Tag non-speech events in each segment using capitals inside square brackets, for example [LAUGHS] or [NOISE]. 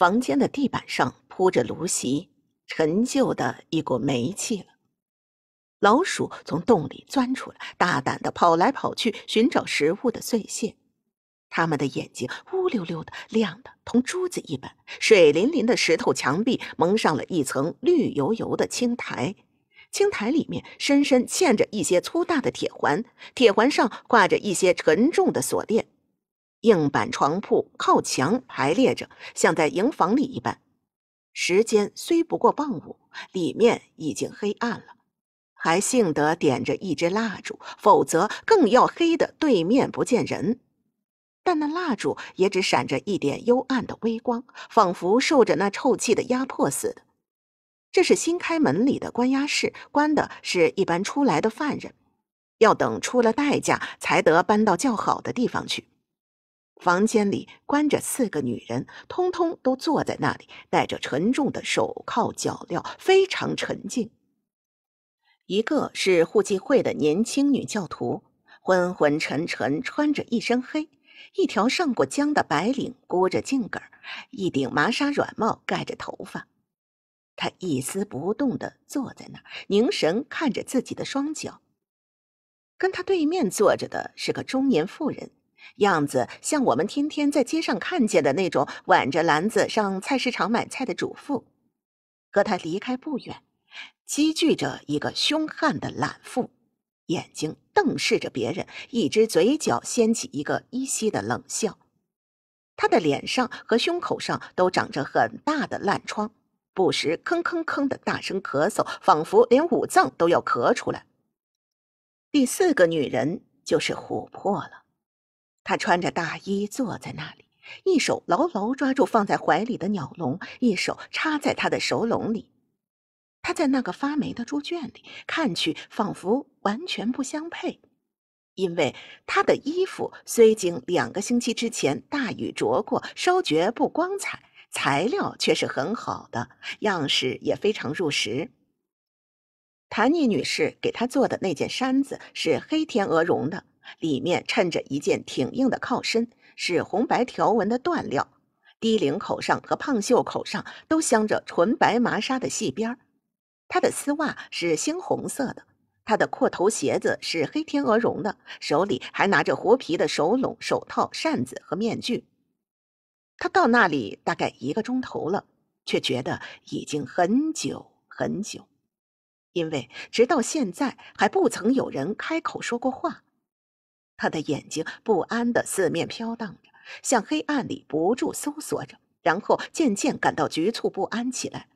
房间的地板上铺着芦席，陈旧的一股霉气了。老鼠从洞里钻出来，大胆的跑来跑去，寻找食物的碎屑。它们的眼睛乌溜溜的，亮的同珠子一般。水淋淋的石头墙壁蒙上了一层绿油油的青苔，青苔里面深深嵌着一些粗大的铁环，铁环上挂着一些沉重的锁链。硬板床铺靠墙排列着，像在营房里一般。时间虽不过傍午，里面已经黑暗了，还幸得点着一支蜡烛，否则更要黑的对面不见人。但那蜡烛也只闪着一点幽暗的微光，仿佛受着那臭气的压迫似的。这是新开门里的关押室，关的是一般出来的犯人，要等出了代价才得搬到较好的地方去。房间里关着四个女人，通通都坐在那里，戴着沉重的手铐脚镣，非常沉静。一个是护济会的年轻女教徒，昏昏沉沉，穿着一身黑，一条上过浆的白领，箍着颈梗一顶麻纱软帽盖着头发。她一丝不动地坐在那儿，凝神看着自己的双脚。跟她对面坐着的是个中年妇人。样子像我们天天在街上看见的那种挽着篮子上菜市场买菜的主妇，和他离开不远，积聚着一个凶悍的懒妇，眼睛瞪视着别人，一只嘴角掀起一个依稀的冷笑。他的脸上和胸口上都长着很大的烂疮，不时吭吭吭的大声咳嗽，仿佛连五脏都要咳出来。第四个女人就是琥珀了。他穿着大衣坐在那里，一手牢牢抓住放在怀里的鸟笼，一手插在他的手笼里。他在那个发霉的猪圈里看去，仿佛完全不相配，因为他的衣服虽经两个星期之前大雨着过，稍觉不光彩，材料却是很好的，样式也非常入时。谭妮女士给他做的那件衫子是黑天鹅绒的。里面衬着一件挺硬的靠身，是红白条纹的缎料，低领口上和胖袖口上都镶着纯白麻纱的细边儿。她的丝袜是猩红色的，她的阔头鞋子是黑天鹅绒的，手里还拿着狐皮的手笼、手套、扇子和面具。他到那里大概一个钟头了，却觉得已经很久很久，因为直到现在还不曾有人开口说过话。他的眼睛不安地四面飘荡着，向黑暗里不住搜索着，然后渐渐感到局促不安起来。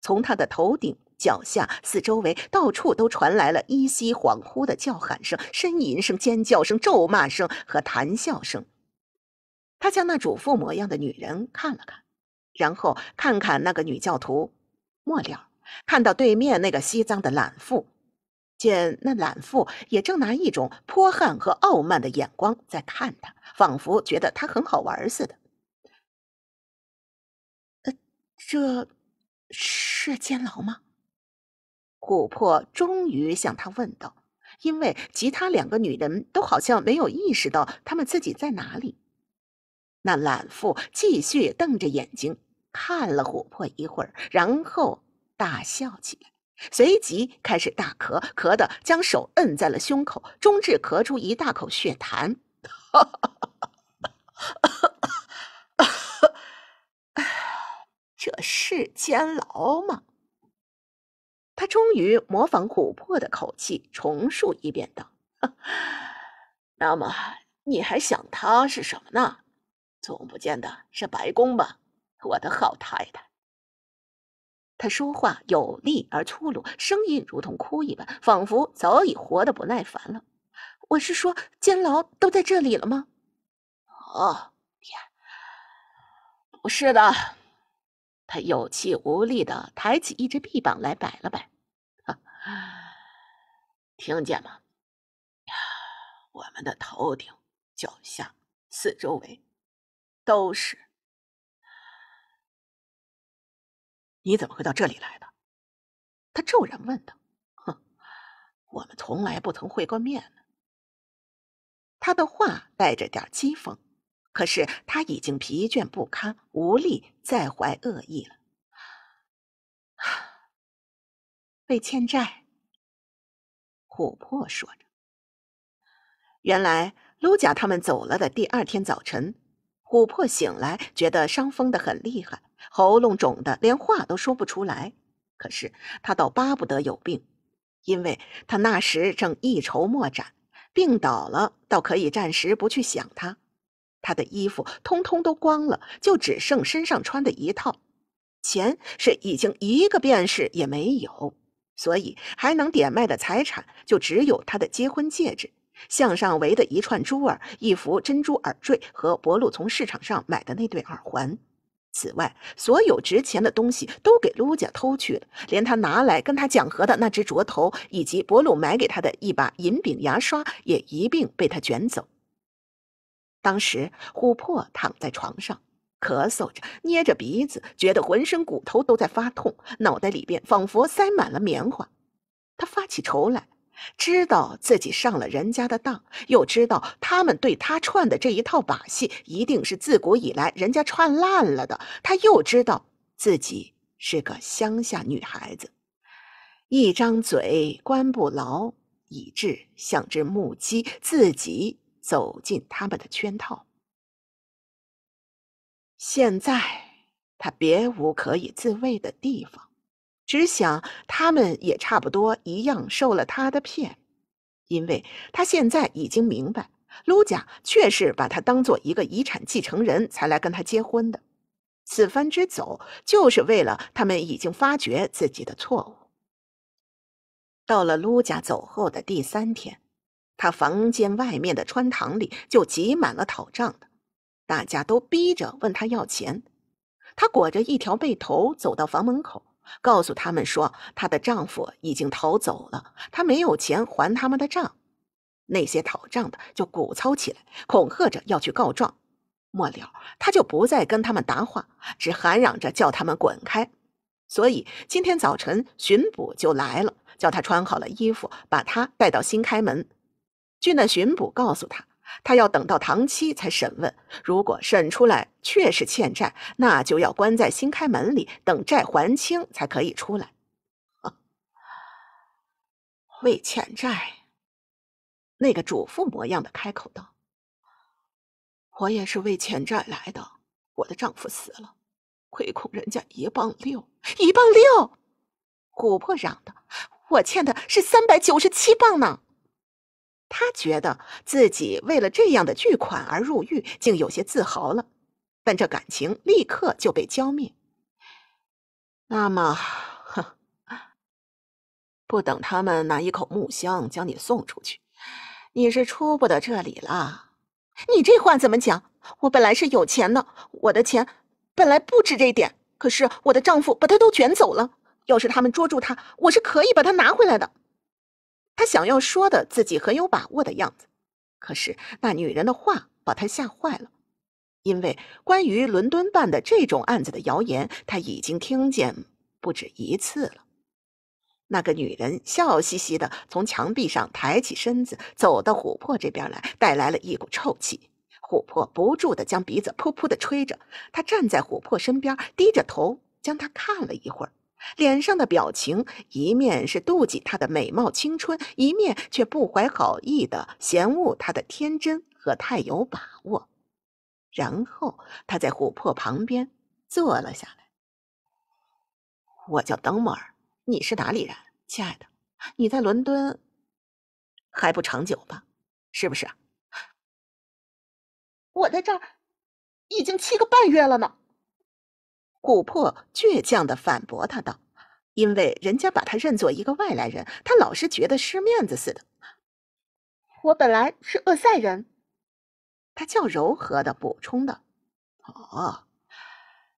从他的头顶、脚下、四周围，到处都传来了依稀恍惚的叫喊声、呻吟声、尖叫声、咒骂声和谈笑声。他向那主妇模样的女人看了看，然后看看那个女教徒，末了看到对面那个西藏的懒妇。见那懒妇也正拿一种泼悍和傲慢的眼光在看他，仿佛觉得他很好玩似的。呃，这是监牢吗？琥珀终于向他问道，因为其他两个女人都好像没有意识到他们自己在哪里。那懒妇继续瞪着眼睛看了琥珀一会儿，然后大笑起来。随即开始大咳，咳得将手摁在了胸口，终至咳出一大口血痰。[LAUGHS] 这，是监牢吗？他终于模仿琥珀的口气重述一遍道：“那么你还想他是什么呢？总不见得是白宫吧，我的好太太。”他说话有力而粗鲁，声音如同哭一般，仿佛早已活得不耐烦了。我是说，监牢都在这里了吗？哦，天，不是的。他有气无力的抬起一只臂膀来摆了摆，听见吗？我们的头顶、脚下、四周围，都是。你怎么会到这里来的？他骤然问道。“哼，我们从来不曾会过面。”他的话带着点讥讽，可是他已经疲倦不堪，无力再怀恶意了。被欠债，琥珀说着。原来，卢嘉他们走了的第二天早晨，琥珀醒来，觉得伤风的很厉害。喉咙肿的连话都说不出来，可是他倒巴不得有病，因为他那时正一筹莫展，病倒了倒可以暂时不去想他。他的衣服通通都光了，就只剩身上穿的一套。钱是已经一个便士也没有，所以还能点卖的财产就只有他的结婚戒指、项上围的一串珠儿，一副珍珠耳坠和伯禄从市场上买的那对耳环。此外，所有值钱的东西都给卢家偷去了，连他拿来跟他讲和的那只镯头，以及伯鲁买给他的一把银柄牙刷，也一并被他卷走。当时，琥珀躺在床上，咳嗽着，捏着鼻子，觉得浑身骨头都在发痛，脑袋里边仿佛塞满了棉花。他发起愁来。知道自己上了人家的当，又知道他们对他串的这一套把戏一定是自古以来人家串烂了的，他又知道自己是个乡下女孩子，一张嘴关不牢，以致像只木鸡，自己走进他们的圈套。现在他别无可以自卫的地方。只想他们也差不多一样受了他的骗，因为他现在已经明白，卢家确实把他当做一个遗产继承人才来跟他结婚的。此番之走，就是为了他们已经发觉自己的错误。到了卢家走后的第三天，他房间外面的穿堂里就挤满了讨账的，大家都逼着问他要钱。他裹着一条被头走到房门口。告诉他们说，她的丈夫已经逃走了，她没有钱还他们的账，那些讨账的就鼓噪起来，恐吓着要去告状。末了，她就不再跟他们答话，只喊嚷着叫他们滚开。所以今天早晨巡捕就来了，叫她穿好了衣服，把她带到新开门。据那巡捕告诉她。他要等到唐七才审问，如果审出来确实欠债，那就要关在新开门里，等债还清才可以出来。为欠债，那个主妇模样的开口道：“我也是为欠债来的。我的丈夫死了，亏空人家一磅六，一磅六，琥珀嚷的，我欠的是三百九十七磅呢。”他觉得自己为了这样的巨款而入狱，竟有些自豪了，但这感情立刻就被浇灭。那么，不等他们拿一口木箱将你送出去，你是出不得这里了。你这话怎么讲？我本来是有钱的，我的钱本来不止这点，可是我的丈夫把他都卷走了。要是他们捉住他，我是可以把他拿回来的。他想要说的，自己很有把握的样子，可是那女人的话把他吓坏了，因为关于伦敦办的这种案子的谣言，他已经听见不止一次了。那个女人笑嘻嘻的从墙壁上抬起身子，走到琥珀这边来，带来了一股臭气。琥珀不住的将鼻子噗噗的吹着，他站在琥珀身边，低着头将他看了一会儿。脸上的表情，一面是妒忌她的美貌青春，一面却不怀好意的嫌恶她的天真和太有把握。然后，他在琥珀旁边坐了下来。我叫登莫尔，你是哪里人，亲爱的？你在伦敦还不长久吧？是不是？我在这儿已经七个半月了呢。琥珀倔强地反驳他道：“因为人家把他认作一个外来人，他老是觉得失面子似的。我本来是厄赛人。”他较柔和地补充道：“哦，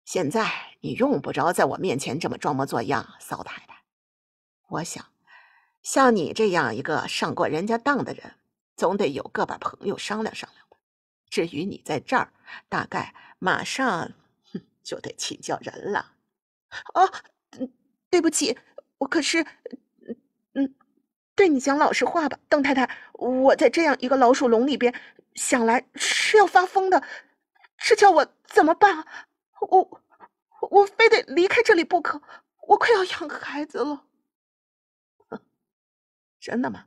现在你用不着在我面前这么装模作样，骚太太。我想，像你这样一个上过人家当的人，总得有个把朋友商量商量吧。至于你在这儿，大概马上……”就得请教人了。哦，对不起，我可是，嗯，对你讲老实话吧，邓太太，我在这样一个老鼠笼里边，想来是要发疯的，这叫我怎么办啊？我我非得离开这里不可，我快要养孩子了。真的吗？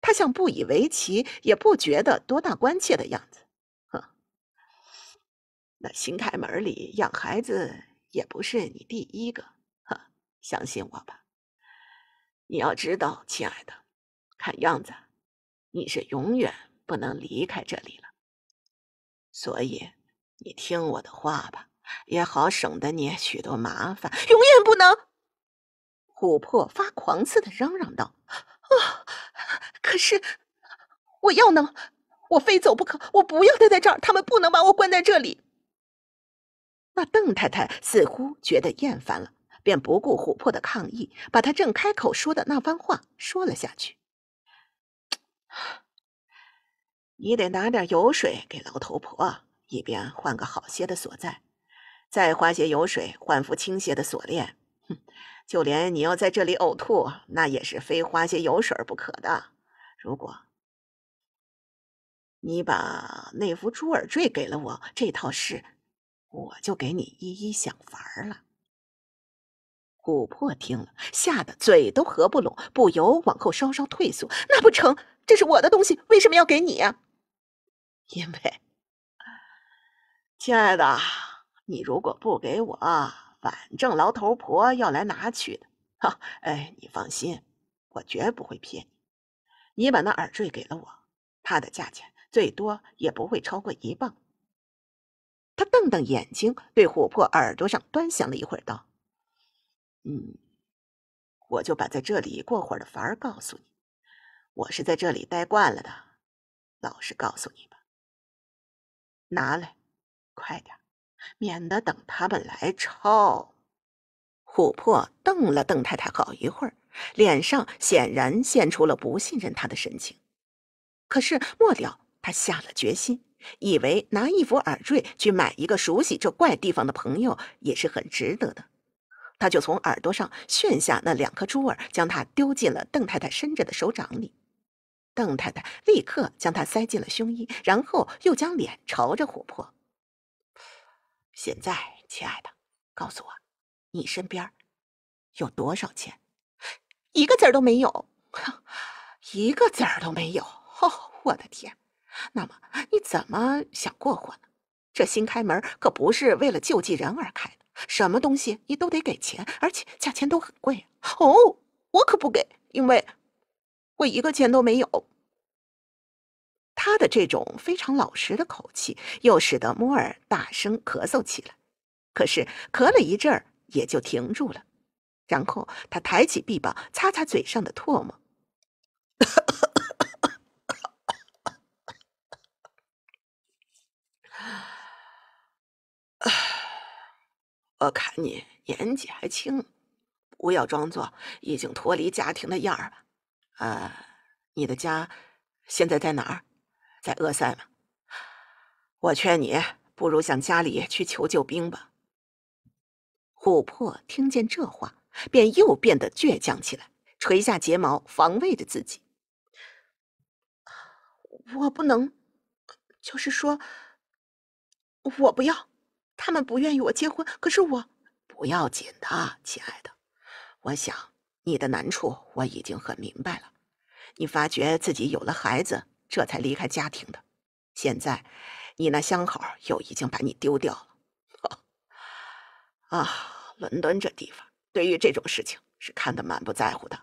他想不以为奇，也不觉得多大关切的样子。那新开门里养孩子也不是你第一个，相信我吧。你要知道，亲爱的，看样子你是永远不能离开这里了。所以你听我的话吧，也好省得你许多麻烦。永远不能！琥珀发狂似的嚷嚷道：“啊！可是我要能，我非走不可，我不要待在这儿，他们不能把我关在这里。”那邓太太似乎觉得厌烦了，便不顾琥珀的抗议，把她正开口说的那番话说了下去：“ [SIGHS] 你得拿点油水给老头婆，以便换个好些的所在；再花些油水换副倾斜的锁链。哼，就连你要在这里呕吐，那也是非花些油水不可的。如果，你把那副猪耳坠给了我，这套事……”我就给你一一想法了。琥珀听了，吓得嘴都合不拢，不由往后稍稍退缩。那不成，这是我的东西，为什么要给你？呀、因为，亲爱的，你如果不给我，反正牢头婆要来拿去的。哈，哎，你放心，我绝不会骗你。你把那耳坠给了我，它的价钱最多也不会超过一磅。他瞪瞪眼睛，对琥珀耳朵上端详了一会儿，道：“嗯，我就把在这里过会儿的法儿告诉你。我是在这里待惯了的，老实告诉你吧。拿来，快点，免得等他们来抄。”琥珀瞪了邓太太好一会儿，脸上显然现出了不信任他的神情。可是末了，他下了决心。以为拿一副耳坠去买一个熟悉这怪地方的朋友也是很值得的，他就从耳朵上炫下那两颗珠儿，将它丢进了邓太太伸着的手掌里。邓太太立刻将它塞进了胸衣，然后又将脸朝着琥珀。现在，亲爱的，告诉我，你身边有多少钱？一个子儿都没有，一个子儿都没有！哦，我的天！那么你怎么想过活呢？这新开门可不是为了救济人而开的，什么东西你都得给钱，而且价钱都很贵。哦，我可不给，因为我一个钱都没有。他的这种非常老实的口气，又使得摩尔大声咳嗽起来。可是咳了一阵儿，也就停住了。然后他抬起臂膀，擦擦嘴上的唾沫。我看你年纪还轻，不要装作已经脱离家庭的样儿。呃，你的家现在在哪儿？在厄塞吗？我劝你不如向家里去求救兵吧。琥珀听见这话，便又变得倔强起来，垂下睫毛，防卫着自己。我不能，就是说，我不要。他们不愿意我结婚，可是我不要紧的，亲爱的。我想你的难处我已经很明白了。你发觉自己有了孩子，这才离开家庭的。现在，你那相好又已经把你丢掉了。啊，伦敦这地方对于这种事情是看得满不在乎的。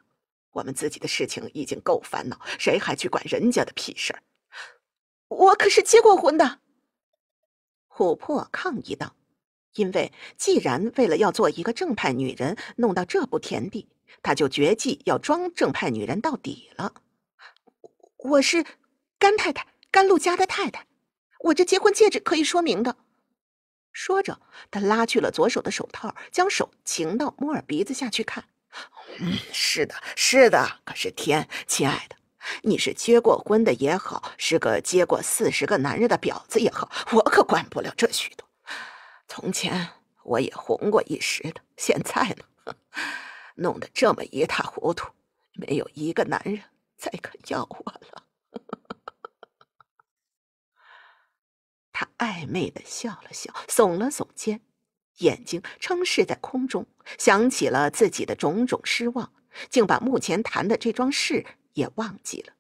我们自己的事情已经够烦恼，谁还去管人家的屁事儿？我可是结过婚的。琥珀抗议道：“因为既然为了要做一个正派女人，弄到这步田地，她就决计要装正派女人到底了。我是甘太太，甘露家的太太，我这结婚戒指可以说明的。”说着，他拉去了左手的手套，将手擎到摩尔鼻子下去看。[LAUGHS] “嗯，是的，是的，可是天，亲爱的。”你是结过婚的也好，是个接过四十个男人的婊子也好，我可管不了这许多。从前我也红过一时的，现在呢，弄得这么一塌糊涂，没有一个男人再肯要我了。他暧昧的笑了笑，耸了耸肩，眼睛撑视在空中，想起了自己的种种失望，竟把目前谈的这桩事。也忘记了，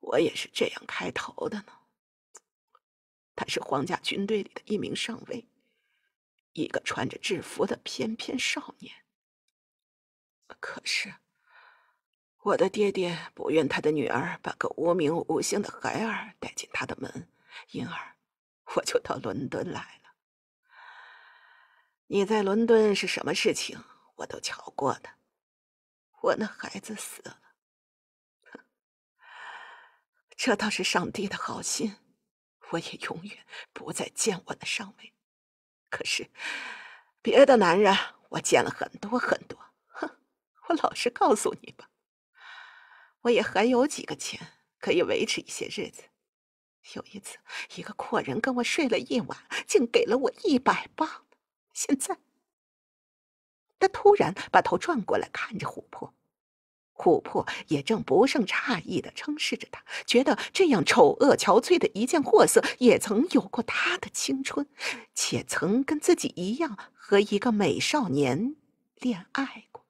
我也是这样开头的呢。他是皇家军队里的一名上尉，一个穿着制服的翩翩少年。可是，我的爹爹不愿他的女儿把个无名无姓的孩儿带进他的门，因而我就到伦敦来了。你在伦敦是什么事情？我都瞧过的，我那孩子死了，这倒是上帝的好心，我也永远不再见我的上尉。可是，别的男人我见了很多很多，哼，我老实告诉你吧，我也还有几个钱可以维持一些日子。有一次，一个阔人跟我睡了一晚，竟给了我一百磅。现在。他突然把头转过来，看着琥珀。琥珀也正不胜诧异的称视着他，觉得这样丑恶憔悴的一件货色，也曾有过他的青春，且曾跟自己一样和一个美少年恋爱过。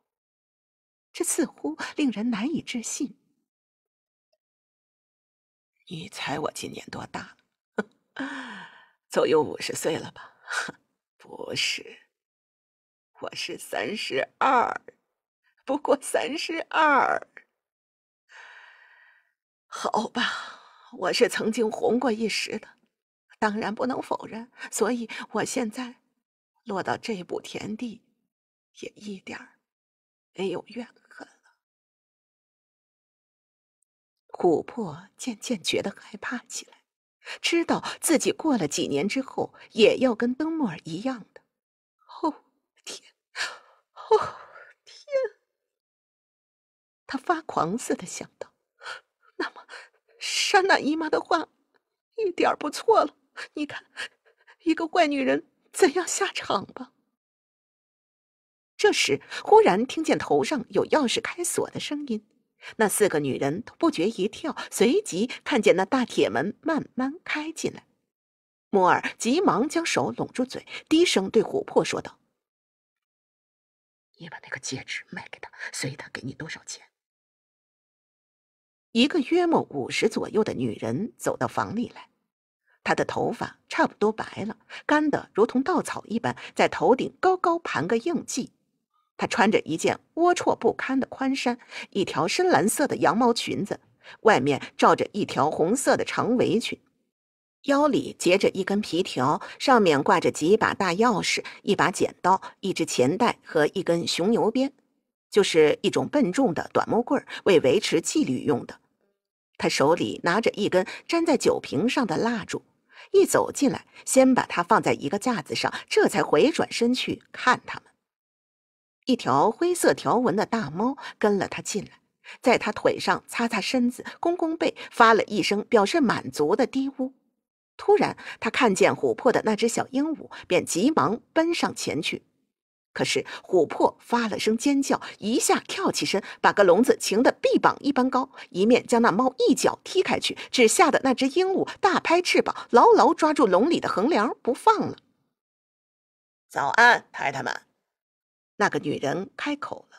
这似乎令人难以置信。你猜我今年多大？左 [LAUGHS] 右五十岁了吧？[LAUGHS] 不是。我是三十二，不过三十二。好吧，我是曾经红过一时的，当然不能否认。所以我现在落到这步田地，也一点没有怨恨了。琥珀渐渐觉得害怕起来，知道自己过了几年之后也要跟灯沫一样。哦天！他发狂似的想到：“那么，山娜姨妈的话一点不错了。你看，一个坏女人怎样下场吧。”这时忽然听见头上有钥匙开锁的声音，那四个女人都不觉一跳，随即看见那大铁门慢慢开进来。摩尔急忙将手拢住嘴，低声对琥珀说道。你把那个戒指卖给他，随他给你多少钱。一个约莫五十左右的女人走到房里来，她的头发差不多白了，干的如同稻草一般，在头顶高高盘个硬髻。她穿着一件龌龊不堪的宽衫，一条深蓝色的羊毛裙子，外面罩着一条红色的长围裙。腰里结着一根皮条，上面挂着几把大钥匙、一把剪刀、一只钱袋和一根熊牛鞭，就是一种笨重的短木棍，为维持纪律用的。他手里拿着一根粘在酒瓶上的蜡烛，一走进来，先把它放在一个架子上，这才回转身去看他们。一条灰色条纹的大猫跟了他进来，在他腿上擦擦身子，弓弓背，发了一声表示满足的低呜。突然，他看见琥珀的那只小鹦鹉，便急忙奔上前去。可是琥珀发了声尖叫，一下跳起身，把个笼子擎得臂膀一般高，一面将那猫一脚踢开去，只吓得那只鹦鹉大拍翅膀，牢牢抓住笼里的横梁不放了。早安，太太们，那个女人开口了。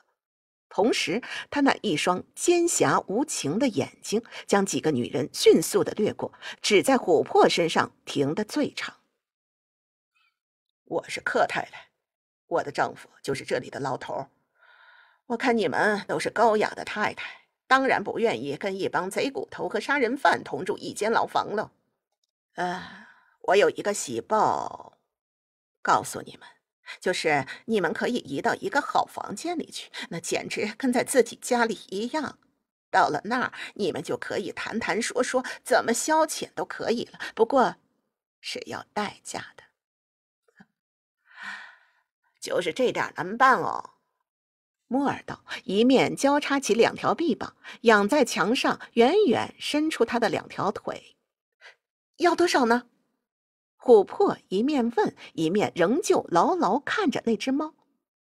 同时，他那一双奸黠无情的眼睛将几个女人迅速的掠过，只在琥珀身上停得最长。我是克太太，我的丈夫就是这里的老头我看你们都是高雅的太太，当然不愿意跟一帮贼骨头和杀人犯同住一间牢房了。啊，我有一个喜报，告诉你们。就是你们可以移到一个好房间里去，那简直跟在自己家里一样。到了那儿，你们就可以谈谈说说，怎么消遣都可以了。不过，是要代价的。就是这点难办哦。”莫尔道一面交叉起两条臂膀，仰在墙上，远远伸出他的两条腿，“要多少呢？”琥珀一面问，一面仍旧牢牢看着那只猫。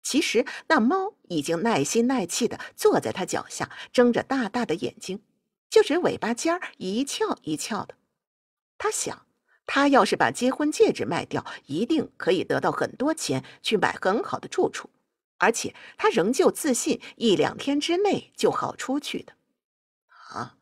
其实那猫已经耐心耐气地坐在他脚下，睁着大大的眼睛，就只尾巴尖儿一翘一翘的。他想，他要是把结婚戒指卖掉，一定可以得到很多钱去买很好的住处，而且他仍旧自信一两天之内就好出去的。啊，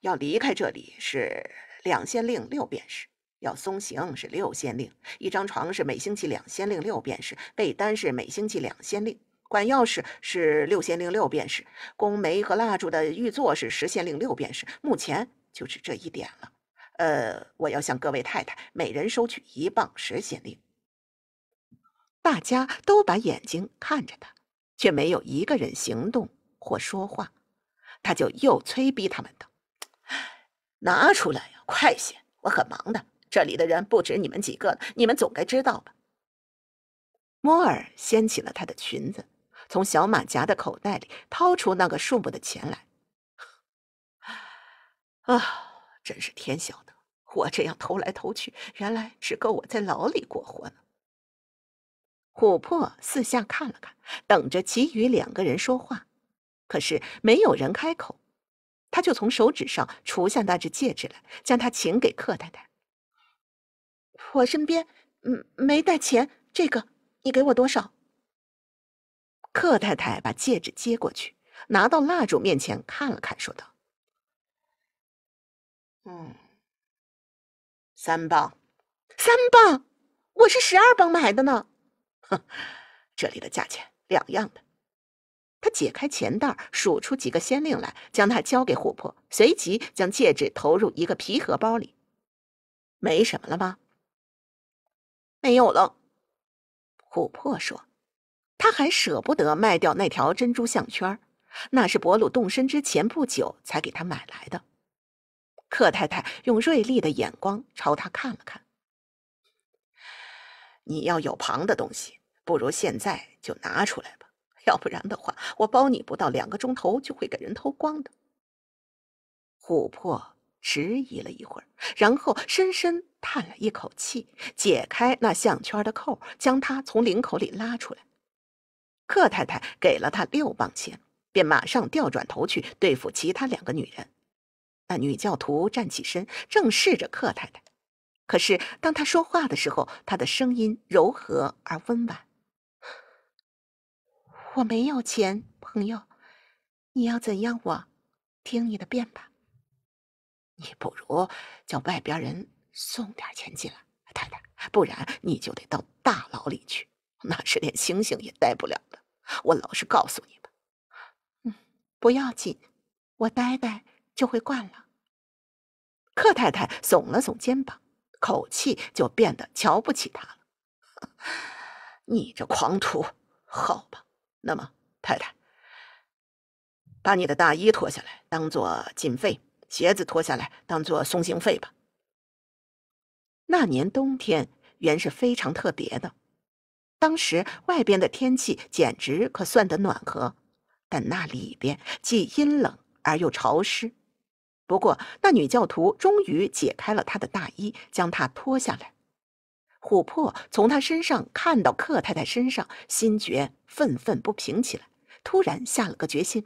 要离开这里是两限令六便士。要松行是六先令，一张床是每星期两先令六便士，被单是每星期两先令，管钥匙是六先令六便士，宫眉和蜡烛的玉座是十先令六便士。目前就只这一点了。呃，我要向各位太太每人收取一磅十先令。大家都把眼睛看着他，却没有一个人行动或说话。他就又催逼他们道：“ [SIGHS] 拿出来呀，快些！我很忙的。”这里的人不止你们几个你们总该知道吧？摩尔掀起了他的裙子，从小马夹的口袋里掏出那个数目的钱来。啊，真是天晓得！我这样偷来偷去，原来只够我在牢里过活呢。琥珀四下看了看，等着其余两个人说话，可是没有人开口。他就从手指上除下那只戒指来，将它请给克太太。我身边嗯没带钱，这个你给我多少？克太太把戒指接过去，拿到蜡烛面前看了看，说道：“嗯，三磅，三磅，我是十二磅买的呢。”哼，这里的价钱两样的。他解开钱袋，数出几个先令来，将它交给琥珀，随即将戒指投入一个皮荷包里。没什么了吗？没有了，琥珀说：“他还舍不得卖掉那条珍珠项圈，那是博鲁动身之前不久才给他买来的。”克太太用锐利的眼光朝他看了看：“你要有旁的东西，不如现在就拿出来吧，要不然的话，我包你不到两个钟头就会给人偷光的。”琥珀。迟疑了一会儿，然后深深叹了一口气，解开那项圈的扣，将它从领口里拉出来。克太太给了他六磅钱，便马上调转头去对付其他两个女人。那女教徒站起身，正视着克太太，可是当她说话的时候，她的声音柔和而温婉：“我没有钱，朋友，你要怎样？我听你的便吧。”你不如叫外边人送点钱进来，太太，不然你就得到大牢里去，那是连星星也待不了的。我老实告诉你吧，嗯，不要紧，我待待就会惯了。克太太耸了耸肩膀，口气就变得瞧不起他了。[LAUGHS] 你这狂徒，好吧，那么，太太，把你的大衣脱下来，当做进费。鞋子脱下来当做送行费吧。那年冬天原是非常特别的，当时外边的天气简直可算得暖和，但那里边既阴冷而又潮湿。不过那女教徒终于解开了她的大衣，将它脱下来。琥珀从她身上看到克太太身上，心觉愤愤不平起来，突然下了个决心：“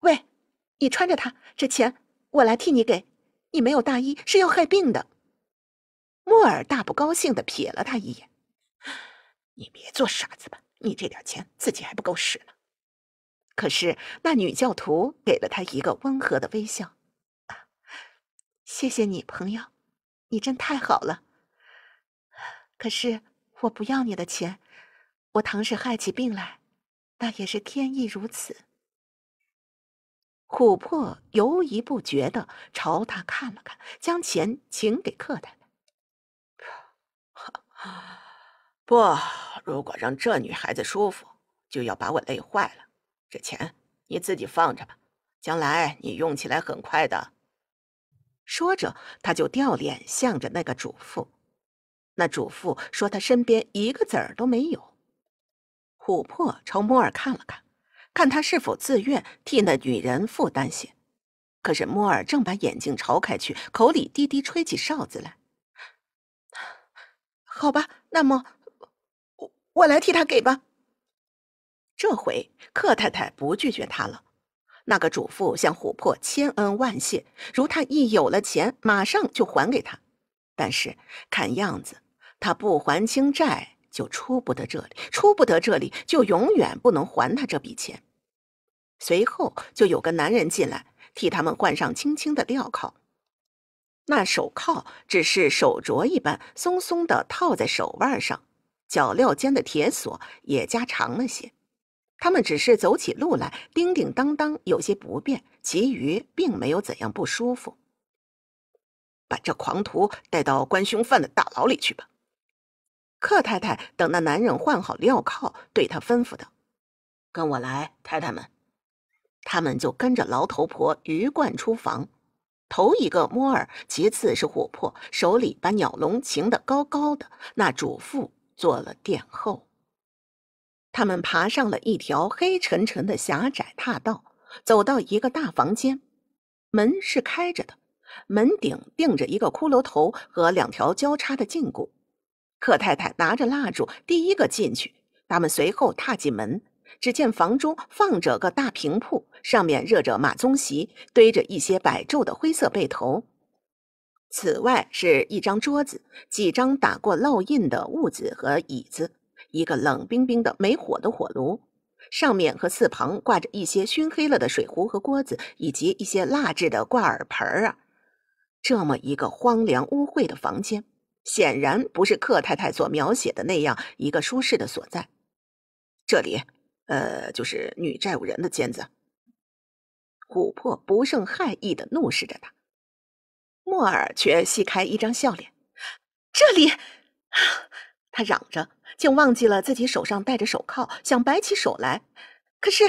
喂。”你穿着它，这钱我来替你给。你没有大衣是要害病的。莫尔大不高兴的瞥了他一眼：“你别做傻子吧，你这点钱自己还不够使呢。”可是那女教徒给了他一个温和的微笑：“谢谢你，朋友，你真太好了。可是我不要你的钱，我倘使害起病来，那也是天意如此。”琥珀犹疑不决地朝他看了看，将钱请给客太太。不，如果让这女孩子舒服，就要把我累坏了。这钱你自己放着吧，将来你用起来很快的。说着，他就掉脸向着那个主妇。那主妇说他身边一个子儿都没有。琥珀朝莫尔看了看。看他是否自愿替那女人负担些，可是莫尔正把眼睛朝开去，口里滴滴吹起哨子来。好吧，那么我我来替他给吧。这回克太太不拒绝他了。那个主妇向琥珀千恩万谢，如他一有了钱，马上就还给他。但是看样子，他不还清债就出不得这里，出不得这里就永远不能还他这笔钱。随后就有个男人进来，替他们换上轻轻的镣铐。那手铐只是手镯一般，松松的套在手腕上，脚镣间的铁锁也加长了些。他们只是走起路来叮叮当当，有些不便，其余并没有怎样不舒服。把这狂徒带到关凶犯的大牢里去吧。克太太等那男人换好镣铐，对他吩咐道：“跟我来，太太们。”他们就跟着牢头婆鱼贯出房，头一个摸儿，其次是琥珀，手里把鸟笼擎得高高的。那主妇做了殿后。他们爬上了一条黑沉沉的狭窄踏道，走到一个大房间，门是开着的，门顶钉着一个骷髅头和两条交叉的胫骨。克太太拿着蜡烛，第一个进去，他们随后踏进门。只见房中放着个大平铺，上面热着马鬃席，堆着一些摆皱的灰色被头。此外是一张桌子、几张打过烙印的褥子和椅子，一个冷冰冰的没火的火炉，上面和四旁挂着一些熏黑了的水壶和锅子，以及一些蜡制的挂耳盆儿啊。这么一个荒凉污秽的房间，显然不是克太太所描写的那样一个舒适的所在。这里。呃，就是女债务人的尖子，琥珀不胜害意的怒视着他，莫尔却细开一张笑脸。这里，他嚷着，竟忘记了自己手上戴着手铐，想摆起手来。可是，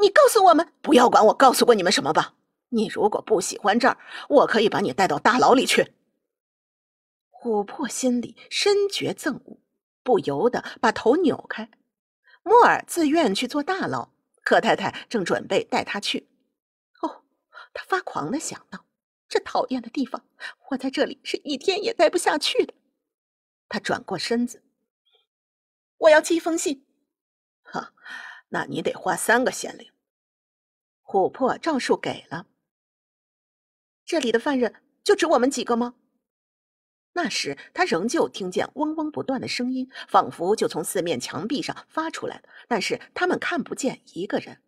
你告诉我们，不要管我告诉过你们什么吧。你如果不喜欢这儿，我可以把你带到大牢里去。琥珀心里深觉憎恶，不由得把头扭开。莫尔自愿去做大牢，柯太太正准备带他去。哦，他发狂的想到，这讨厌的地方，我在这里是一天也待不下去的。他转过身子。我要寄封信。哈，那你得花三个先令。琥珀照数给了。这里的犯人就只我们几个吗？那时他仍旧听见嗡嗡不断的声音，仿佛就从四面墙壁上发出来的。但是他们看不见一个人，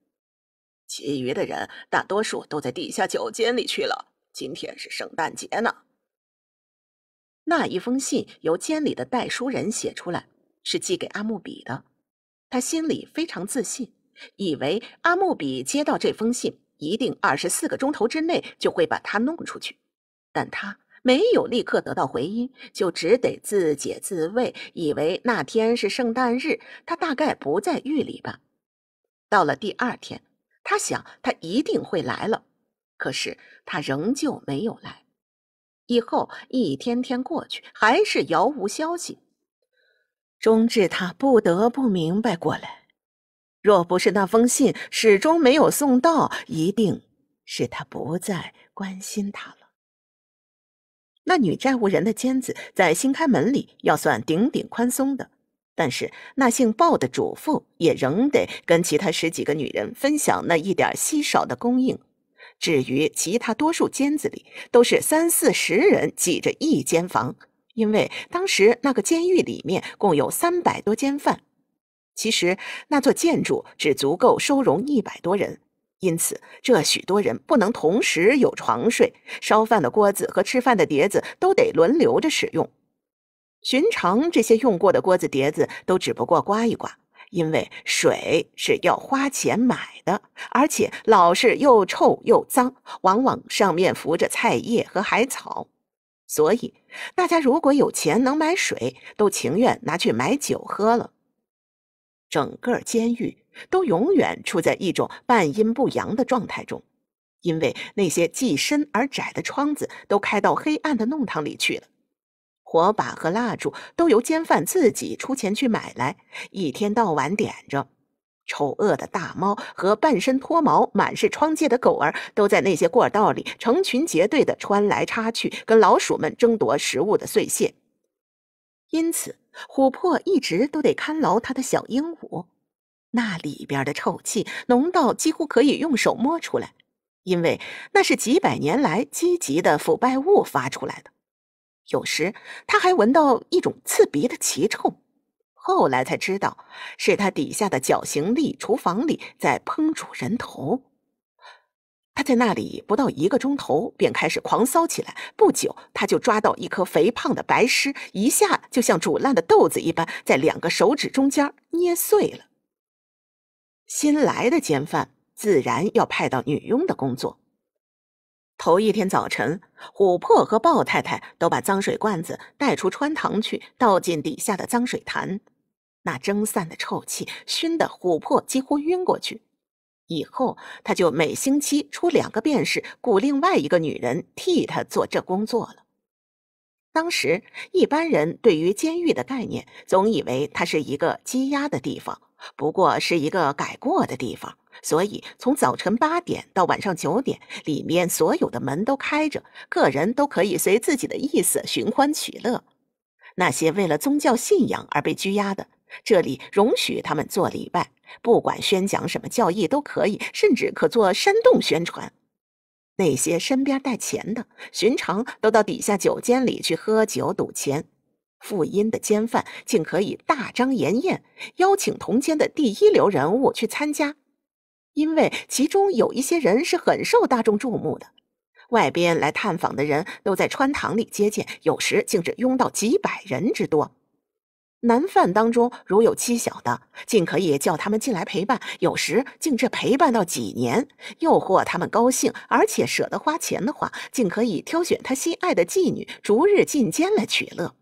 其余的人大多数都在地下酒间里去了。今天是圣诞节呢。那一封信由监里的代书人写出来，是寄给阿木比的。他心里非常自信，以为阿木比接到这封信，一定二十四个钟头之内就会把他弄出去。但他。没有立刻得到回音，就只得自解自慰，以为那天是圣诞日，他大概不在狱里吧。到了第二天，他想他一定会来了，可是他仍旧没有来。以后一天天过去，还是遥无消息。终至他不得不明白过来：若不是那封信始终没有送到，一定是他不再关心他了。那女债务人的尖子在新开门里要算顶顶宽松的，但是那姓鲍的主妇也仍得跟其他十几个女人分享那一点稀少的供应。至于其他多数尖子里，都是三四十人挤着一间房，因为当时那个监狱里面共有三百多间犯，其实那座建筑只足够收容一百多人。因此，这许多人不能同时有床睡，烧饭的锅子和吃饭的碟子都得轮流着使用。寻常这些用过的锅子碟子都只不过刮一刮，因为水是要花钱买的，而且老是又臭又脏，往往上面浮着菜叶和海草。所以，大家如果有钱能买水，都情愿拿去买酒喝了。整个监狱。都永远处在一种半阴不阳的状态中，因为那些既深而窄的窗子都开到黑暗的弄堂里去了，火把和蜡烛都由奸犯自己出钱去买来，一天到晚点着。丑恶的大猫和半身脱毛、满是疮疥的狗儿都在那些过道里成群结队的穿来插去，跟老鼠们争夺食物的碎屑。因此，琥珀一直都得看牢他的小鹦鹉。那里边的臭气浓到几乎可以用手摸出来，因为那是几百年来积极的腐败物发出来的。有时他还闻到一种刺鼻的奇臭，后来才知道是他底下的绞刑吏厨房里在烹煮人头。他在那里不到一个钟头，便开始狂骚起来。不久，他就抓到一颗肥胖的白虱，一下就像煮烂的豆子一般，在两个手指中间捏碎了。新来的监犯自然要派到女佣的工作。头一天早晨，琥珀和鲍太太都把脏水罐子带出穿堂去，倒进底下的脏水潭，那蒸散的臭气熏得琥珀几乎晕过去。以后，他就每星期出两个便士，雇另外一个女人替他做这工作了。当时一般人对于监狱的概念，总以为它是一个羁押的地方，不过是一个改过的地方。所以从早晨八点到晚上九点，里面所有的门都开着，个人都可以随自己的意思寻欢取乐。那些为了宗教信仰而被拘押的，这里容许他们做礼拜，不管宣讲什么教义都可以，甚至可做煽动宣传。那些身边带钱的，寻常都到底下酒间里去喝酒赌钱；富殷的奸犯竟可以大张筵宴，邀请同监的第一流人物去参加，因为其中有一些人是很受大众注目的。外边来探访的人都在穿堂里接见，有时竟至拥到几百人之多。男犯当中如有妻小的，竟可以叫他们进来陪伴；有时竟这陪伴到几年，诱惑他们高兴，而且舍得花钱的话，竟可以挑选他心爱的妓女，逐日进监来取乐。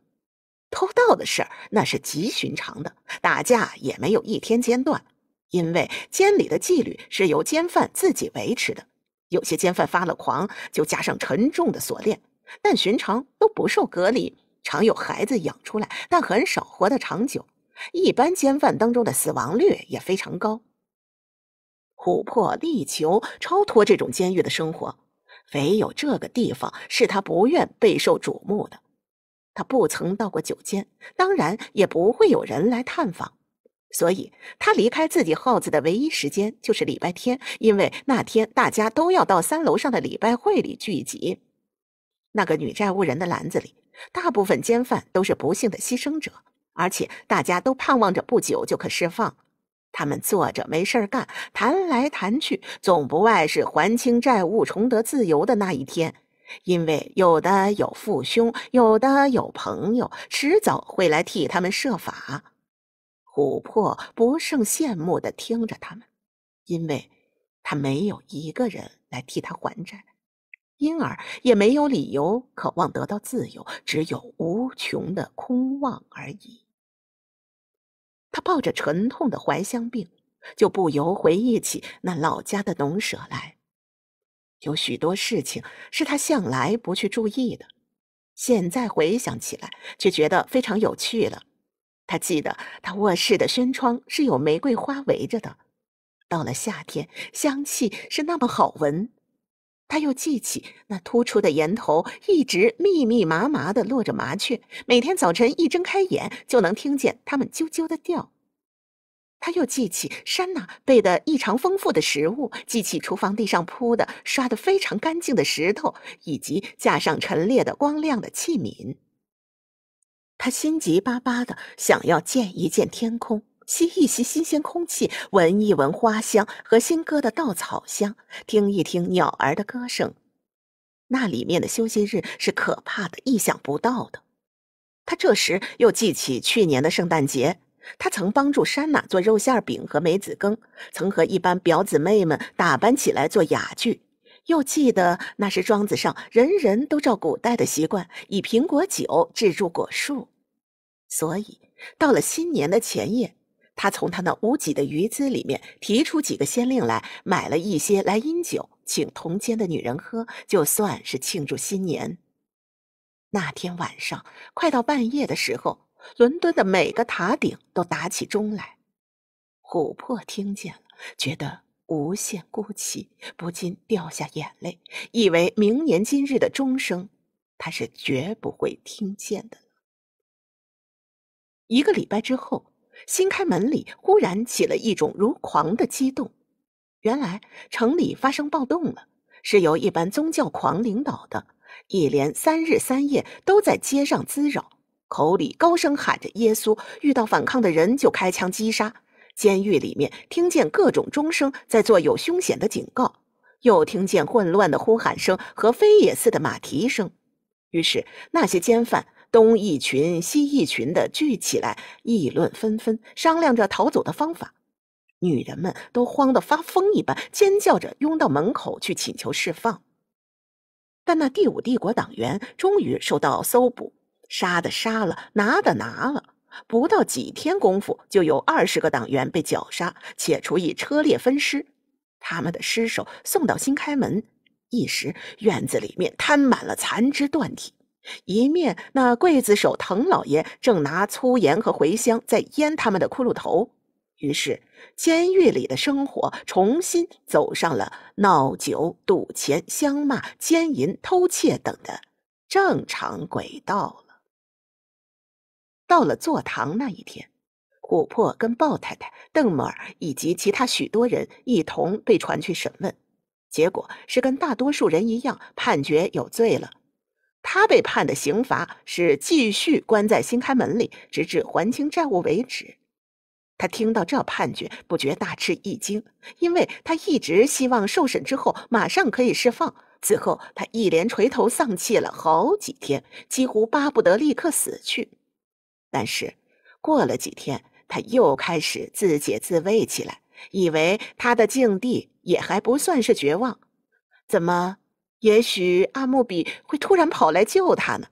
偷盗的事儿那是极寻常的，打架也没有一天间断，因为监里的纪律是由监犯自己维持的。有些监犯发了狂，就加上沉重的锁链，但寻常都不受隔离。常有孩子养出来，但很少活得长久。一般监犯当中的死亡率也非常高。琥珀，地球，超脱这种监狱的生活，唯有这个地方是他不愿备受瞩目的。他不曾到过酒间，当然也不会有人来探访。所以他离开自己耗子的唯一时间就是礼拜天，因为那天大家都要到三楼上的礼拜会里聚集。那个女债务人的篮子里。大部分监犯都是不幸的牺牲者，而且大家都盼望着不久就可释放。他们坐着没事干，谈来谈去，总不外是还清债务、重得自由的那一天。因为有的有父兄，有的有朋友，迟早会来替他们设法。琥珀不胜羡慕地听着他们，因为他没有一个人来替他还债。因而也没有理由渴望得到自由，只有无穷的空望而已。他抱着沉痛的怀乡病，就不由回忆起那老家的农舍来。有许多事情是他向来不去注意的，现在回想起来却觉得非常有趣了。他记得他卧室的轩窗是有玫瑰花围着的，到了夏天，香气是那么好闻。他又记起那突出的岩头一直密密麻麻地落着麻雀，每天早晨一睁开眼就能听见它们啾啾的叫。他又记起山那备的异常丰富的食物，记起厨房地上铺的、刷得非常干净的石头，以及架上陈列的光亮的器皿。他心急巴巴的想要见一见天空。吸一吸新鲜空气，闻一闻花香和新割的稻草香，听一听鸟儿的歌声。那里面的休息日是可怕的、意想不到的。他这时又记起去年的圣诞节，他曾帮助山娜做肉馅饼和梅子羹，曾和一班表姊妹们打扮起来做雅剧。又记得那时庄子上人人都照古代的习惯，以苹果酒制住果树，所以到了新年的前夜。他从他那无几的余资里面提出几个先令来，买了一些来饮酒，请同间的女人喝，就算是庆祝新年。那天晚上，快到半夜的时候，伦敦的每个塔顶都打起钟来。琥珀听见了，觉得无限孤寂，不禁掉下眼泪，以为明年今日的钟声，他是绝不会听见的一个礼拜之后。新开门里忽然起了一种如狂的激动。原来城里发生暴动了，是由一班宗教狂领导的，一连三日三夜都在街上滋扰，口里高声喊着耶稣，遇到反抗的人就开枪击杀。监狱里面听见各种钟声在做有凶险的警告，又听见混乱的呼喊声和飞也似的马蹄声。于是那些监犯。东一群西一群的聚起来，议论纷纷，商量着逃走的方法。女人们都慌得发疯一般，尖叫着拥到门口去请求释放。但那第五帝国党员终于受到搜捕，杀的杀了，拿的拿了。不到几天功夫，就有二十个党员被绞杀，且处以车裂分尸。他们的尸首送到新开门，一时院子里面摊满了残肢断体。一面，那刽子手滕老爷正拿粗盐和茴香在腌他们的骷髅头。于是，监狱里的生活重新走上了闹酒、赌钱、相骂、奸淫、偷窃等的正常轨道了。到了坐堂那一天，琥珀跟鲍太太、邓某儿以及其他许多人一同被传去审问，结果是跟大多数人一样，判决有罪了。他被判的刑罚是继续关在新开门里，直至还清债务为止。他听到这判决，不觉大吃一惊，因为他一直希望受审之后马上可以释放。此后，他一连垂头丧气了好几天，几乎巴不得立刻死去。但是，过了几天，他又开始自解自慰起来，以为他的境地也还不算是绝望。怎么？也许阿木比会突然跑来救他呢。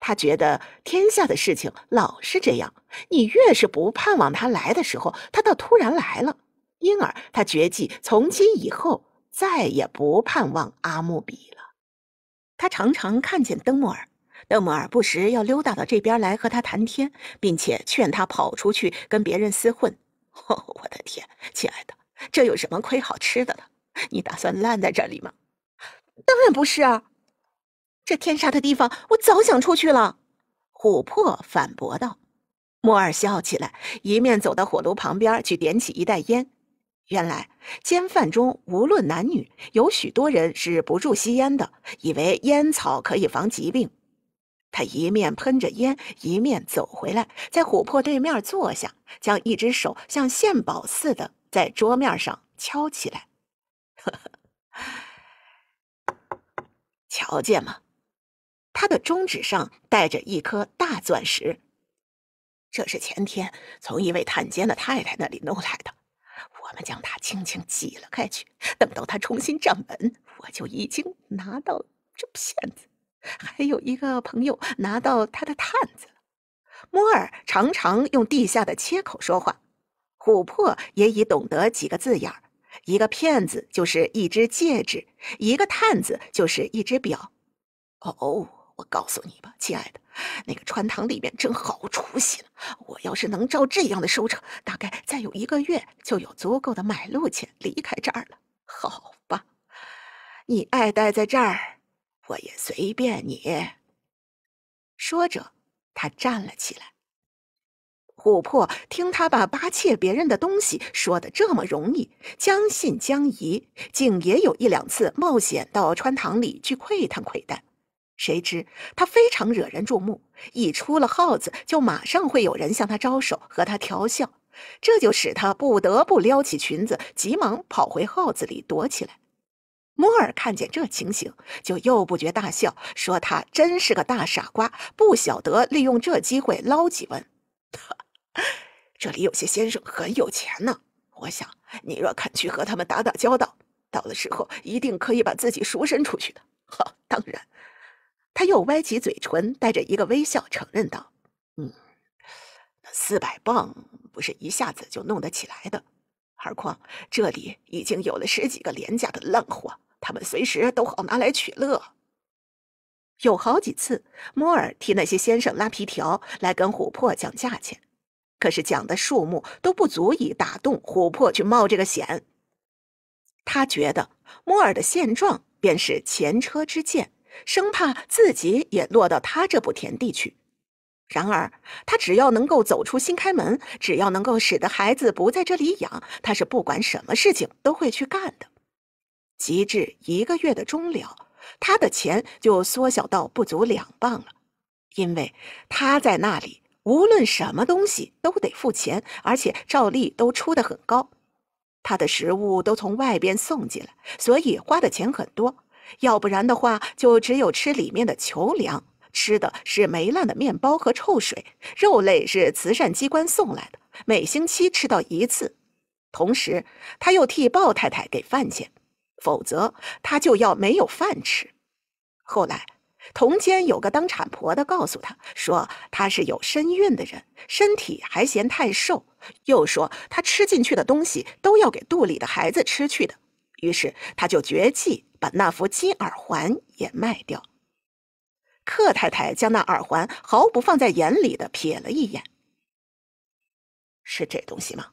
他觉得天下的事情老是这样：你越是不盼望他来的时候，他倒突然来了。因而他决计从今以后再也不盼望阿木比了。他常常看见邓莫尔，邓莫尔不时要溜达到这边来和他谈天，并且劝他跑出去跟别人厮混。[LAUGHS] 哦，我的天，亲爱的，这有什么亏好吃的呢？你打算烂在这里吗？当然不是啊，这天杀的地方，我早想出去了。”琥珀反驳道。莫尔笑起来，一面走到火炉旁边去点起一袋烟。原来监犯中无论男女，有许多人是不住吸烟的，以为烟草可以防疾病。他一面喷着烟，一面走回来，在琥珀对面坐下，将一只手像献宝似的在桌面上敲起来。呵呵。瞧见吗？他的中指上戴着一颗大钻石，这是前天从一位探监的太太那里弄来的。我们将它轻轻挤了开去，等到他重新站稳，我就已经拿到这骗子。还有一个朋友拿到他的探子。了。摩尔常常用地下的切口说话，琥珀也已懂得几个字眼儿。一个骗子就是一只戒指，一个探子就是一只表。哦，我告诉你吧，亲爱的，那个穿堂里面真好出息我要是能照这样的收成，大概再有一个月就有足够的买路钱离开这儿了。好吧，你爱待在这儿，我也随便你。说着，他站了起来。琥珀听他把扒窃别人的东西说得这么容易，将信将疑，竟也有一两次冒险到穿堂里去窥探窥探。谁知他非常惹人注目，一出了号子就马上会有人向他招手和他调笑，这就使他不得不撩起裙子，急忙跑回号子里躲起来。摩尔看见这情形，就又不觉大笑，说他真是个大傻瓜，不晓得利用这机会捞几文。[LAUGHS] 这里有些先生很有钱呢，我想你若肯去和他们打打交道，到了时候一定可以把自己赎身出去的。好，当然，他又歪起嘴唇，带着一个微笑，承认道：“嗯，那四百磅不是一下子就弄得起来的，何况这里已经有了十几个廉价的烂货，他们随时都好拿来取乐。有好几次，摩尔替那些先生拉皮条来跟琥珀讲价钱。”可是讲的数目都不足以打动琥珀去冒这个险。他觉得莫尔的现状便是前车之鉴，生怕自己也落到他这步田地去。然而，他只要能够走出新开门，只要能够使得孩子不在这里养，他是不管什么事情都会去干的。及至一个月的终了，他的钱就缩小到不足两磅了，因为他在那里。无论什么东西都得付钱，而且照例都出得很高。他的食物都从外边送进来，所以花的钱很多。要不然的话，就只有吃里面的球粮，吃的是霉烂的面包和臭水。肉类是慈善机关送来的，每星期吃到一次。同时，他又替鲍太太给饭钱，否则他就要没有饭吃。后来。同间有个当产婆的，告诉他说他是有身孕的人，身体还嫌太瘦，又说他吃进去的东西都要给肚里的孩子吃去的。于是他就绝技把那副金耳环也卖掉。克太太将那耳环毫不放在眼里的瞥了一眼，是这东西吗？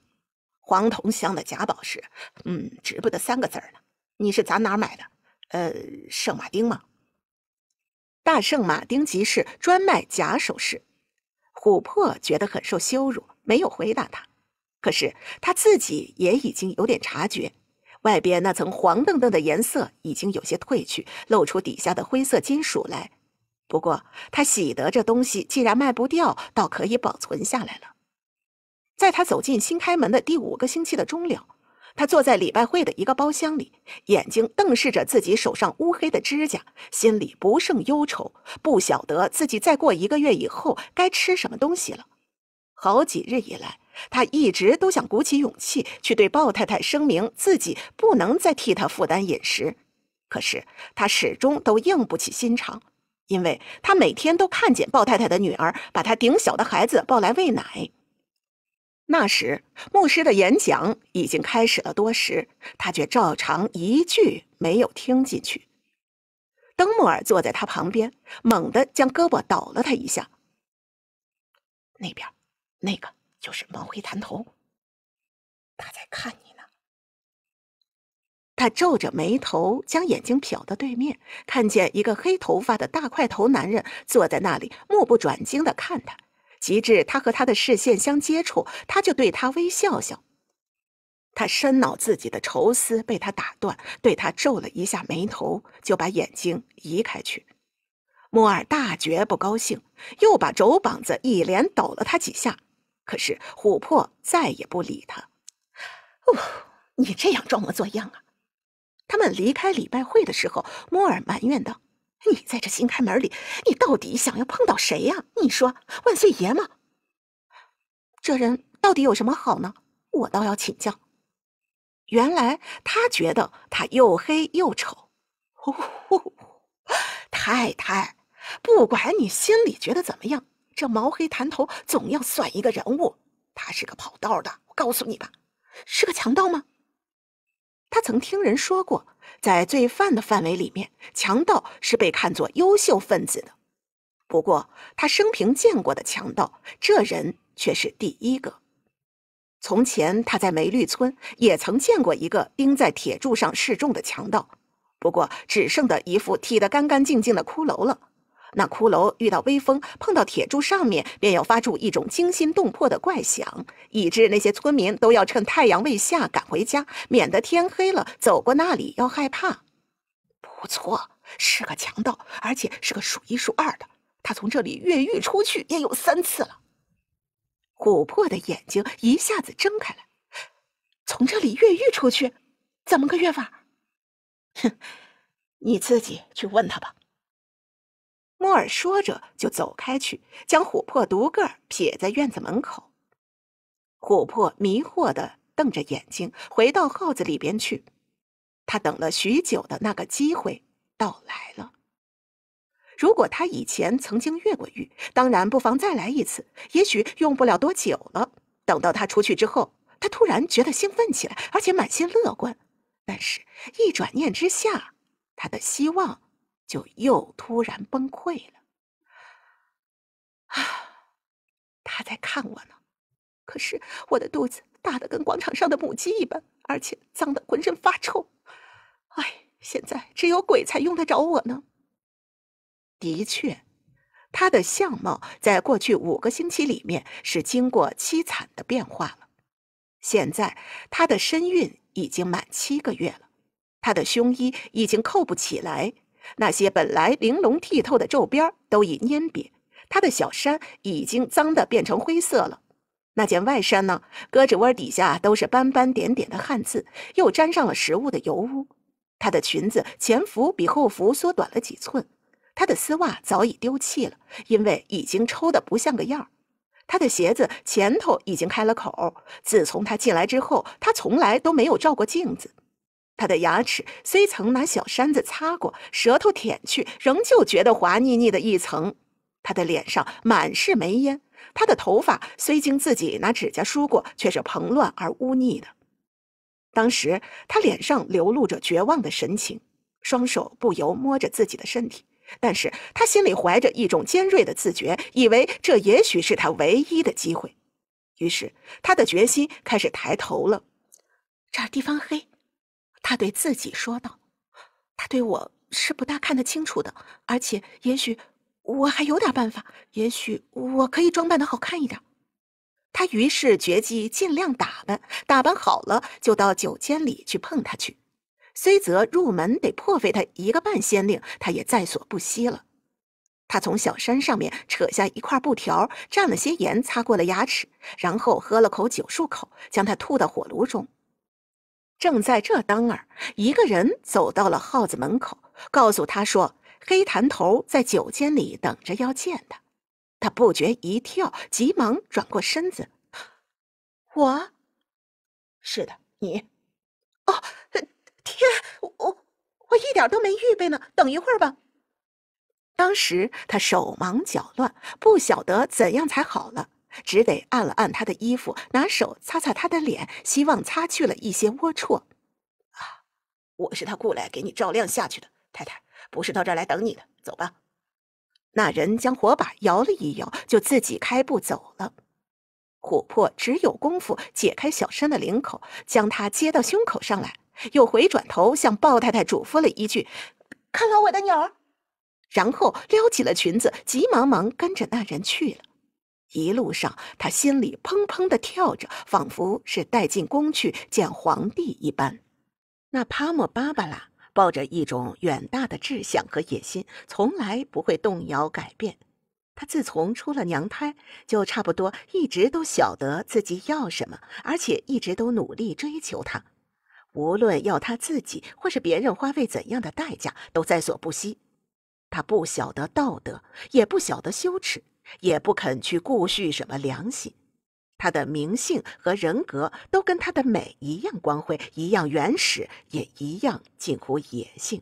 黄铜镶的假宝石，嗯，值不得三个字儿呢。你是咋哪儿买的？呃，圣马丁吗？大圣马丁集市专卖假首饰，琥珀觉得很受羞辱，没有回答他。可是他自己也已经有点察觉，外边那层黄澄澄的颜色已经有些褪去，露出底下的灰色金属来。不过他喜得这东西既然卖不掉，倒可以保存下来了。在他走进新开门的第五个星期的终了。他坐在礼拜会的一个包厢里，眼睛瞪视着自己手上乌黑的指甲，心里不胜忧愁，不晓得自己再过一个月以后该吃什么东西了。好几日以来，他一直都想鼓起勇气去对鲍太太声明自己不能再替她负担饮食，可是他始终都硬不起心肠，因为他每天都看见鲍太太的女儿把她顶小的孩子抱来喂奶。那时，牧师的演讲已经开始了多时，他却照常一句没有听进去。登莫尔坐在他旁边，猛地将胳膊抖了他一下。那边，那个就是毛辉弹头，他在看你呢。他皱着眉头，将眼睛瞟到对面，看见一个黑头发的大块头男人坐在那里，目不转睛的看他。及至他和他的视线相接触，他就对他微笑笑。他深恼自己的愁思被他打断，对他皱了一下眉头，就把眼睛移开去。莫尔大觉不高兴，又把肘膀子一连抖了他几下。可是琥珀再也不理他。哦，你这样装模作样啊！他们离开礼拜会的时候，莫尔埋怨道。你在这新开门里，你到底想要碰到谁呀？你说万岁爷吗？这人到底有什么好呢？我倒要请教。原来他觉得他又黑又丑。太太，不管你心里觉得怎么样，这毛黑弹头总要算一个人物。他是个跑道的，我告诉你吧，是个强盗吗？他曾听人说过，在罪犯的范围里面，强盗是被看作优秀分子的。不过，他生平见过的强盗，这人却是第一个。从前他在梅绿村也曾见过一个钉在铁柱上示众的强盗，不过只剩得一副剃得干干净净的骷髅了。那骷髅遇到微风，碰到铁柱上面，便要发出一种惊心动魄的怪响，以致那些村民都要趁太阳未下赶回家，免得天黑了走过那里要害怕。不错，是个强盗，而且是个数一数二的。他从这里越狱出去也有三次了。琥珀的眼睛一下子睁开了。从这里越狱出去，怎么个越法？哼，你自己去问他吧。莫尔说着，就走开去，将琥珀独个儿撇在院子门口。琥珀迷惑的瞪着眼睛，回到耗子里边去。他等了许久的那个机会到来了。如果他以前曾经越过狱，当然不妨再来一次，也许用不了多久了。等到他出去之后，他突然觉得兴奋起来，而且满心乐观。但是，一转念之下，他的希望。就又突然崩溃了。啊，他在看我呢，可是我的肚子大的跟广场上的母鸡一般，而且脏的浑身发臭。哎，现在只有鬼才用得着我呢。的确，他的相貌在过去五个星期里面是经过凄惨的变化了。现在他的身孕已经满七个月了，他的胸衣已经扣不起来。那些本来玲珑剔透的皱边儿都已蔫瘪，他的小衫已经脏得变成灰色了。那件外衫呢？胳肢窝底下都是斑斑点点的汗渍，又沾上了食物的油污。他的裙子前幅比后幅缩短了几寸。他的丝袜早已丢弃了，因为已经抽得不像个样儿。他的鞋子前头已经开了口。自从他进来之后，他从来都没有照过镜子。他的牙齿虽曾拿小扇子擦过，舌头舔去，仍旧觉得滑腻腻的一层。他的脸上满是煤烟，他的头发虽经自己拿指甲梳过，却是蓬乱而污腻的。当时他脸上流露着绝望的神情，双手不由摸着自己的身体，但是他心里怀着一种尖锐的自觉，以为这也许是他唯一的机会。于是他的决心开始抬头了。这儿地方黑。他对自己说道：“他对我是不大看得清楚的，而且也许我还有点办法，也许我可以装扮的好看一点。”他于是决计尽量打扮，打扮好了就到酒间里去碰他去。虽则入门得破费他一个半仙令，他也在所不惜了。他从小山上面扯下一块布条，蘸了些盐擦过了牙齿，然后喝了口酒漱口，将它吐到火炉中。正在这当儿，一个人走到了耗子门口，告诉他说：“黑坛头在酒间里等着要见他。”他不觉一跳，急忙转过身子。“我，是的，你，哦，天，我，我一点都没预备呢。等一会儿吧。”当时他手忙脚乱，不晓得怎样才好了。只得按了按他的衣服，拿手擦擦他的脸，希望擦去了一些龌龊。啊，我是他雇来给你照亮下去的，太太不是到这儿来等你的。走吧。那人将火把摇了一摇，就自己开步走了。琥珀只有功夫解开小衫的领口，将他接到胸口上来，又回转头向鲍太太嘱咐了一句：“看看我的鸟儿。”然后撩起了裙子，急忙忙跟着那人去了。一路上，他心里砰砰的跳着，仿佛是带进宫去见皇帝一般。那帕莫巴巴拉抱着一种远大的志向和野心，从来不会动摇改变。他自从出了娘胎，就差不多一直都晓得自己要什么，而且一直都努力追求他。无论要他自己或是别人花费怎样的代价，都在所不惜。他不晓得道德，也不晓得羞耻。也不肯去顾叙什么良心，他的名性和人格都跟他的美一样光辉，一样原始，也一样近乎野性。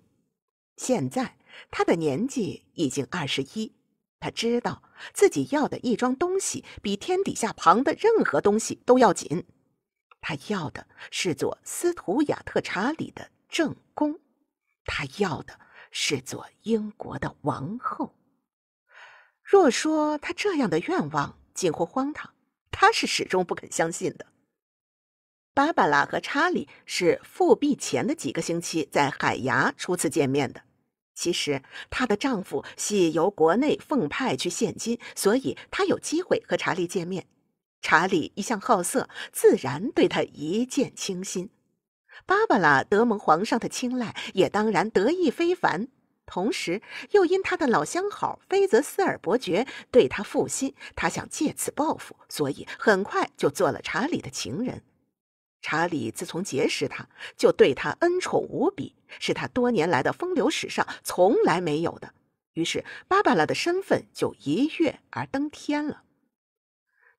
现在他的年纪已经二十一，他知道自己要的一桩东西比天底下旁的任何东西都要紧。他要的是做斯图亚特查理的正宫，他要的是做英国的王后。若说他这样的愿望近乎荒唐，他是始终不肯相信的。芭芭拉和查理是复辟前的几个星期在海牙初次见面的。其实，她的丈夫系由国内奉派去献金，所以她有机会和查理见面。查理一向好色，自然对她一见倾心。芭芭拉得蒙皇上的青睐，也当然得意非凡。同时，又因他的老相好菲泽斯尔伯爵对他负心，他想借此报复，所以很快就做了查理的情人。查理自从结识她，就对她恩宠无比，是他多年来的风流史上从来没有的。于是，芭芭拉的身份就一跃而登天了。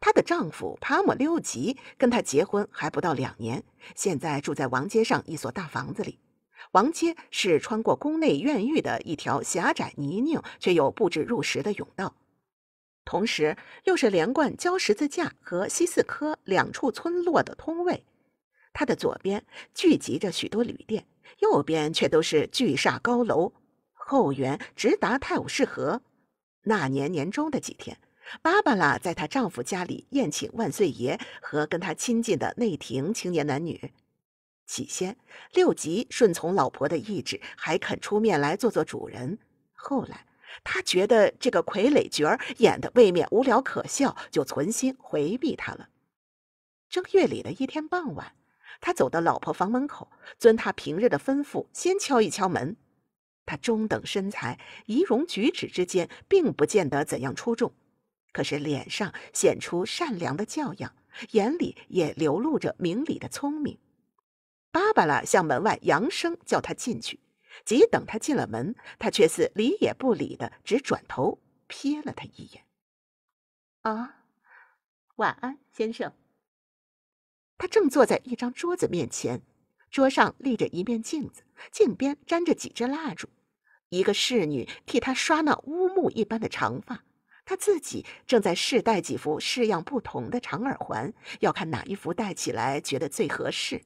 她的丈夫帕姆六吉跟她结婚还不到两年，现在住在王街上一所大房子里。王街是穿过宫内院域的一条狭窄泥泞却又布置入石的甬道，同时又是连贯焦十字架和西四科两处村落的通位。它的左边聚集着许多旅店，右边却都是巨厦高楼。后园直达泰晤士河。那年年中的几天，芭芭拉在她丈夫家里宴请万岁爷和跟她亲近的内廷青年男女。起先，六级顺从老婆的意志，还肯出面来做做主人。后来，他觉得这个傀儡角演的未免无聊可笑，就存心回避他了。正月里的一天傍晚，他走到老婆房门口，遵他平日的吩咐，先敲一敲门。他中等身材，仪容举止之间并不见得怎样出众，可是脸上显出善良的教养，眼里也流露着明理的聪明。芭芭拉向门外扬声叫他进去，即等他进了门，他却似理也不理的，只转头瞥了他一眼。啊，晚安，先生。他正坐在一张桌子面前，桌上立着一面镜子，镜边粘着几支蜡烛，一个侍女替他刷那乌木一般的长发，他自己正在试戴几副式样不同的长耳环，要看哪一副戴起来觉得最合适。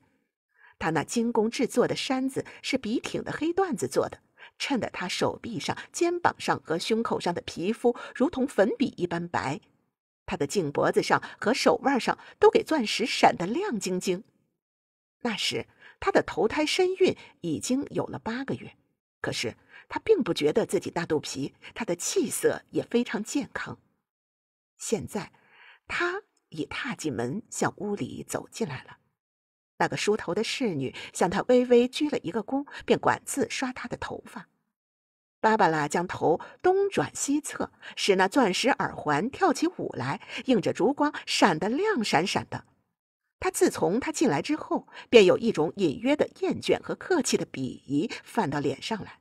他那精工制作的衫子是笔挺的黑缎子做的，衬得他手臂上、肩膀上和胸口上的皮肤如同粉笔一般白。他的颈脖子上和手腕上都给钻石闪得亮晶晶。那时他的头胎身孕已经有了八个月，可是他并不觉得自己大肚皮，他的气色也非常健康。现在，他已踏进门，向屋里走进来了。那个梳头的侍女向他微微鞠了一个躬，便管自刷他的头发。芭芭拉将头东转西侧，使那钻石耳环跳起舞来，映着烛光闪得亮闪闪的。他自从他进来之后，便有一种隐约的厌倦和客气的鄙夷泛到脸上来。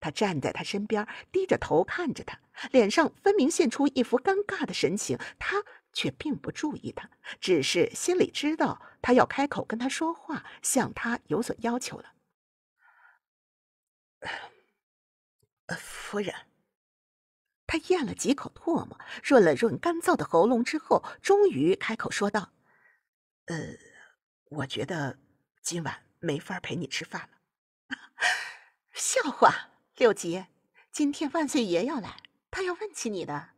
他站在他身边，低着头看着他，脸上分明现出一副尴尬的神情。他。却并不注意他，只是心里知道他要开口跟他说话，向他有所要求了。夫人，他咽了几口唾沫，润了润干燥的喉咙之后，终于开口说道：“呃，我觉得今晚没法陪你吃饭了。[LAUGHS] ”笑话，六吉，今天万岁爷要来，他要问起你的。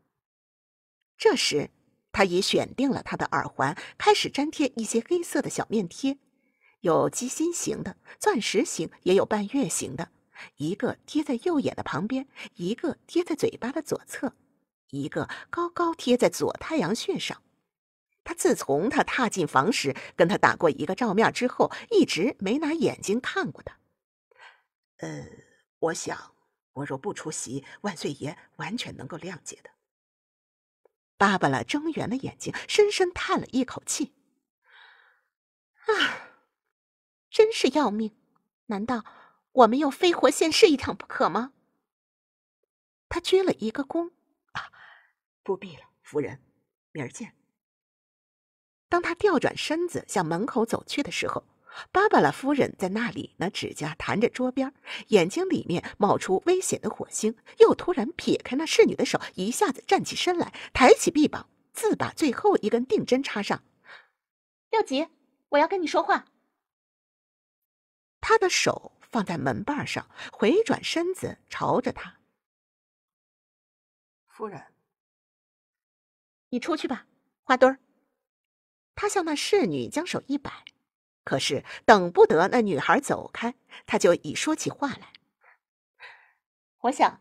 这时。他已选定了他的耳环，开始粘贴一些黑色的小面贴，有机心形的、钻石形，也有半月形的。一个贴在右眼的旁边，一个贴在嘴巴的左侧，一个高高贴在左太阳穴上。他自从他踏进房时跟他打过一个照面之后，一直没拿眼睛看过他。呃，我想，我若不出席，万岁爷完全能够谅解的。芭芭拉睁圆了眼睛，深深叹了一口气。啊，真是要命！难道我们又飞活现世一场不可吗？他鞠了一个躬。啊，不必了，夫人，明儿见。当他调转身子向门口走去的时候，芭芭拉夫人在那里，那指甲弹着桌边，眼睛里面冒出危险的火星，又突然撇开那侍女的手，一下子站起身来，抬起臂膀，自把最后一根定针插上。六吉，我要跟你说话。他的手放在门把上，回转身子朝着他。夫人，你出去吧，花墩儿。他向那侍女将手一摆。可是，等不得那女孩走开，他就已说起话来。我想，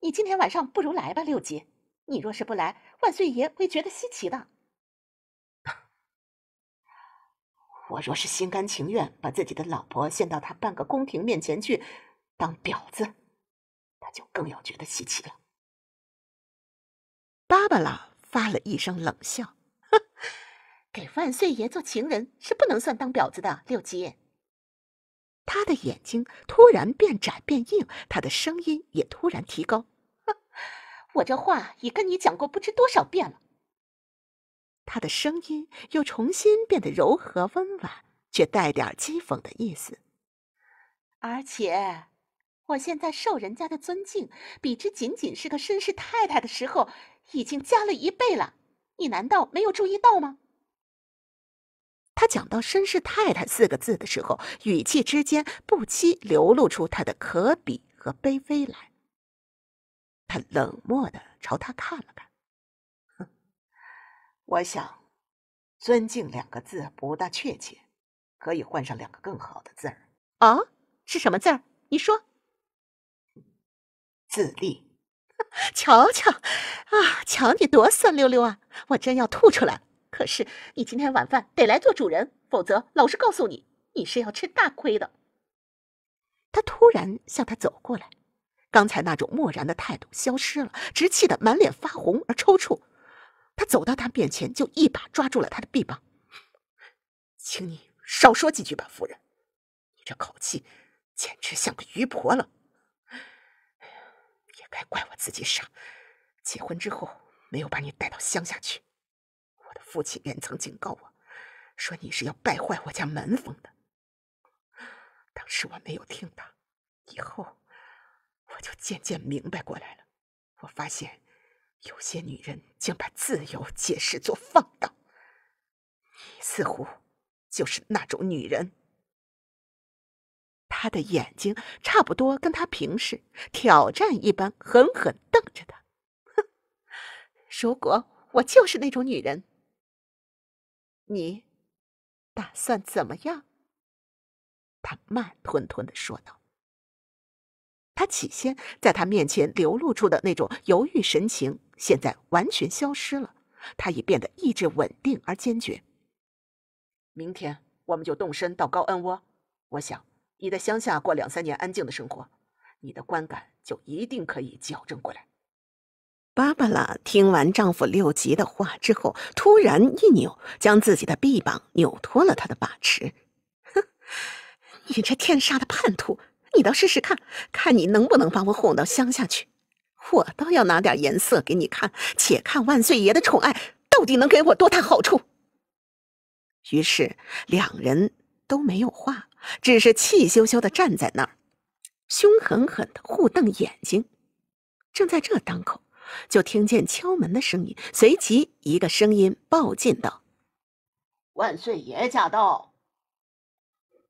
你今天晚上不如来吧，六姐。你若是不来，万岁爷会觉得稀奇的。我若是心甘情愿把自己的老婆献到他半个宫廷面前去当婊子，他就更要觉得稀奇了。芭芭拉发了一声冷笑。[LAUGHS] 给万岁爷做情人是不能算当婊子的，六级。他的眼睛突然变窄变硬，他的声音也突然提高。我这话已跟你讲过不知多少遍了。他的声音又重新变得柔和温婉，却带点讥讽的意思。而且，我现在受人家的尊敬，比之仅仅是个绅士太太的时候，已经加了一倍了。你难道没有注意到吗？他讲到“绅士太太”四个字的时候，语气之间不期流露出他的可鄙和卑微来。他冷漠的朝他看了看，哼，我想，“尊敬”两个字不大确切，可以换上两个更好的字儿。哦，是什么字儿？你说。自立。[LAUGHS] 瞧瞧，啊，瞧你多酸溜溜啊！我真要吐出来。可是你今天晚饭得来做主人，否则老实告诉你，你是要吃大亏的。他突然向他走过来，刚才那种漠然的态度消失了，直气得满脸发红而抽搐。他走到他面前，就一把抓住了他的臂膀。请你少说几句吧，夫人，你这口气简直像个渔婆了。也该怪我自己傻，结婚之后没有把你带到乡下去。的父亲便曾警告我，说你是要败坏我家门风的。当时我没有听他，以后我就渐渐明白过来了。我发现，有些女人竟把自由解释作放荡。你似乎就是那种女人。他的眼睛差不多跟他平视，挑战一般，狠狠瞪着他。[LAUGHS] 如果我就是那种女人。你打算怎么样？他慢吞吞的说道。他起先在他面前流露出的那种犹豫神情，现在完全消失了。他已变得意志稳定而坚决。明天我们就动身到高恩窝。我想你在乡下过两三年安静的生活，你的观感就一定可以矫正过来。芭芭拉听完丈夫六级的话之后，突然一扭，将自己的臂膀扭脱了他的把持。哼，你这天杀的叛徒，你倒试试看看你能不能把我哄到乡下去？我倒要拿点颜色给你看，且看万岁爷的宠爱到底能给我多大好处。于是两人都没有话，只是气羞羞的站在那儿，凶狠狠的互瞪眼睛。正在这当口。就听见敲门的声音，随即一个声音报进道：“万岁爷驾到。”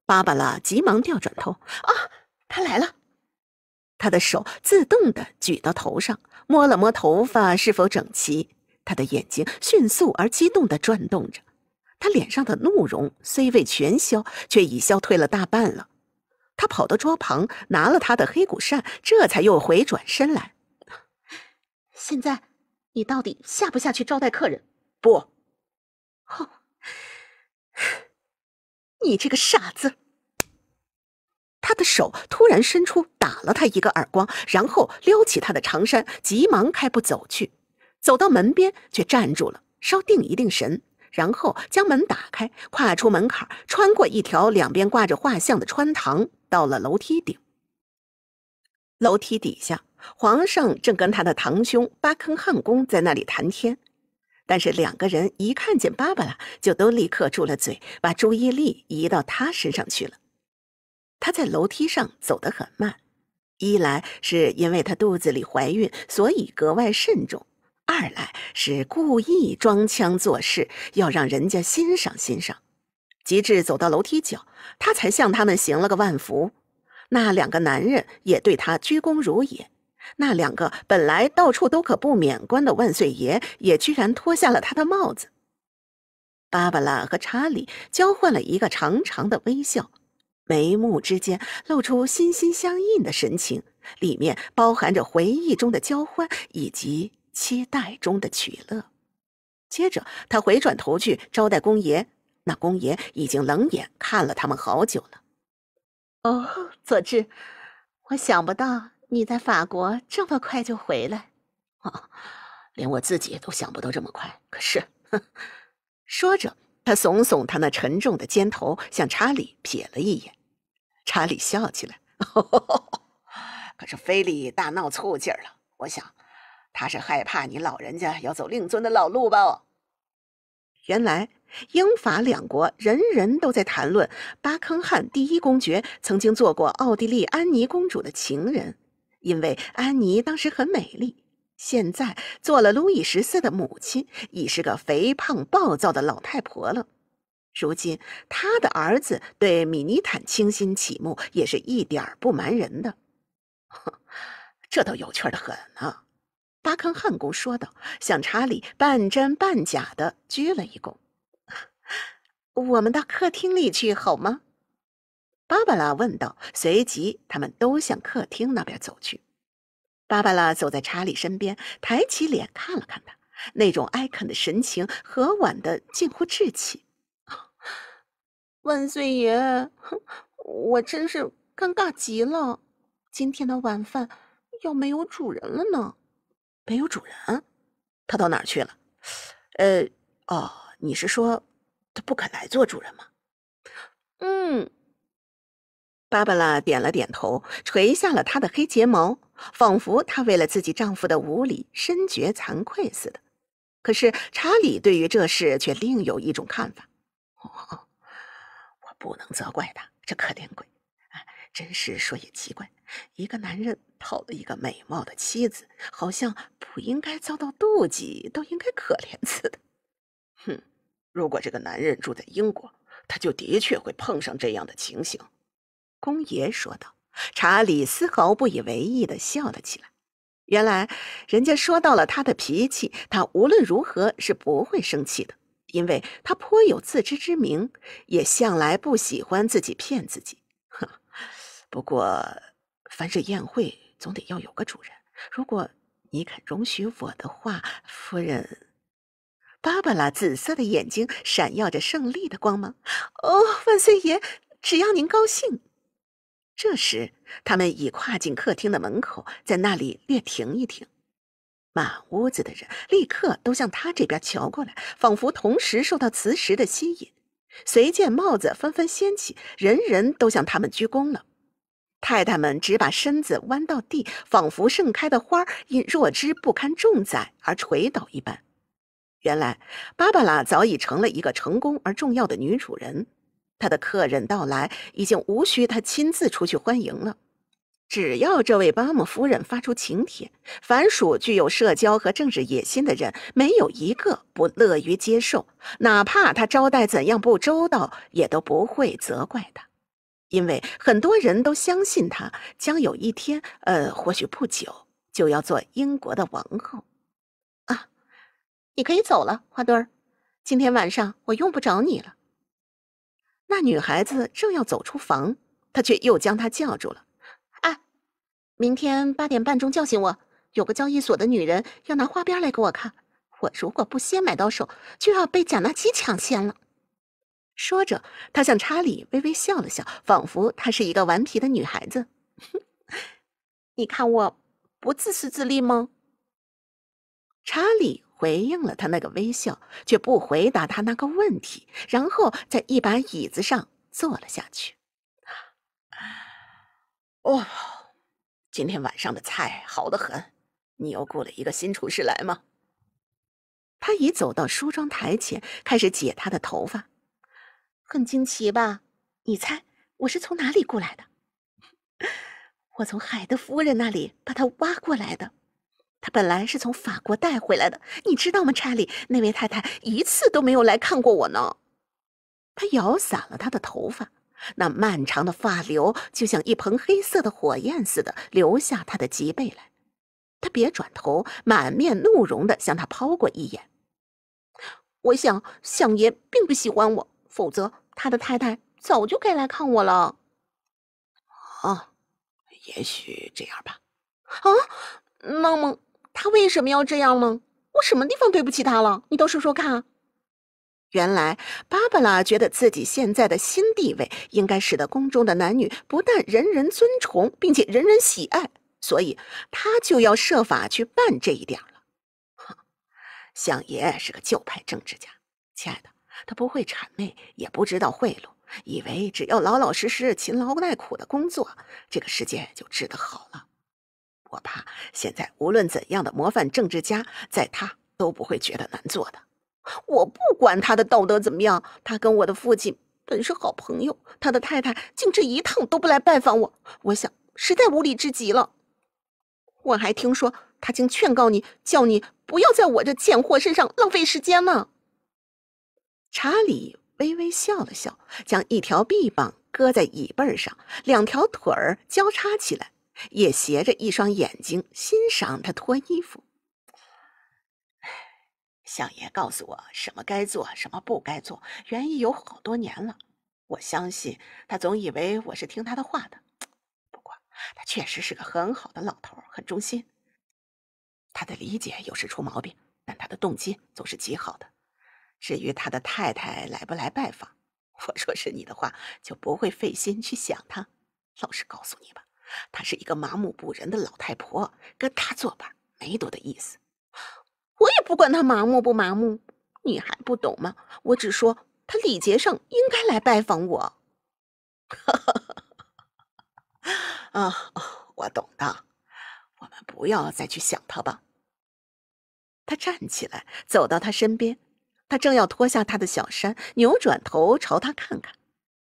芭芭拉急忙调转头，“啊，他来了！”他的手自动的举到头上，摸了摸头发是否整齐。他的眼睛迅速而激动的转动着，他脸上的怒容虽未全消，却已消退了大半了。他跑到桌旁拿了他的黑骨扇，这才又回转身来。现在，你到底下不下去招待客人？不，哼！你这个傻子！他的手突然伸出，打了他一个耳光，然后撩起他的长衫，急忙开步走去。走到门边却站住了，稍定一定神，然后将门打开，跨出门槛，穿过一条两边挂着画像的穿堂，到了楼梯顶。楼梯底下。皇上正跟他的堂兄巴坑汉宫在那里谈天，但是两个人一看见芭芭拉，就都立刻住了嘴，把注意力移到他身上去了。他在楼梯上走得很慢，一来是因为她肚子里怀孕，所以格外慎重；二来是故意装腔作势，要让人家欣赏欣赏。及至走到楼梯脚，他才向他们行了个万福，那两个男人也对他鞠躬如也。那两个本来到处都可不免官的万岁爷，也居然脱下了他的帽子。芭芭拉和查理交换了一个长长的微笑，眉目之间露出心心相印的神情，里面包含着回忆中的交欢以及期待中的取乐。接着，他回转头去招待公爷，那公爷已经冷眼看了他们好久了。哦，佐治，我想不到。你在法国这么快就回来，哦，连我自己都想不到这么快。可是，说着，他耸耸他那沉重的肩头，向查理瞥了一眼。查理笑起来，[LAUGHS] 可是菲利大闹醋劲儿了。我想，他是害怕你老人家要走令尊的老路吧？哦，原来英法两国人人都在谈论巴康汉第一公爵曾经做过奥地利安妮公主的情人。因为安妮当时很美丽，现在做了路易十四的母亲，已是个肥胖暴躁的老太婆了。如今她的儿子对米尼坦倾心启目，也是一点儿不瞒人的。[LAUGHS] 这倒有趣的很呢，巴康汉公说道，向查理半真半假的鞠了一躬。[LAUGHS] 我们到客厅里去好吗？芭芭拉问道，随即他们都向客厅那边走去。芭芭拉走在查理身边，抬起脸看了看他，那种哀恳的神情和婉的近乎稚气。万岁爷，[LAUGHS] 我真是尴尬极了，今天的晚饭要没有主人了呢。没有主人？他到哪儿去了？呃，哦，你是说他不肯来做主人吗？嗯。芭芭拉点了点头，垂下了她的黑睫毛，仿佛她为了自己丈夫的无礼深觉惭愧似的。可是查理对于这事却另有一种看法。哦，我不能责怪他，这可怜鬼！真是说也奇怪，一个男人讨了一个美貌的妻子，好像不应该遭到妒忌，都应该可怜似的。哼，如果这个男人住在英国，他就的确会碰上这样的情形。公爷说道：“查理丝毫不以为意地笑了起来。原来人家说到了他的脾气，他无论如何是不会生气的，因为他颇有自知之明，也向来不喜欢自己骗自己。不过，凡是宴会总得要有个主人，如果你肯容许我的话，夫人，芭芭拉紫色的眼睛闪耀着胜利的光芒。哦，万岁爷，只要您高兴。”这时，他们已跨进客厅的门口，在那里略停一停。满屋子的人立刻都向他这边瞧过来，仿佛同时受到磁石的吸引。随见帽子纷纷掀起，人人都向他们鞠躬了。太太们只把身子弯到地，仿佛盛开的花因弱枝不堪重载而垂倒一般。原来，芭芭拉早已成了一个成功而重要的女主人。他的客人到来已经无需他亲自出去欢迎了。只要这位巴姆夫人发出请帖，凡属具有社交和政治野心的人，没有一个不乐于接受，哪怕他招待怎样不周到，也都不会责怪他，因为很多人都相信他将有一天，呃，或许不久就要做英国的王后。啊，你可以走了，花墩儿。今天晚上我用不着你了。那女孩子正要走出房，她却又将她叫住了。“哎，明天八点半钟叫醒我，有个交易所的女人要拿花边来给我看。我如果不先买到手，就要被贾纳基抢先了。”说着，她向查理微微笑了笑，仿佛她是一个顽皮的女孩子。[LAUGHS] “你看我，不自私自利吗？”查理。回应了他那个微笑，却不回答他那个问题，然后在一把椅子上坐了下去。哦，[SIGHS] 今天晚上的菜好得很，你又雇了一个新厨师来吗？他已走到梳妆台前，开始解他的头发。很惊奇吧？你猜我是从哪里雇来的？[LAUGHS] 我从海德夫人那里把他挖过来的。他本来是从法国带回来的，你知道吗，查理？那位太太一次都没有来看过我呢。他摇散了他的头发，那漫长的发流就像一盆黑色的火焰似的，留下他的脊背来。他别转头，满面怒容的向他抛过一眼。我想，相爷并不喜欢我，否则他的太太早就该来看我了。啊，也许这样吧。啊，那么。他为什么要这样呢？我什么地方对不起他了？你倒说说看。原来芭芭拉觉得自己现在的新地位应该使得宫中的男女不但人人尊崇，并且人人喜爱，所以他就要设法去办这一点了。哼，相爷是个旧派政治家，亲爱的，他不会谄媚，也不知道贿赂，以为只要老老实实、勤劳耐苦的工作，这个世界就治得好了。我怕现在无论怎样的模范政治家，在他都不会觉得难做的。我不管他的道德怎么样，他跟我的父亲本是好朋友，他的太太竟这一趟都不来拜访我，我想实在无理之极了。我还听说他竟劝告你，叫你不要在我这贱货身上浪费时间呢。查理微微笑了笑，将一条臂膀搁在椅背上，两条腿儿交叉起来。也斜着一双眼睛欣赏他脱衣服。相爷告诉我什么该做，什么不该做，原意有好多年了。我相信他总以为我是听他的话的。不过他确实是个很好的老头，很忠心。他的理解有时出毛病，但他的动机总是极好的。至于他的太太来不来拜访，[LAUGHS] 我若是你的话，就不会费心去想他。老实告诉你吧。她是一个麻木不仁的老太婆，跟她做伴没多的意思。我也不管她麻木不麻木，你还不懂吗？我只说她礼节上应该来拜访我。[LAUGHS] 啊，我懂的。我们不要再去想她吧。他站起来，走到她身边，他正要脱下他的小衫，扭转头朝他看看，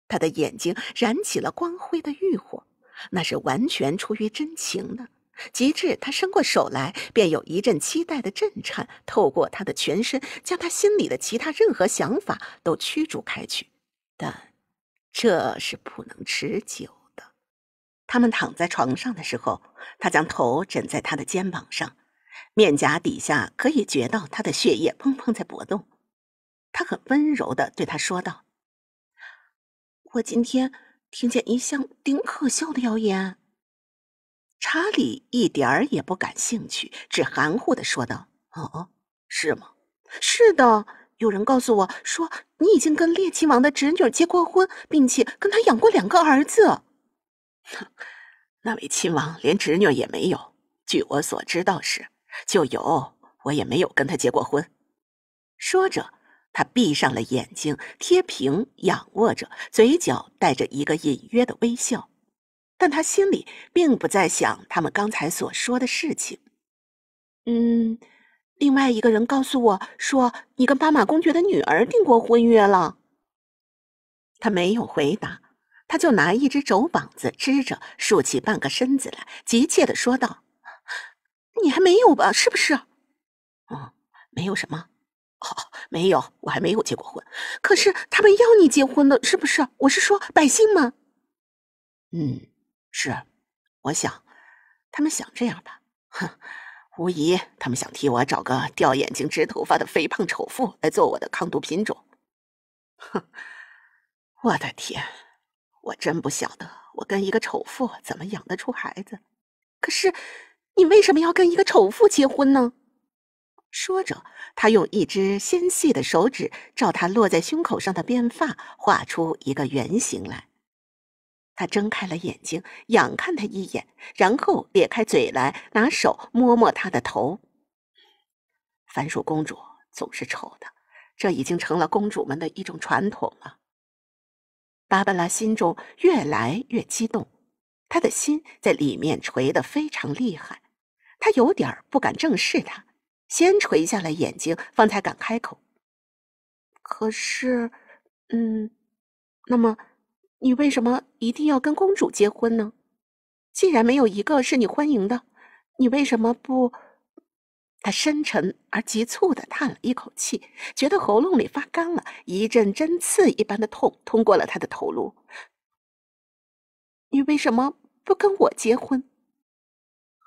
他的眼睛燃起了光辉的欲火。那是完全出于真情的。及至他伸过手来，便有一阵期待的震颤透过他的全身，将他心里的其他任何想法都驱逐开去。但，这是不能持久的。他们躺在床上的时候，他将头枕在他的肩膀上，面颊底下可以觉到他的血液砰砰在搏动。他很温柔地对他说道：“我今天。”听见一项顶可笑的谣言，查理一点儿也不感兴趣，只含糊的说道：“哦，是吗？是的，有人告诉我说你已经跟列亲王的侄女结过婚，并且跟他养过两个儿子。哼，那位亲王连侄女也没有，据我所知道是，就有我也没有跟他结过婚。”说着。他闭上了眼睛，贴平仰卧着，嘴角带着一个隐约的微笑，但他心里并不在想他们刚才所说的事情。嗯，另外一个人告诉我说，你跟巴马公爵的女儿订过婚约了。他没有回答，他就拿一只肘膀子支着，竖起半个身子来，急切地说道：“你还没有吧？是不是？”“哦，没有什么。”好，没有，我还没有结过婚。可是他们要你结婚呢，是不是？我是说百姓们。嗯，是。我想，他们想这样的。哼，无疑，他们想替我找个掉眼睛、直头发的肥胖丑妇来做我的抗毒品种。哼，我的天，我真不晓得我跟一个丑妇怎么养得出孩子。可是，你为什么要跟一个丑妇结婚呢？说着，他用一只纤细的手指照他落在胸口上的辫发画出一个圆形来。他睁开了眼睛，仰看他一眼，然后咧开嘴来，拿手摸摸他的头。番薯公主总是丑的，这已经成了公主们的一种传统了。芭芭拉心中越来越激动，她的心在里面锤得非常厉害，她有点不敢正视他。先垂下了眼睛，方才敢开口。可是，嗯，那么，你为什么一定要跟公主结婚呢？既然没有一个是你欢迎的，你为什么不……他深沉而急促的叹了一口气，觉得喉咙里发干了，一阵针刺一般的痛通过了他的头颅。你为什么不跟我结婚？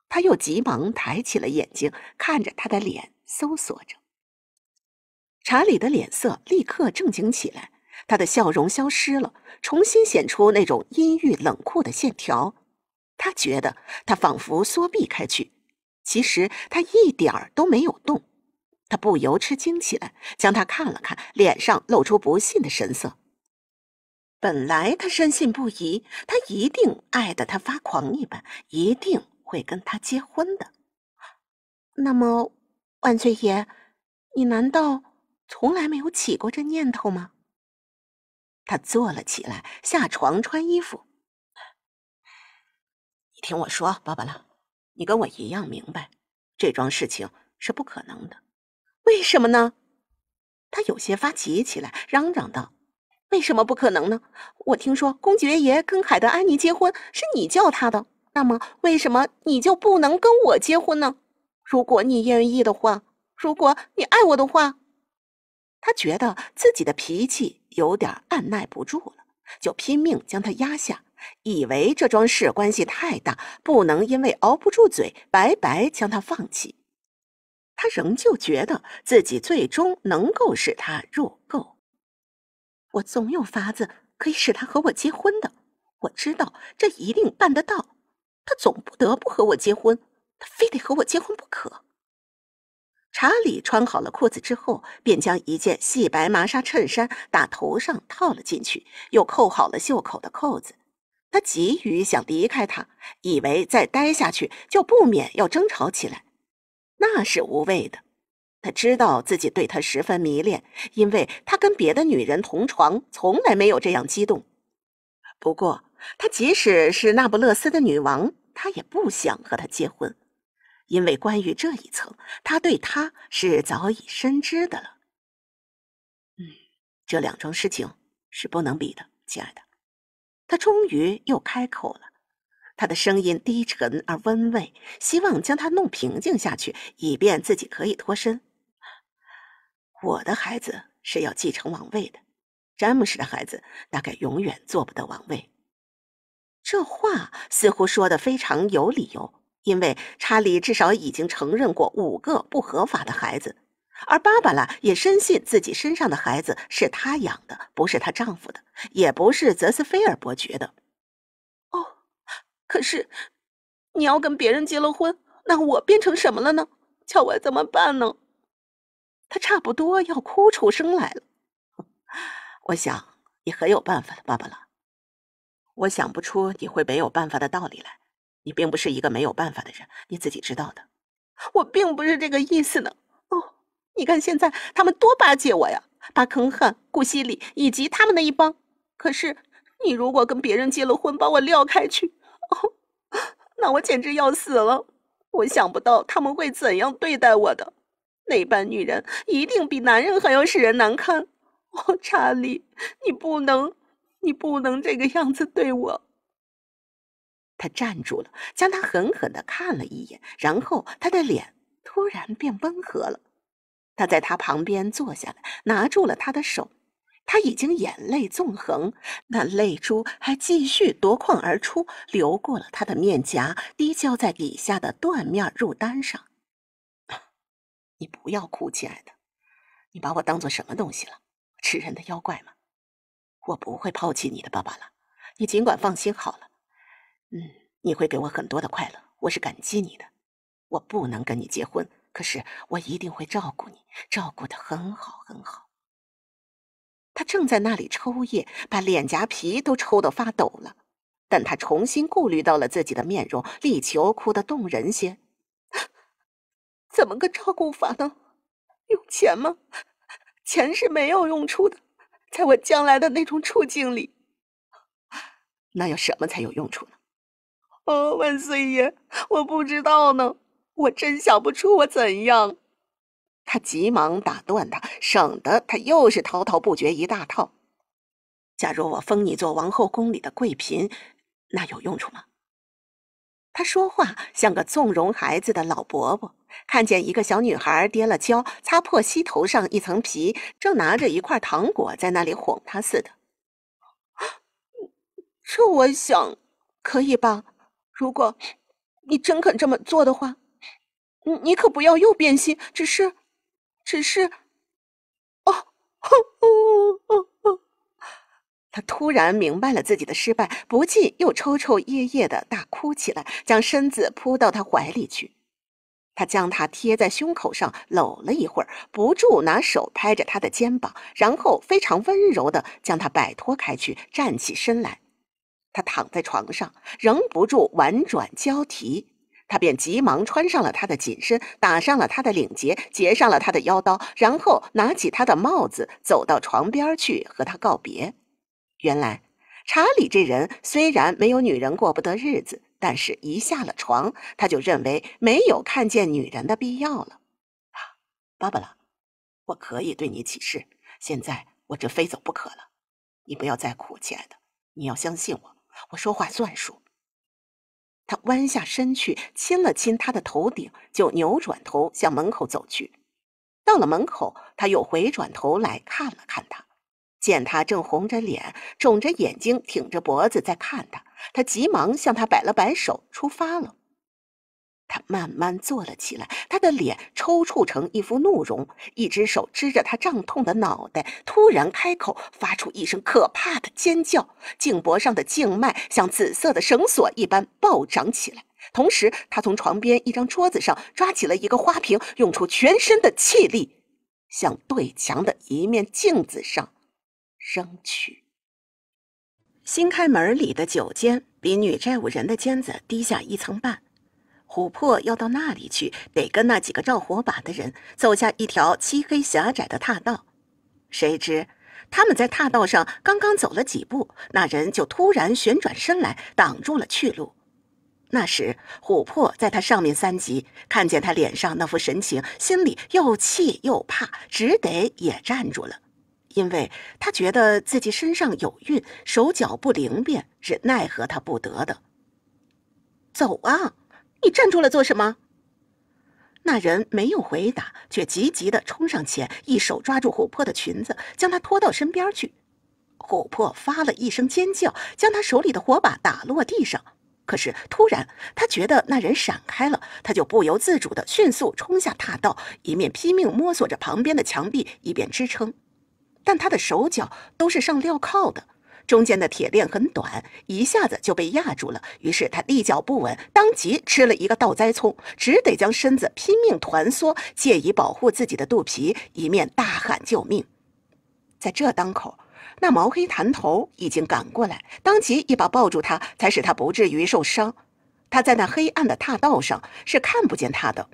他又急忙抬起了眼睛，看着他的脸，搜索着。查理的脸色立刻正经起来，他的笑容消失了，重新显出那种阴郁冷酷的线条。他觉得他仿佛缩避开去，其实他一点儿都没有动。他不由吃惊起来，将他看了看，脸上露出不信的神色。本来他深信不疑，他一定爱得他发狂一般，一定。会跟他结婚的。那么，万岁爷，你难道从来没有起过这念头吗？他坐了起来，下床穿衣服。你听我说，巴巴拉，你跟我一样明白，这桩事情是不可能的。为什么呢？他有些发急起来，嚷嚷道：“为什么不可能呢？我听说公爵爷跟海德安妮结婚，是你叫他的。”那么，为什么你就不能跟我结婚呢？如果你愿意的话，如果你爱我的话，他觉得自己的脾气有点按耐不住了，就拼命将他压下，以为这桩事关系太大，不能因为熬不住嘴，白白将他放弃。他仍旧觉得自己最终能够使他入垢。我总有法子可以使他和我结婚的，我知道这一定办得到。他总不得不和我结婚，他非得和我结婚不可。查理穿好了裤子之后，便将一件细白麻纱衬衫打头上套了进去，又扣好了袖口的扣子。他急于想离开他，以为再待下去就不免要争吵起来，那是无谓的。他知道自己对他十分迷恋，因为他跟别的女人同床从来没有这样激动。不过。他即使是那不勒斯的女王，他也不想和他结婚，因为关于这一层，他对他是早已深知的了。嗯，这两桩事情是不能比的，亲爱的。他终于又开口了，他的声音低沉而温慰，希望将他弄平静下去，以便自己可以脱身。我的孩子是要继承王位的，詹姆士的孩子大概永远做不得王位。这话似乎说的非常有理由，因为查理至少已经承认过五个不合法的孩子，而芭芭拉也深信自己身上的孩子是她养的，不是她丈夫的，也不是泽斯菲尔伯爵的。哦，可是，你要跟别人结了婚，那我变成什么了呢？乔我怎么办呢？他差不多要哭出声来了。[LAUGHS] 我想你很有办法，芭芭拉。我想不出你会没有办法的道理来，你并不是一个没有办法的人，你自己知道的。我并不是这个意思呢。哦，你看现在他们多巴结我呀，巴坑汉、古西里以及他们那一帮。可是你如果跟别人结了婚，把我撂开去，哦，那我简直要死了。我想不到他们会怎样对待我的，那般女人一定比男人还要使人难堪。哦，查理，你不能。你不能这个样子对我。他站住了，将他狠狠的看了一眼，然后他的脸突然变温和了。他在他旁边坐下来，拿住了他的手。他已经眼泪纵横，那泪珠还继续夺眶而出，流过了他的面颊，滴浇在底下的缎面褥单上。你不要哭，亲爱的。你把我当做什么东西了？吃人的妖怪吗？我不会抛弃你的，爸爸了，你尽管放心好了。嗯，你会给我很多的快乐，我是感激你的。我不能跟你结婚，可是我一定会照顾你，照顾的很好很好。他正在那里抽噎，把脸颊皮都抽得发抖了，但他重新顾虑到了自己的面容，力求哭得动人些。怎么个照顾法呢？用钱吗？钱是没有用处的。在我将来的那种处境里，那要什么才有用处呢？哦，万岁爷，我不知道呢，我真想不出我怎样。他急忙打断他，省得他又是滔滔不绝一大套。假如我封你做王后宫里的贵嫔，那有用处吗？他说话像个纵容孩子的老伯伯，看见一个小女孩跌了跤，擦破膝头上一层皮，正拿着一块糖果在那里哄她似的。这我想，可以吧？如果，你真肯这么做的话，你可不要又变心。只是，只是，哦，哦，哦，哦。他突然明白了自己的失败，不禁又抽抽噎噎地大哭起来，将身子扑到他怀里去。他将他贴在胸口上搂了一会儿，不住拿手拍着他的肩膀，然后非常温柔地将他摆脱开去，站起身来。他躺在床上，仍不住婉转交啼，他便急忙穿上了他的紧身，打上了他的领结，结上了他的腰刀，然后拿起他的帽子，走到床边去和他告别。原来，查理这人虽然没有女人过不得日子，但是一下了床，他就认为没有看见女人的必要了。啊，芭芭拉，我可以对你起誓，现在我这非走不可了。你不要再哭，亲爱的，你要相信我，我说话算数。他弯下身去亲了亲她的头顶，就扭转头向门口走去。到了门口，他又回转头来看了看她。见他正红着脸、肿着眼睛、挺着脖子在看他，他急忙向他摆了摆手，出发了。他慢慢坐了起来，他的脸抽搐成一副怒容，一只手支着他胀痛的脑袋，突然开口发出一声可怕的尖叫，颈脖上的静脉像紫色的绳索一般暴涨起来。同时，他从床边一张桌子上抓起了一个花瓶，用出全身的气力，向对墙的一面镜子上。扔去。新开门里的酒间比女债务人的间子低下一层半，琥珀要到那里去，得跟那几个照火把的人走下一条漆黑狭窄的踏道。谁知他们在踏道上刚刚走了几步，那人就突然旋转身来，挡住了去路。那时琥珀在他上面三级，看见他脸上那副神情，心里又气又怕，只得也站住了。因为他觉得自己身上有孕，手脚不灵便，是奈何他不得的。走啊！你站住了做什么？那人没有回答，却急急地冲上前，一手抓住琥珀的裙子，将她拖到身边去。琥珀发了一声尖叫，将他手里的火把打落地上。可是突然，他觉得那人闪开了，他就不由自主地迅速冲下踏道，一面拼命摸索着旁边的墙壁，一边支撑。但他的手脚都是上镣铐的，中间的铁链很短，一下子就被压住了。于是他立脚不稳，当即吃了一个倒栽葱，只得将身子拼命团缩，借以保护自己的肚皮，一面大喊救命。在这当口，那毛黑弹头已经赶过来，当即一把抱住他，才使他不至于受伤。他在那黑暗的大道上是看不见他的。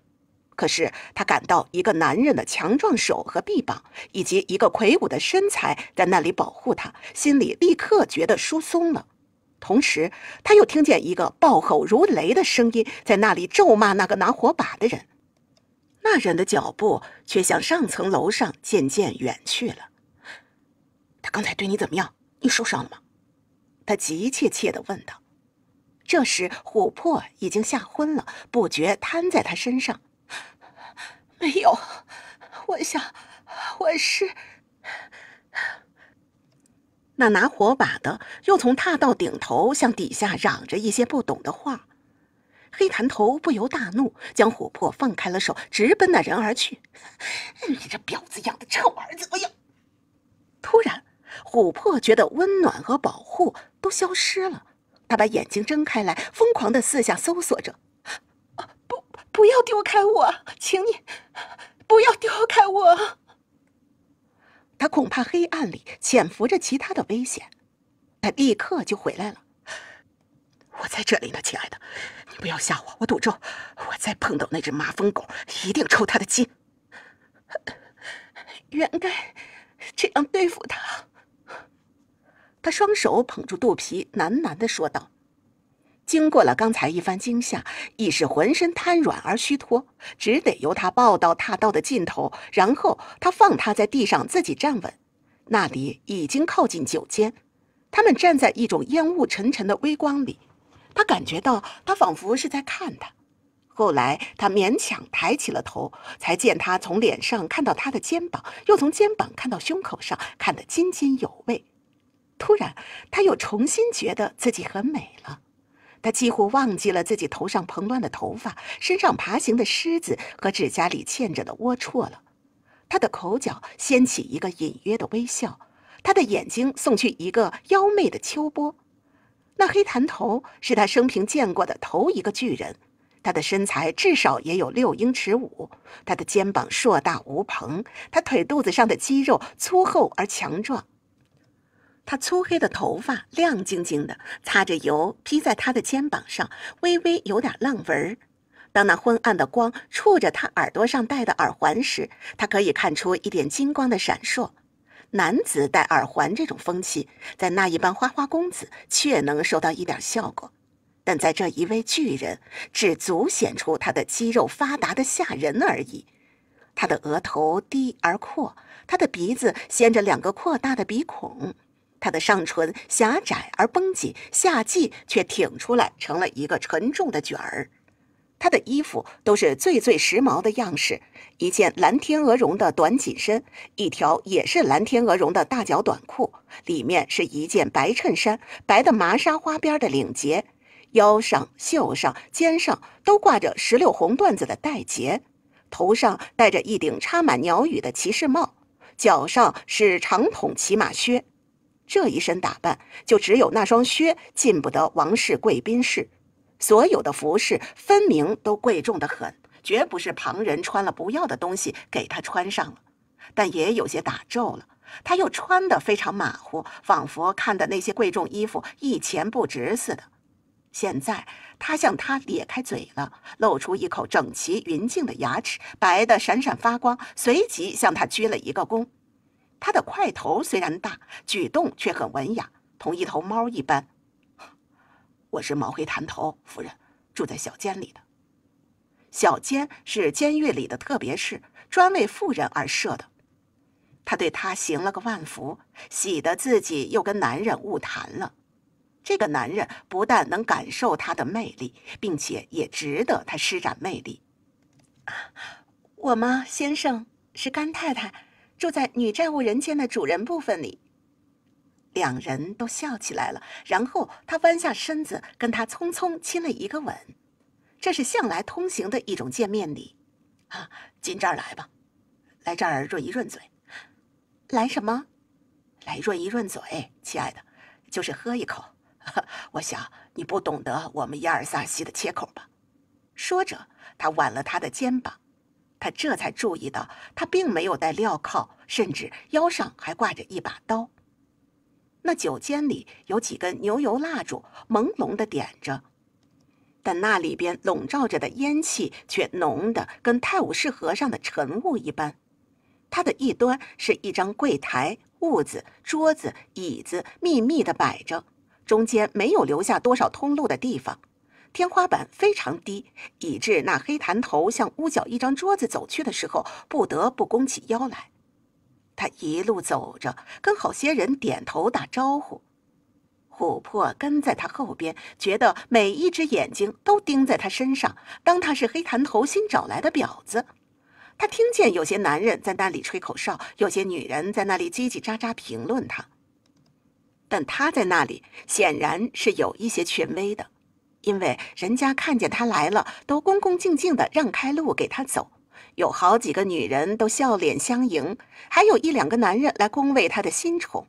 可是他感到一个男人的强壮手和臂膀，以及一个魁梧的身材在那里保护他，心里立刻觉得疏松了。同时，他又听见一个暴吼如雷的声音在那里咒骂那个拿火把的人。那人的脚步却向上层楼上渐渐远去了。他刚才对你怎么样？你受伤了吗？他急切切地问道。这时，琥珀已经吓昏了，不觉瘫在他身上。没有，我想我是。那拿火把的又从踏道顶头向底下嚷着一些不懂的话，黑潭头不由大怒，将琥珀放开了手，直奔那人而去。[LAUGHS] 你这婊子养的臭儿子！我要！突然，琥珀觉得温暖和保护都消失了，他把眼睛睁开来，疯狂的四下搜索着。不要丢开我，请你不要丢开我。他恐怕黑暗里潜伏着其他的危险，他立刻就回来了。我在这里呢，亲爱的，你不要吓我。我赌咒，我再碰到那只麻风狗，一定抽他的筋。原该这样对付他。他双手捧住肚皮，喃喃的说道。经过了刚才一番惊吓，已是浑身瘫软而虚脱，只得由他抱到踏到的尽头，然后他放他在地上自己站稳。那里已经靠近九间，他们站在一种烟雾沉沉的微光里，他感觉到他仿佛是在看他。后来他勉强抬起了头，才见他从脸上看到他的肩膀，又从肩膀看到胸口上，看得津津有味。突然，他又重新觉得自己很美了。他几乎忘记了自己头上蓬乱的头发、身上爬行的虱子和指甲里嵌着的龌龊了。他的口角掀起一个隐约的微笑，他的眼睛送去一个妖媚的秋波。那黑潭头是他生平见过的头一个巨人，他的身材至少也有六英尺五，他的肩膀硕大无朋，他腿肚子上的肌肉粗厚而强壮。他粗黑的头发亮晶晶的，擦着油披在他的肩膀上，微微有点浪纹儿。当那昏暗的光触着他耳朵上戴的耳环时，他可以看出一点金光的闪烁。男子戴耳环这种风气，在那一帮花花公子却能收到一点效果，但在这一位巨人，只足显出他的肌肉发达的吓人而已。他的额头低而阔，他的鼻子掀着两个扩大的鼻孔。他的上唇狭窄而绷紧，下际却挺出来，成了一个沉重的卷儿。他的衣服都是最最时髦的样式：一件蓝天鹅绒的短紧身，一条也是蓝天鹅绒的大脚短裤，里面是一件白衬衫，白的麻纱花边的领结，腰上、袖上、肩上都挂着石榴红缎子的带结，头上戴着一顶插满鸟羽的骑士帽，脚上是长筒骑马靴。这一身打扮，就只有那双靴进不得王室贵宾室。所有的服饰分明都贵重得很，绝不是旁人穿了不要的东西给他穿上了。但也有些打皱了。他又穿得非常马虎，仿佛看的那些贵重衣服一钱不值似的。现在他向他咧开嘴了，露出一口整齐匀净的牙齿，白得闪闪发光，随即向他鞠了一个躬。他的块头虽然大，举动却很文雅，同一头猫一般。我是毛黑弹头夫人，住在小监里的。小监是监狱里的特别室，专为妇人而设的。他对他行了个万福，喜得自己又跟男人误谈了。这个男人不但能感受他的魅力，并且也值得他施展魅力。我吗，先生是甘太太。住在女债务人间的主人部分里，两人都笑起来了。然后他弯下身子，跟他匆匆亲了一个吻，这是向来通行的一种见面礼。啊，进这儿来吧，来这儿润一润嘴。来什么？来润一润嘴，亲爱的，就是喝一口。我想你不懂得我们伊尔萨西的切口吧？说着，他挽了他的肩膀。他这才注意到，他并没有戴镣铐，甚至腰上还挂着一把刀。那酒间里有几根牛油蜡烛，朦胧的点着，但那里边笼罩着的烟气却浓得跟泰晤士河上的晨雾一般。它的一端是一张柜台，屋子、桌子、椅子密密的摆着，中间没有留下多少通路的地方。天花板非常低，以致那黑弹头向屋角一张桌子走去的时候，不得不弓起腰来。他一路走着，跟好些人点头打招呼。琥珀跟在他后边，觉得每一只眼睛都盯在他身上，当他是黑弹头新找来的婊子。他听见有些男人在那里吹口哨，有些女人在那里叽叽喳喳评论他。但他在那里显然是有一些权威的。因为人家看见他来了，都恭恭敬敬地让开路给他走，有好几个女人都笑脸相迎，还有一两个男人来恭维他的新宠。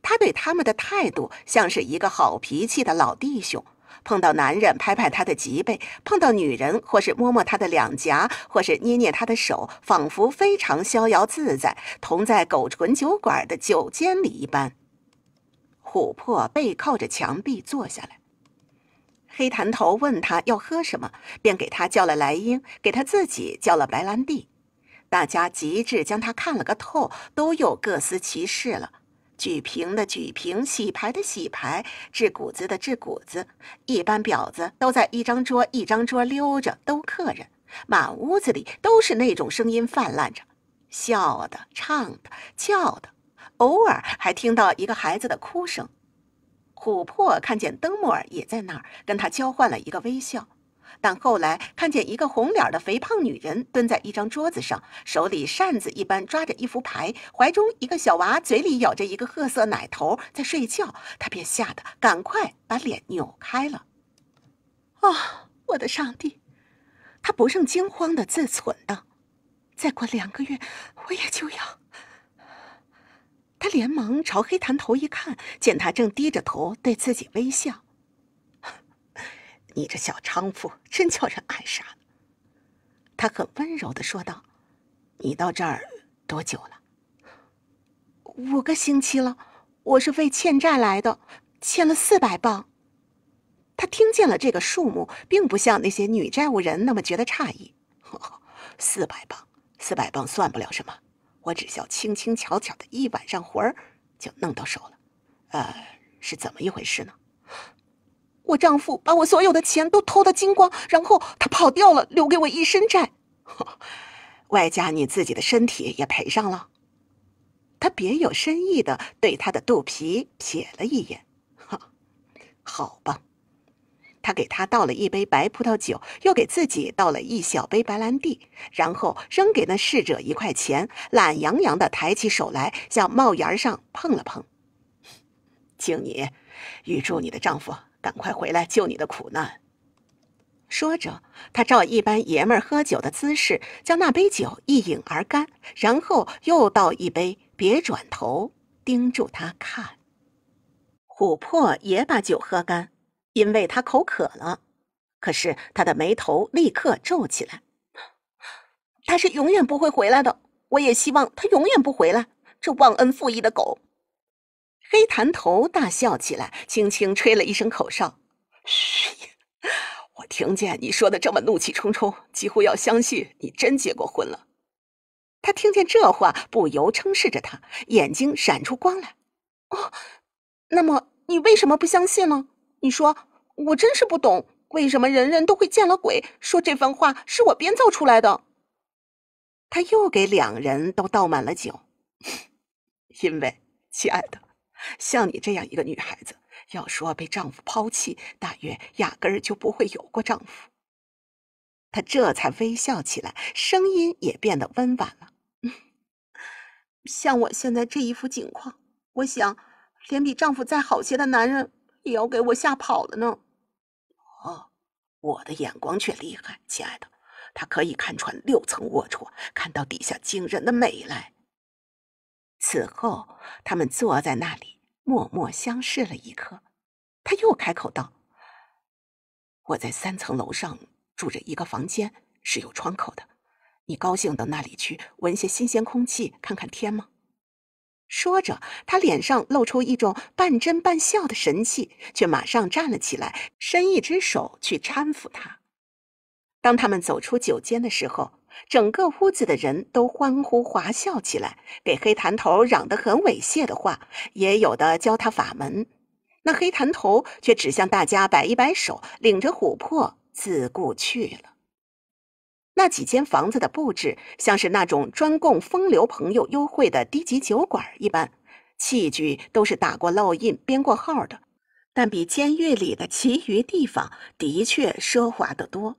他对他们的态度像是一个好脾气的老弟兄，碰到男人拍拍他的脊背，碰到女人或是摸摸他的两颊，或是捏捏他的手，仿佛非常逍遥自在，同在狗唇酒馆的酒间里一般。琥珀背靠着墙壁坐下来。黑潭头问他要喝什么，便给他叫了莱茵，给他自己叫了白兰地。大家极致将他看了个透，都有各司其事了：举瓶的举瓶，洗牌的洗牌，掷谷子的掷谷子。一般婊子都在一张桌一张桌溜着，都客人，满屋子里都是那种声音泛滥着，笑的、唱的、叫的，偶尔还听到一个孩子的哭声。琥珀看见灯木尔也在那儿，跟他交换了一个微笑，但后来看见一个红脸的肥胖女人蹲在一张桌子上，手里扇子一般抓着一副牌，怀中一个小娃嘴里咬着一个褐色奶头在睡觉，他便吓得赶快把脸扭开了。啊，我的上帝！他不胜惊慌的自忖道：“再过两个月，我也就要……”他连忙朝黑潭头一看，见他正低着头对自己微笑。[LAUGHS] “你这小娼妇，真叫人爱杀。他很温柔的说道。“你到这儿多久了？”“五个星期了。我是为欠债来的，欠了四百磅。”他听见了这个数目，并不像那些女债务人那么觉得诧异。[LAUGHS] “四百磅，四百磅算不了什么。”我只需要轻轻巧巧的一晚上活儿，就弄到手了。呃，是怎么一回事呢？我丈夫把我所有的钱都偷得精光，然后他跑掉了，留给我一身债，[LAUGHS] 外加你自己的身体也赔上了。他别有深意的对他的肚皮瞥了一眼。哈，[LAUGHS] 好吧。他给他倒了一杯白葡萄酒，又给自己倒了一小杯白兰地，然后扔给那侍者一块钱，懒洋洋地抬起手来向帽檐上碰了碰。敬 [LAUGHS] 你，预祝你的丈夫赶快回来救你的苦难。说着，他照一般爷们儿喝酒的姿势，将那杯酒一饮而干，然后又倒一杯，别转头盯住他看。琥珀也把酒喝干。因为他口渴了，可是他的眉头立刻皱起来。他是永远不会回来的，我也希望他永远不回来。这忘恩负义的狗！黑弹头大笑起来，轻轻吹了一声口哨：“嘘！”我听见你说的这么怒气冲冲，几乎要相信你真结过婚了。他听见这话，不由称视着他，眼睛闪出光来。哦，那么你为什么不相信呢？你说我真是不懂，为什么人人都会见了鬼说这番话？是我编造出来的。他又给两人都倒满了酒，[LAUGHS] 因为亲爱的，像你这样一个女孩子，要说被丈夫抛弃，大约压根儿就不会有过丈夫。他这才微笑起来，声音也变得温婉了。[LAUGHS] 像我现在这一副景况，我想，连比丈夫再好些的男人。也要给我吓跑了呢！哦，我的眼光却厉害，亲爱的，他可以看穿六层龌龊，看到底下惊人的美来。此后，他们坐在那里默默相视了一刻。他又开口道：“我在三层楼上住着一个房间，是有窗口的。你高兴到那里去，闻些新鲜空气，看看天吗？”说着，他脸上露出一种半真半笑的神气，却马上站了起来，伸一只手去搀扶他。当他们走出酒间的时候，整个屋子的人都欢呼哗笑起来，给黑坛头嚷得很猥亵的话，也有的教他法门。那黑坛头却只向大家摆一摆手，领着琥珀自顾去了。那几间房子的布置像是那种专供风流朋友幽会的低级酒馆一般，器具都是打过烙印、编过号的，但比监狱里的其余地方的确奢华得多。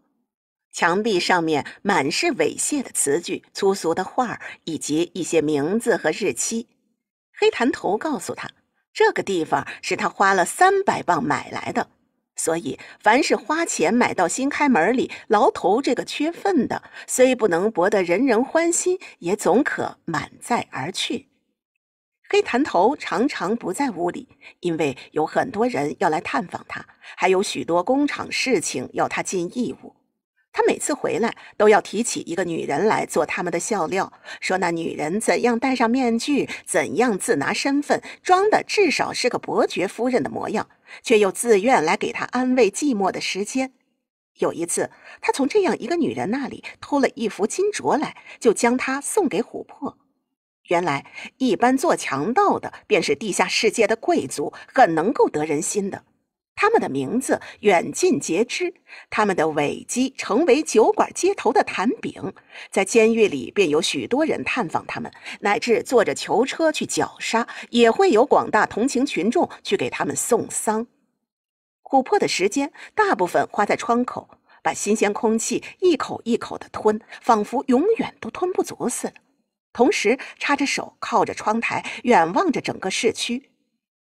墙壁上面满是猥亵的词句、粗俗的画以及一些名字和日期。黑潭头告诉他，这个地方是他花了三百磅买来的。所以，凡是花钱买到新开门里牢头，这个缺份的，虽不能博得人人欢心，也总可满载而去。黑坛头常常不在屋里，因为有很多人要来探访他，还有许多工厂事情要他尽义务。他每次回来都要提起一个女人来做他们的笑料，说那女人怎样戴上面具，怎样自拿身份，装的至少是个伯爵夫人的模样，却又自愿来给他安慰寂寞的时间。有一次，他从这样一个女人那里偷了一幅金镯来，就将它送给琥珀。原来，一般做强盗的便是地下世界的贵族，很能够得人心的。他们的名字远近皆知，他们的尾迹成为酒馆街头的谈饼，在监狱里便有许多人探访他们，乃至坐着囚车去绞杀，也会有广大同情群众去给他们送丧。琥珀的时间大部分花在窗口，把新鲜空气一口一口的吞，仿佛永远都吞不足似的，同时插着手靠着窗台，远望着整个市区，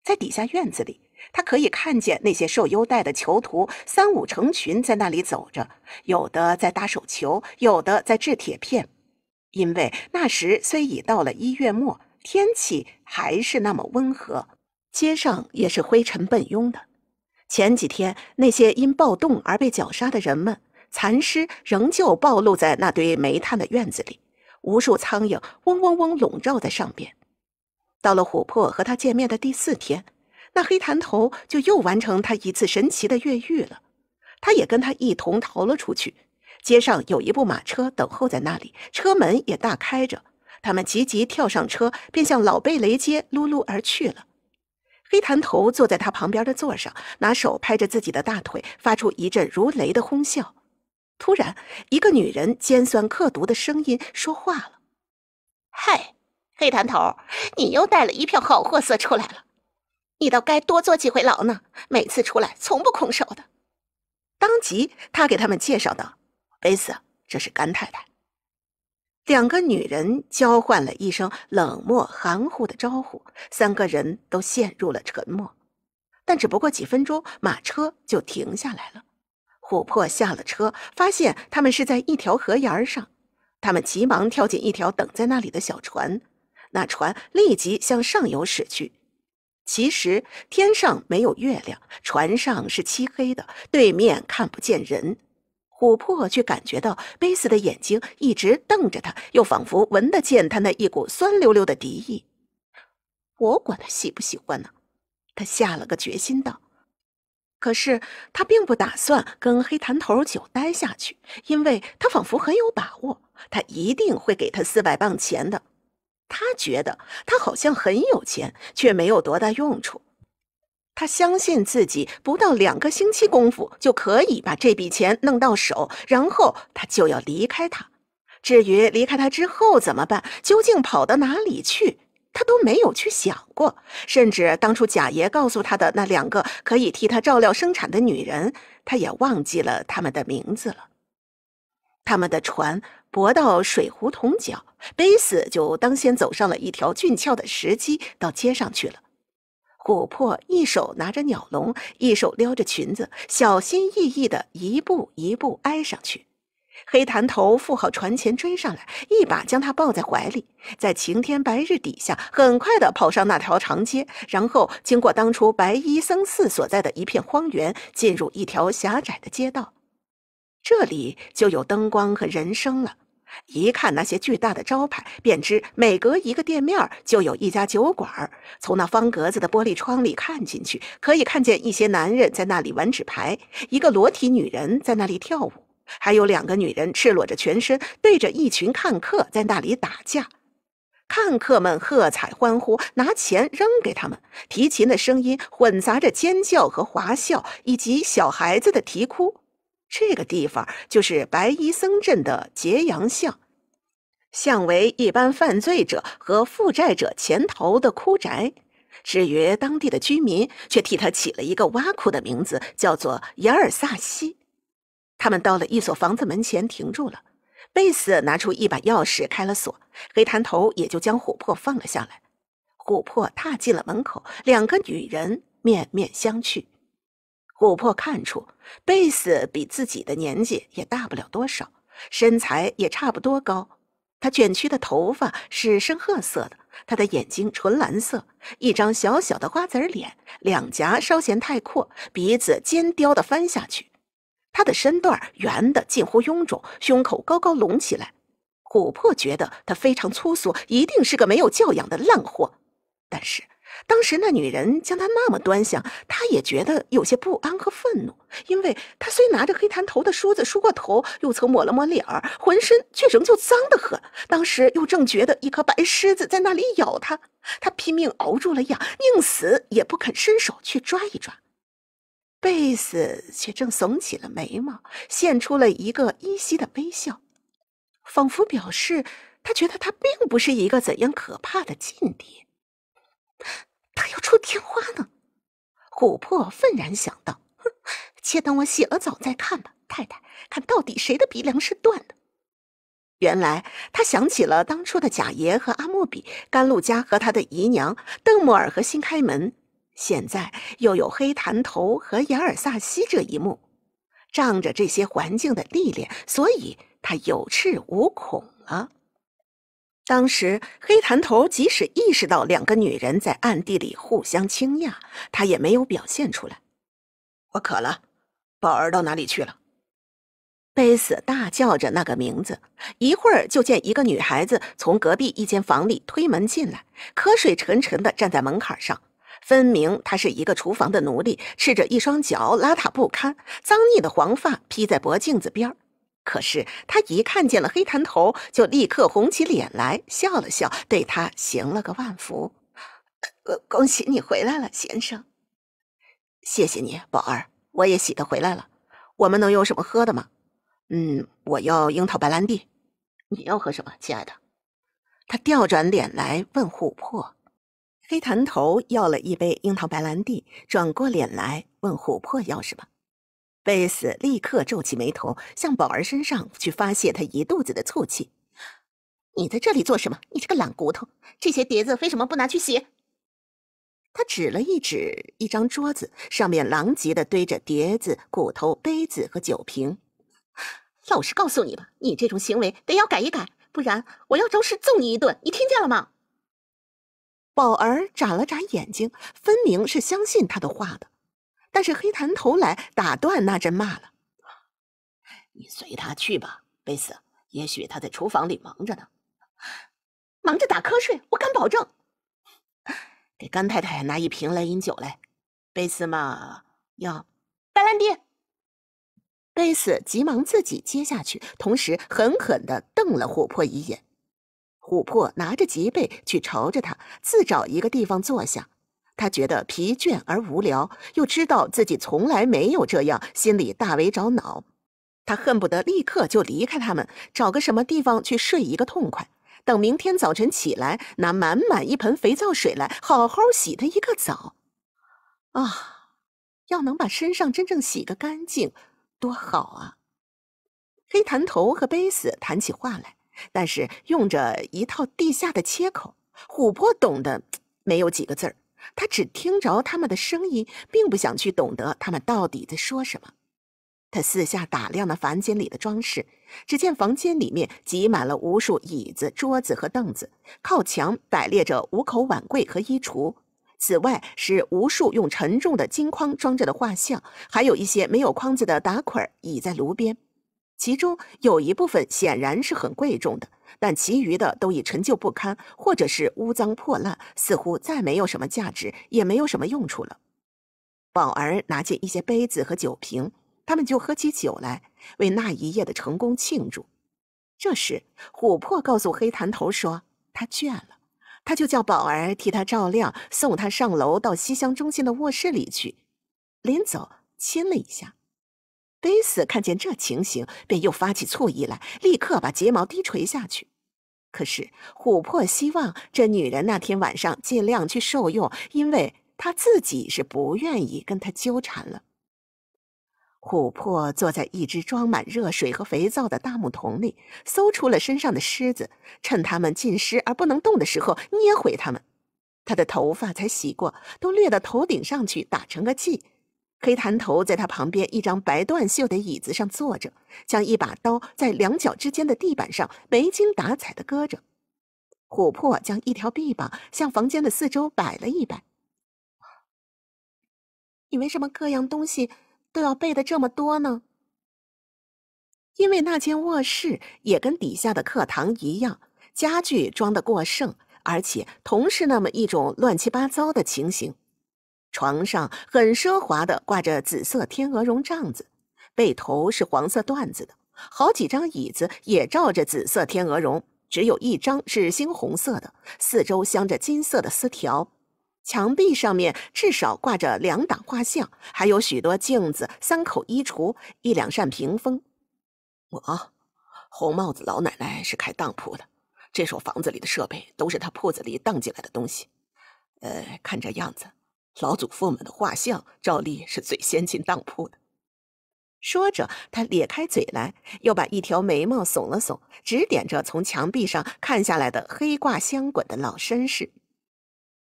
在底下院子里。他可以看见那些受优待的囚徒三五成群在那里走着，有的在打手球，有的在制铁片。因为那时虽已到了一月末，天气还是那么温和，街上也是灰尘奔拥的。前几天那些因暴动而被绞杀的人们残尸仍旧暴露在那堆煤炭的院子里，无数苍蝇嗡嗡嗡笼罩在上边。到了琥珀和他见面的第四天。那黑弹头就又完成他一次神奇的越狱了，他也跟他一同逃了出去。街上有一部马车等候在那里，车门也大开着。他们急急跳上车，便向老贝雷街噜噜而去了。黑弹头坐在他旁边的座上，拿手拍着自己的大腿，发出一阵如雷的哄笑。突然，一个女人尖酸刻毒的声音说话了：“嗨，黑弹头，你又带了一票好货色出来了。”你倒该多坐几回牢呢！每次出来从不空手的。当即，他给他们介绍道：“贝斯，这是甘太太。”两个女人交换了一声冷漠含糊的招呼，三个人都陷入了沉默。但只不过几分钟，马车就停下来了。琥珀下了车，发现他们是在一条河沿上。他们急忙跳进一条等在那里的小船，那船立即向上游驶去。其实天上没有月亮，船上是漆黑的，对面看不见人。琥珀却感觉到贝斯的眼睛一直瞪着他，又仿佛闻得见他那一股酸溜溜的敌意。我管他喜不喜欢呢，他下了个决心道。可是他并不打算跟黑潭头酒待下去，因为他仿佛很有把握，他一定会给他四百磅钱的。他觉得他好像很有钱，却没有多大用处。他相信自己不到两个星期功夫就可以把这笔钱弄到手，然后他就要离开他。至于离开他之后怎么办，究竟跑到哪里去，他都没有去想过。甚至当初贾爷告诉他的那两个可以替他照料生产的女人，他也忘记了他们的名字了。他们的船。博到水壶铜角，贝斯就当先走上了一条俊俏的石阶，到街上去了。琥珀一手拿着鸟笼，一手撩着裙子，小心翼翼地一步一步挨上去。黑潭头富豪船前追上来，一把将他抱在怀里，在晴天白日底下，很快地跑上那条长街，然后经过当初白衣僧寺所在的一片荒原，进入一条狭窄的街道。这里就有灯光和人声了。一看那些巨大的招牌，便知每隔一个店面就有一家酒馆。从那方格子的玻璃窗里看进去，可以看见一些男人在那里玩纸牌，一个裸体女人在那里跳舞，还有两个女人赤裸着全身，对着一群看客在那里打架。看客们喝彩欢呼，拿钱扔给他们。提琴的声音混杂着尖叫和滑笑，以及小孩子的啼哭。这个地方就是白衣僧镇的揭阳巷，巷为一般犯罪者和负债者潜逃的枯宅。至于当地的居民，却替他起了一个挖苦的名字，叫做“雅尔萨西”。他们到了一所房子门前，停住了。贝斯拿出一把钥匙，开了锁。黑弹头也就将琥珀放了下来。琥珀踏进了门口，两个女人面面相觑。琥珀看出，贝斯比自己的年纪也大不了多少，身材也差不多高。他卷曲的头发是深褐色的，他的眼睛纯蓝色，一张小小的瓜子脸，两颊稍嫌太阔，鼻子尖刁的翻下去。他的身段圆的近乎臃肿，胸口高高隆起来。琥珀觉得他非常粗俗，一定是个没有教养的烂货。但是。当时那女人将他那么端详，他也觉得有些不安和愤怒，因为他虽拿着黑檀头的梳子梳过头，又曾抹了抹脸儿，浑身却仍旧脏得很。当时又正觉得一颗白狮子在那里咬他，他拼命熬住了痒，宁死也不肯伸手去抓一抓。贝斯却正耸起了眉毛，现出了一个依稀的微笑，仿佛表示他觉得他并不是一个怎样可怕的劲敌。他要出天花呢，琥珀愤然想到：“哼，且等我洗了澡再看吧，太太，看到底谁的鼻梁是断的。”原来他想起了当初的贾爷和阿莫比、甘露家和他的姨娘邓莫尔和新开门，现在又有黑潭头和雅尔萨西这一幕，仗着这些环境的历练，所以他有恃无恐了。当时黑檀头即使意识到两个女人在暗地里互相倾轧，他也没有表现出来。我渴了，宝儿到哪里去了？贝斯大叫着那个名字，一会儿就见一个女孩子从隔壁一间房里推门进来，瞌睡沉沉的站在门槛上。分明她是一个厨房的奴隶，赤着一双脚，邋遢不堪，脏腻的黄发披在脖颈子边儿。可是他一看见了黑檀头，就立刻红起脸来，笑了笑，对他行了个万福：“恭喜你回来了，先生。谢谢你，宝儿，我也喜得回来了。我们能有什么喝的吗？嗯，我要樱桃白兰地。你要喝什么，亲爱的？”他调转脸来问琥珀。黑檀头要了一杯樱桃白兰地，转过脸来问琥珀要什么。贝斯立刻皱起眉头，向宝儿身上去发泄他一肚子的醋气。“你在这里做什么？你这个懒骨头！这些碟子为什么不拿去洗？”他指了一指一张桌子，上面狼藉的堆着碟子、骨头、杯子和酒瓶。“老实告诉你吧，你这种行为得要改一改，不然我要着实揍你一顿！你听见了吗？”宝儿眨了眨眼睛，分明是相信他的话的。但是黑檀头来打断那阵骂了，你随他去吧，贝斯。也许他在厨房里忙着呢，忙着打瞌睡，我敢保证。给甘太太拿一瓶来饮酒来，贝斯嘛要白兰地。贝斯急忙自己接下去，同时狠狠地瞪了琥珀一眼。琥珀拿着脊背去朝着他，自找一个地方坐下。他觉得疲倦而无聊，又知道自己从来没有这样，心里大为着恼。他恨不得立刻就离开他们，找个什么地方去睡一个痛快。等明天早晨起来，拿满满一盆肥皂水来，好好洗他一个澡。啊，要能把身上真正洗个干净，多好啊！黑弹头和贝斯谈起话来，但是用着一套地下的切口，琥珀懂得没有几个字儿。他只听着他们的声音，并不想去懂得他们到底在说什么。他四下打量了房间里的装饰，只见房间里面挤满了无数椅子、桌子和凳子，靠墙摆列着五口碗柜和衣橱。此外是无数用沉重的金框装着的画像，还有一些没有框子的打捆倚在炉边。其中有一部分显然是很贵重的，但其余的都已陈旧不堪，或者是污脏破烂，似乎再没有什么价值，也没有什么用处了。宝儿拿起一些杯子和酒瓶，他们就喝起酒来，为那一夜的成功庆祝。这时，琥珀告诉黑檀头说他倦了，他就叫宝儿替他照亮，送他上楼到西厢中心的卧室里去。临走，亲了一下。贝斯看见这情形，便又发起醋意来，立刻把睫毛低垂下去。可是琥珀希望这女人那天晚上尽量去受用，因为她自己是不愿意跟她纠缠了。琥珀坐在一只装满热水和肥皂的大木桶里，搜出了身上的虱子，趁它们浸湿而不能动的时候捏毁它们。她的头发才洗过，都掠到头顶上去打成个髻。黑弹头在他旁边一张白缎绣的椅子上坐着，将一把刀在两脚之间的地板上没精打采的搁着。琥珀将一条臂膀向房间的四周摆了一摆：“你为什么各样东西都要备的这么多呢？”因为那间卧室也跟底下的课堂一样，家具装的过剩，而且同是那么一种乱七八糟的情形。床上很奢华的挂着紫色天鹅绒帐子，被头是黄色缎子的，好几张椅子也罩着紫色天鹅绒，只有一张是猩红色的，四周镶着金色的丝条。墙壁上面至少挂着两档画像，还有许多镜子、三口衣橱、一两扇屏风。我，红帽子老奶奶是开当铺的，这所房子里的设备都是她铺子里当进来的东西。呃，看这样子。老祖父们的画像，照例是最先进当铺的。说着，他咧开嘴来，又把一条眉毛耸了耸，指点着从墙壁上看下来的黑挂香滚的老绅士。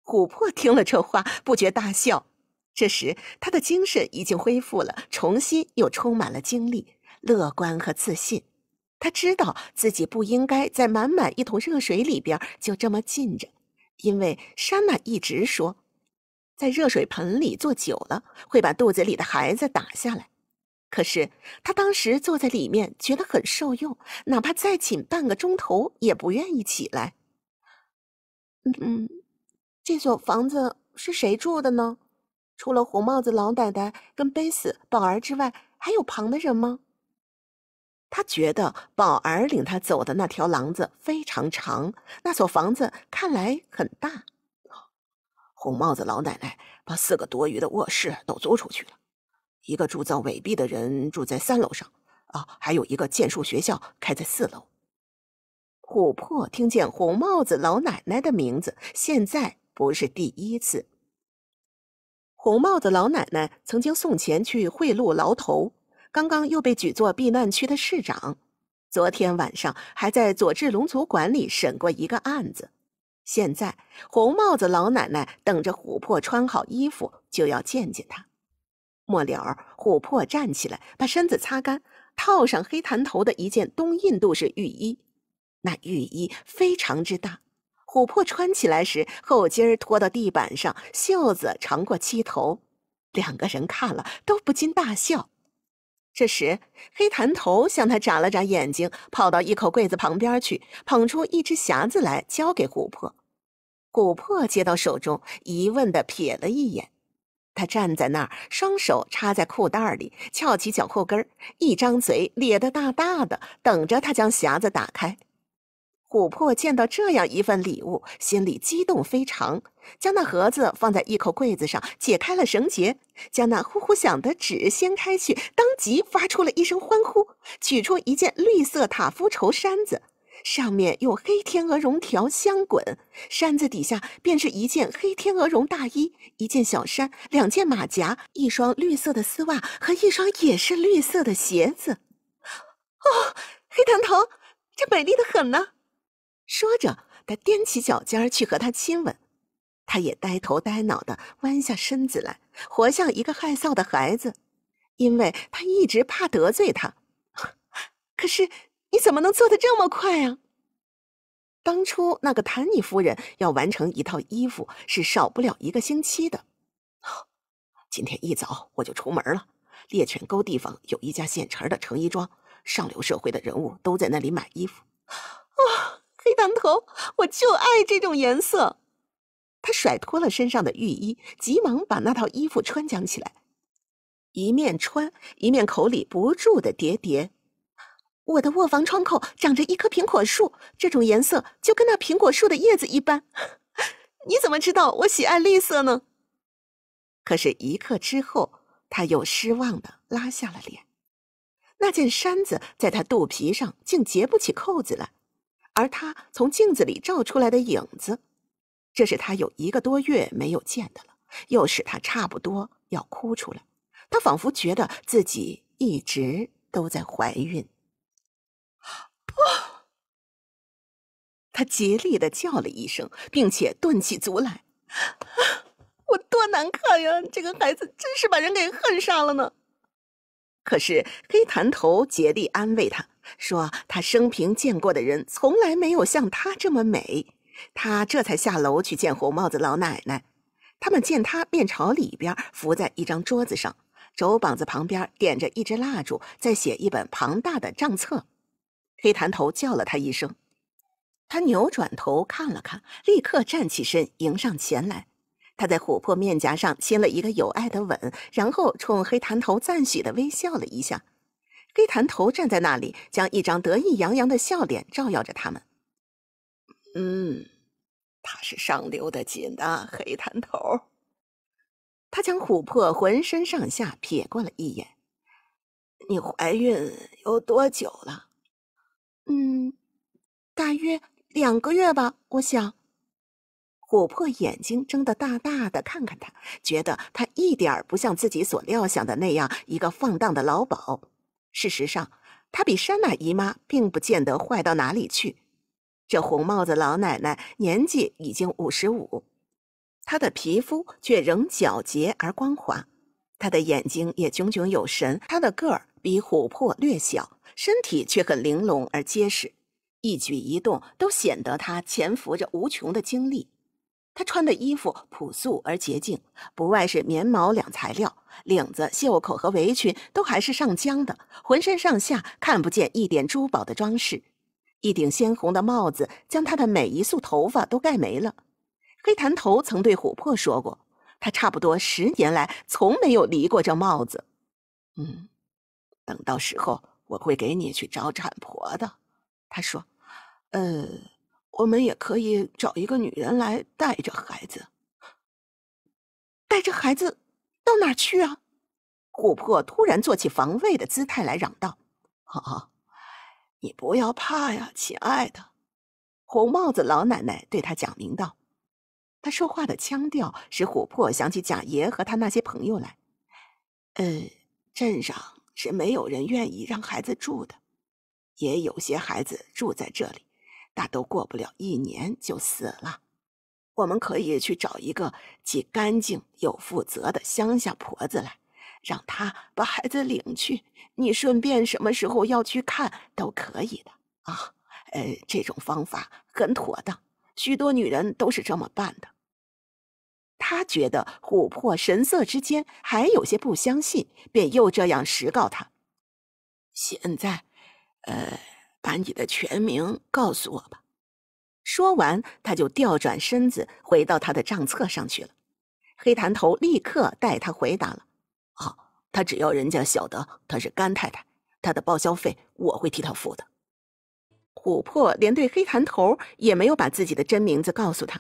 琥珀听了这话，不觉大笑。这时，他的精神已经恢复了，重新又充满了精力、乐观和自信。他知道自己不应该在满满一桶热水里边就这么浸着，因为山娜一直说。在热水盆里坐久了，会把肚子里的孩子打下来。可是他当时坐在里面，觉得很受用，哪怕再请半个钟头，也不愿意起来。嗯，这所房子是谁住的呢？除了红帽子老奶奶跟贝斯宝儿之外，还有旁的人吗？他觉得宝儿领他走的那条廊子非常长，那所房子看来很大。红帽子老奶奶把四个多余的卧室都租出去了，一个铸造伪币的人住在三楼上，啊，还有一个剑术学校开在四楼。琥珀听见红帽子老奶奶的名字，现在不是第一次。红帽子老奶奶曾经送钱去贿赂牢头，刚刚又被举做避难区的市长，昨天晚上还在佐治龙族馆里审过一个案子。现在，红帽子老奶奶等着琥珀穿好衣服就要见见他。末了，琥珀站起来，把身子擦干，套上黑弹头的一件东印度式浴衣。那浴衣非常之大，琥珀穿起来时，后襟儿拖到地板上，袖子长过膝头。两个人看了都不禁大笑。这时，黑弹头向他眨了眨眼睛，跑到一口柜子旁边去，捧出一只匣子来，交给琥珀。琥珀接到手中，疑问的瞥了一眼。他站在那儿，双手插在裤袋里，翘起脚后跟一张嘴咧得大大的，等着他将匣子打开。琥珀见到这样一份礼物，心里激动非常，将那盒子放在一口柜子上，解开了绳结，将那呼呼响的纸掀开去，当即发出了一声欢呼，取出一件绿色塔夫绸衫子。上面用黑天鹅绒条镶滚，衫子底下便是一件黑天鹅绒大衣，一件小衫，两件马甲，一双绿色的丝袜和一双也是绿色的鞋子。哦，黑糖糖，这美丽的很呢。说着，他踮起脚尖去和他亲吻，他也呆头呆脑的弯下身子来，活像一个害臊的孩子，因为他一直怕得罪他。[LAUGHS] 可是。你怎么能做的这么快呀？当初那个谭尼夫人要完成一套衣服是少不了一个星期的。今天一早我就出门了，猎犬沟地方有一家现成的成衣庄，上流社会的人物都在那里买衣服。啊，黑糖头，我就爱这种颜色。他甩脱了身上的浴衣，急忙把那套衣服穿将起来，一面穿一面口里不住的叠叠。我的卧房窗口长着一棵苹果树，这种颜色就跟那苹果树的叶子一般。[LAUGHS] 你怎么知道我喜爱绿色呢？可是，一刻之后，他又失望的拉下了脸。那件衫子在他肚皮上竟结不起扣子来，而他从镜子里照出来的影子，这是他有一个多月没有见的了，又使他差不多要哭出来。他仿佛觉得自己一直都在怀孕。他竭力的叫了一声，并且顿起足来。[GASPS] 我多难看呀！这个孩子真是把人给恨上了呢。可是黑弹头竭力安慰他说：“他生平见过的人从来没有像他这么美。”他这才下楼去见红帽子老奶奶。他们见他面朝里边，伏在一张桌子上，肘膀子旁边点着一支蜡烛，在写一本庞大的账册。黑弹头叫了他一声。他扭转头看了看，立刻站起身迎上前来。他在琥珀面颊上亲了一个友爱的吻，然后冲黑潭头赞许的微笑了一下。黑潭头站在那里，将一张得意洋洋的笑脸照耀着他们。嗯，他是上流的紧的黑潭头。他将琥珀浑身上下瞥过了一眼。你怀孕有多久了？嗯，大约。两个月吧，我想。琥珀眼睛睁得大大的，看看他，觉得他一点儿不像自己所料想的那样一个放荡的老鸨。事实上，他比山娜姨妈并不见得坏到哪里去。这红帽子老奶奶年纪已经五十五，她的皮肤却仍皎洁而光滑，她的眼睛也炯炯有神。她的个儿比琥珀略小，身体却很玲珑而结实。一举一动都显得他潜伏着无穷的精力。他穿的衣服朴素而洁净，不外是棉毛两材料，领子、袖口和围裙都还是上浆的，浑身上下看不见一点珠宝的装饰。一顶鲜红的帽子将他的每一束头发都盖没了。黑潭头曾对琥珀说过，他差不多十年来从没有离过这帽子。嗯，等到时候我会给你去找产婆的，他说。呃，我们也可以找一个女人来带着孩子，带着孩子到哪儿去啊？琥珀突然做起防卫的姿态来，嚷道：“哈，你不要怕呀，亲爱的！”红帽子老奶奶对他讲明道：“他说话的腔调使琥珀想起贾爷和他那些朋友来。呃，镇上是没有人愿意让孩子住的，也有些孩子住在这里。”那都过不了一年就死了，我们可以去找一个既干净又负责的乡下婆子来，让她把孩子领去。你顺便什么时候要去看都可以的啊。呃，这种方法很妥当，许多女人都是这么办的。他觉得琥珀神色之间还有些不相信，便又这样实告他。现在，呃。把你的全名告诉我吧。说完，他就调转身子回到他的账册上去了。黑坛头立刻代他回答了：“好，他只要人家晓得他是甘太太，他的报销费我会替他付的。”琥珀连对黑坛头也没有把自己的真名字告诉他，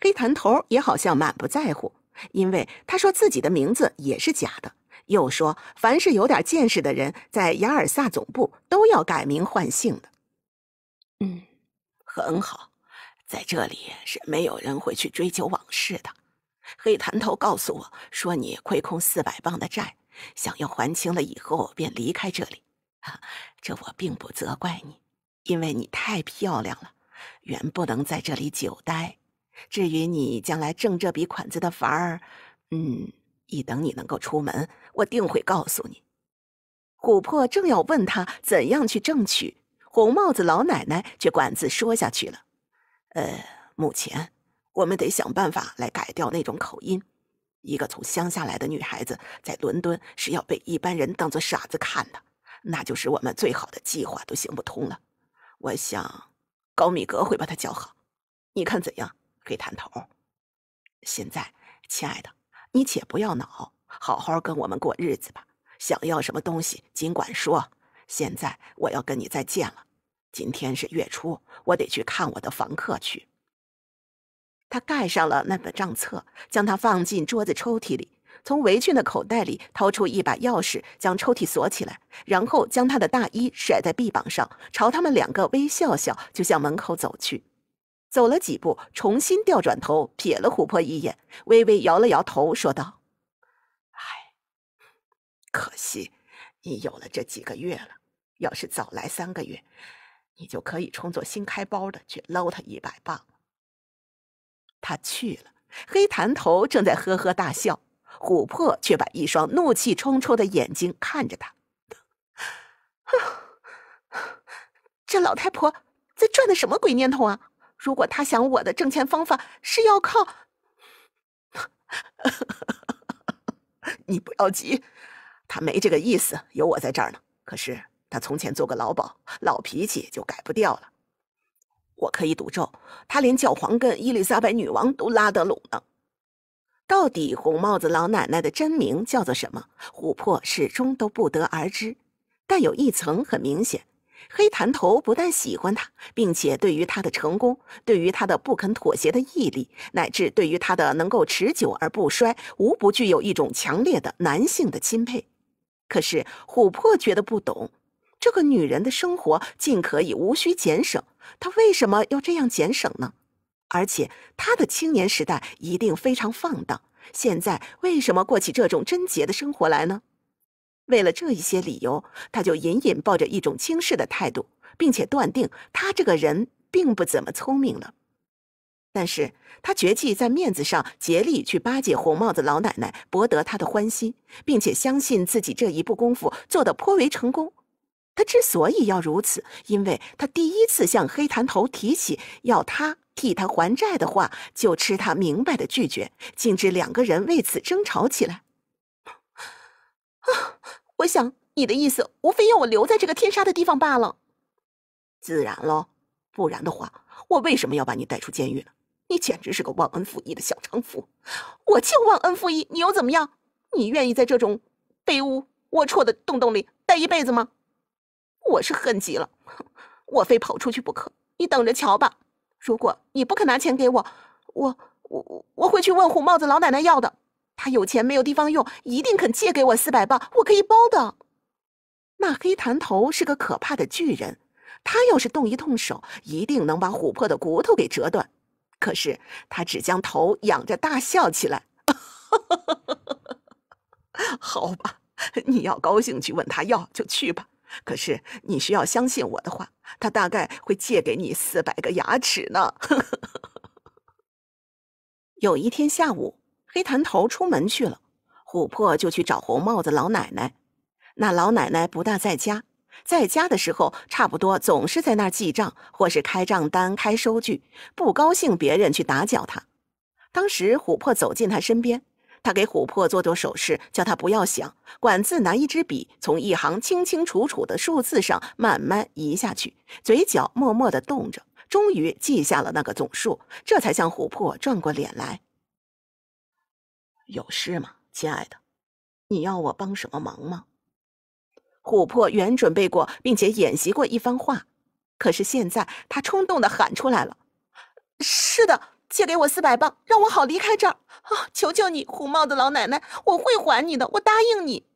黑坛头也好像满不在乎，因为他说自己的名字也是假的。又说：“凡是有点见识的人，在雅尔萨总部都要改名换姓的。”嗯，很好，在这里是没有人会去追究往事的。黑探头告诉我说：“你亏空四百磅的债，想要还清了以后便离开这里。”这我并不责怪你，因为你太漂亮了，远不能在这里久待。至于你将来挣这笔款子的法儿，嗯，一等你能够出门。我定会告诉你。琥珀正要问他怎样去争取，红帽子老奶奶却管自说下去了：“呃，目前我们得想办法来改掉那种口音。一个从乡下来的女孩子在伦敦是要被一般人当做傻子看的，那就是我们最好的计划都行不通了。我想，高米格会把她教好，你看怎样，黑探头？现在，亲爱的，你且不要恼。”好好跟我们过日子吧，想要什么东西尽管说。现在我要跟你再见了。今天是月初，我得去看我的房客去。他盖上了那本账册，将它放进桌子抽屉里，从围裙的口袋里掏出一把钥匙，将抽屉锁起来，然后将他的大衣甩在臂膀上，朝他们两个微笑笑，就向门口走去。走了几步，重新调转头，瞥了琥珀一眼，微微摇了摇头，说道。可惜你有了这几个月了，要是早来三个月，你就可以充作新开包的去捞他一百磅。他去了，黑弹头正在呵呵大笑，琥珀却把一双怒气冲冲的眼睛看着他。这老太婆在转的什么鬼念头啊？如果她想我的挣钱方法是要靠 [LAUGHS]…… 你不要急。他没这个意思，有我在这儿呢。可是他从前做过劳保，老脾气就改不掉了。我可以赌咒，他连教皇跟伊丽莎白女王都拉得拢呢。到底红帽子老奶奶的真名叫做什么？琥珀始终都不得而知。但有一层很明显，黑潭头不但喜欢她，并且对于她的成功，对于她的不肯妥协的毅力，乃至对于她的能够持久而不衰，无不具有一种强烈的男性的钦佩。可是琥珀觉得不懂，这个女人的生活竟可以无需俭省，她为什么要这样俭省呢？而且她的青年时代一定非常放荡，现在为什么过起这种贞洁的生活来呢？为了这一些理由，他就隐隐抱着一种轻视的态度，并且断定她这个人并不怎么聪明了。但是他决计在面子上竭力去巴结红帽子老奶奶，博得她的欢心，并且相信自己这一步功夫做得颇为成功。他之所以要如此，因为他第一次向黑潭头提起要他替他还债的话，就吃他明白的拒绝，竟致两个人为此争吵起来。啊，我想你的意思无非要我留在这个天杀的地方罢了。自然喽，不然的话，我为什么要把你带出监狱呢？你简直是个忘恩负义的小娼妇！我就忘恩负义，你又怎么样？你愿意在这种卑污龌龊的洞洞里待一辈子吗？我是恨极了，我非跑出去不可！你等着瞧吧！如果你不肯拿钱给我，我我我会去问虎帽子老奶奶要的。她有钱没有地方用，一定肯借给我四百磅，我可以包的。那黑潭头是个可怕的巨人，他要是动一动手，一定能把琥珀的骨头给折断。可是他只将头仰着大笑起来，[LAUGHS] 好吧，你要高兴去问他要就去吧。可是你需要相信我的话，他大概会借给你四百个牙齿呢。[LAUGHS] 有一天下午，黑檀头出门去了，琥珀就去找红帽子老奶奶，那老奶奶不大在家。在家的时候，差不多总是在那儿记账，或是开账单、开收据。不高兴别人去打搅他。当时，琥珀走进他身边，他给琥珀做做手势，叫他不要想。管字，拿一支笔，从一行清清楚楚的数字上慢慢移下去，嘴角默默的动着，终于记下了那个总数，这才向琥珀转过脸来。有事吗，亲爱的？你要我帮什么忙吗？琥珀原准备过，并且演习过一番话，可是现在他冲动的喊出来了：“是的，借给我四百磅，让我好离开这儿啊！求求你，红帽子老奶奶，我会还你的，我答应你。”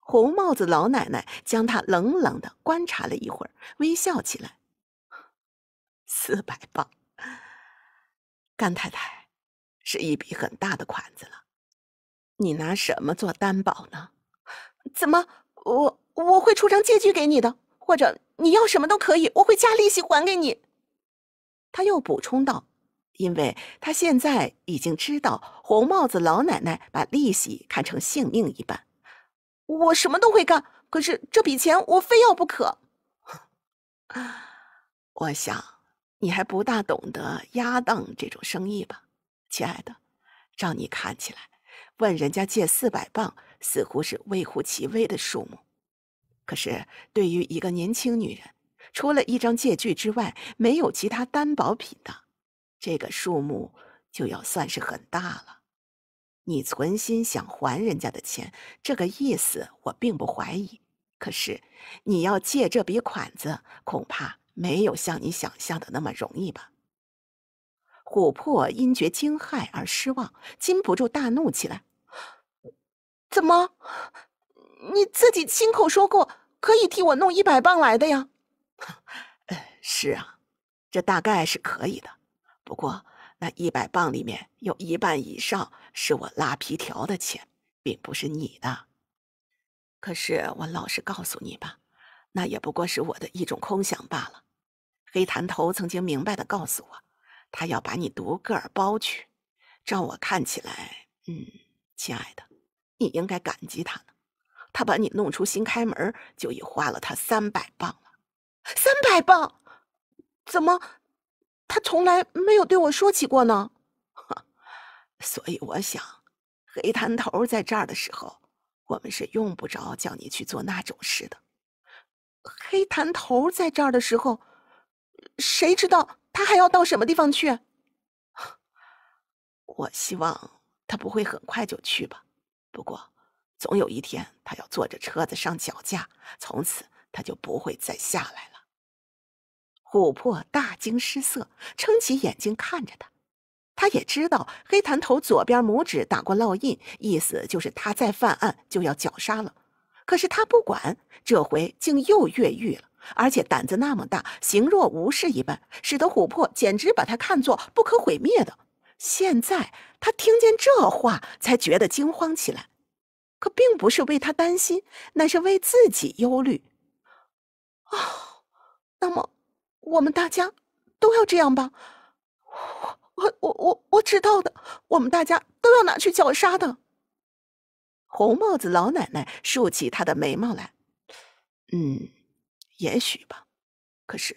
红帽子老奶奶将他冷冷的观察了一会儿，微笑起来：“四百磅，甘太太，是一笔很大的款子了，你拿什么做担保呢？”怎么？我我会出张借据给你的，或者你要什么都可以，我会加利息还给你。他又补充道：“因为他现在已经知道红帽子老奶奶把利息看成性命一般，我什么都会干，可是这笔钱我非要不可。”我想，你还不大懂得押当这种生意吧，亲爱的？照你看起来，问人家借四百磅似乎是微乎其微的数目，可是对于一个年轻女人，除了一张借据之外，没有其他担保品的，这个数目就要算是很大了。你存心想还人家的钱，这个意思我并不怀疑。可是，你要借这笔款子，恐怕没有像你想象的那么容易吧？琥珀因觉惊骇而失望，禁不住大怒起来。怎么？你自己亲口说过可以替我弄一百磅来的呀？是啊，这大概是可以的。不过那一百磅里面有一半以上是我拉皮条的钱，并不是你的。可是我老实告诉你吧，那也不过是我的一种空想罢了。黑弹头曾经明白的告诉我，他要把你独个儿包去。照我看起来，嗯，亲爱的。你应该感激他呢，他把你弄出新开门，就已花了他三百磅了。三百磅？怎么，他从来没有对我说起过呢？[LAUGHS] 所以我想，黑潭头在这儿的时候，我们是用不着叫你去做那种事的。黑潭头在这儿的时候，谁知道他还要到什么地方去？[LAUGHS] 我希望他不会很快就去吧。不过，总有一天他要坐着车子上绞架，从此他就不会再下来了。琥珀大惊失色，撑起眼睛看着他。他也知道黑弹头左边拇指打过烙印，意思就是他再犯案就要绞杀了。可是他不管，这回竟又越狱了，而且胆子那么大，形若无事一般，使得琥珀简直把他看作不可毁灭的。现在他听见这话，才觉得惊慌起来，可并不是为他担心，乃是为自己忧虑。啊，那么我们大家都要这样吧？我、我、我、我我知道的，我们大家都要拿去绞杀的。红帽子老奶奶竖起她的眉毛来，嗯，也许吧，可是。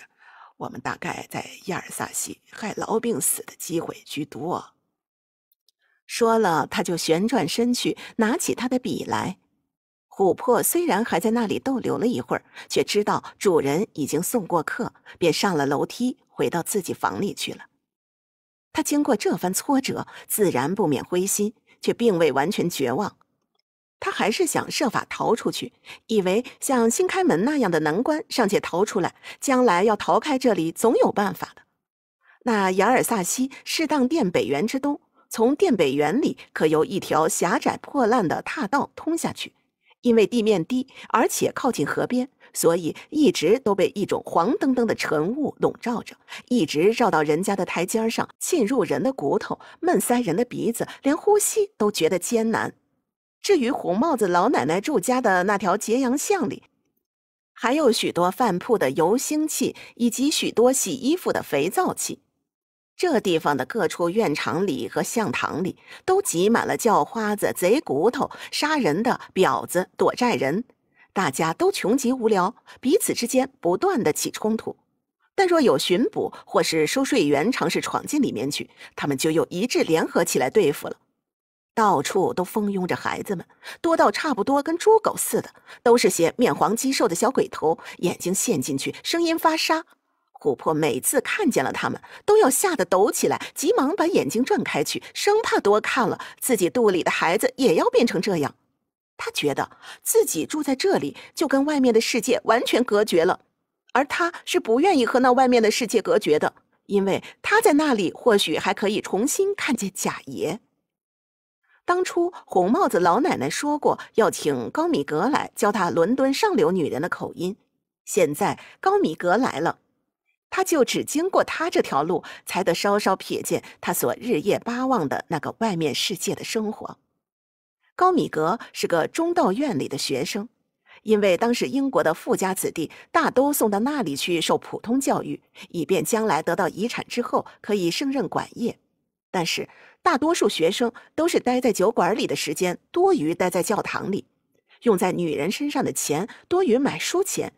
我们大概在亚尔萨西害痨病死的机会居多。说了，他就旋转身去，拿起他的笔来。琥珀虽然还在那里逗留了一会儿，却知道主人已经送过客，便上了楼梯，回到自己房里去了。他经过这番挫折，自然不免灰心，却并未完全绝望。他还是想设法逃出去，以为像新开门那样的难关尚且逃出来，将来要逃开这里总有办法的。那雅尔萨西适当殿北园之东，从殿北园里可由一条狭窄破烂的踏道通下去，因为地面低，而且靠近河边，所以一直都被一种黄澄澄的晨雾笼罩着，一直绕到人家的台阶上，沁入人的骨头，闷塞人的鼻子，连呼吸都觉得艰难。至于红帽子老奶奶住家的那条揭阳巷里，还有许多饭铺的油腥气，以及许多洗衣服的肥皂气。这地方的各处院场里和巷堂里，都挤满了叫花子、贼骨头、杀人的婊子、躲债人，大家都穷极无聊，彼此之间不断的起冲突。但若有巡捕或是收税员尝试闯进里面去，他们就又一致联合起来对付了。到处都蜂拥着孩子们，多到差不多跟猪狗似的，都是些面黄肌瘦的小鬼头，眼睛陷进去，声音发沙。琥珀每次看见了他们，都要吓得抖起来，急忙把眼睛转开去，生怕多看了，自己肚里的孩子也要变成这样。他觉得自己住在这里，就跟外面的世界完全隔绝了，而他是不愿意和那外面的世界隔绝的，因为他在那里或许还可以重新看见贾爷。当初红帽子老奶奶说过要请高米格来教她伦敦上流女人的口音，现在高米格来了，他就只经过他这条路才得稍稍瞥见他所日夜巴望的那个外面世界的生活。高米格是个中道院里的学生，因为当时英国的富家子弟大都送到那里去受普通教育，以便将来得到遗产之后可以胜任管业，但是。大多数学生都是待在酒馆里的时间多于待在教堂里，用在女人身上的钱多于买书钱。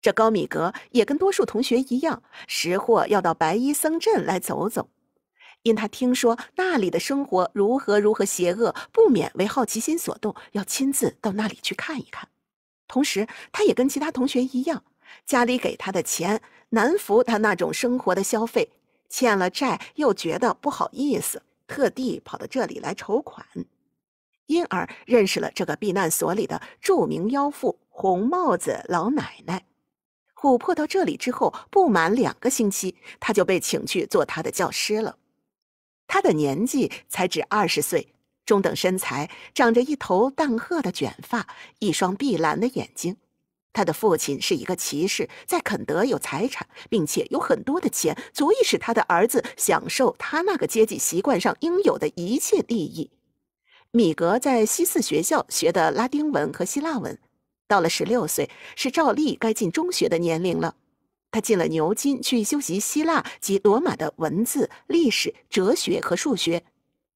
这高米格也跟多数同学一样，识货要到白衣僧镇来走走，因他听说那里的生活如何如何邪恶，不免为好奇心所动，要亲自到那里去看一看。同时，他也跟其他同学一样，家里给他的钱难服他那种生活的消费，欠了债又觉得不好意思。特地跑到这里来筹款，因而认识了这个避难所里的著名妖妇红帽子老奶奶。琥珀到这里之后不满两个星期，她就被请去做她的教师了。她的年纪才只二十岁，中等身材，长着一头淡褐的卷发，一双碧蓝的眼睛。他的父亲是一个骑士，在肯德有财产，并且有很多的钱，足以使他的儿子享受他那个阶级习惯上应有的一切利益。米格在西四学校学的拉丁文和希腊文，到了十六岁是照例该进中学的年龄了。他进了牛津去修习希腊及罗马的文字、历史、哲学和数学，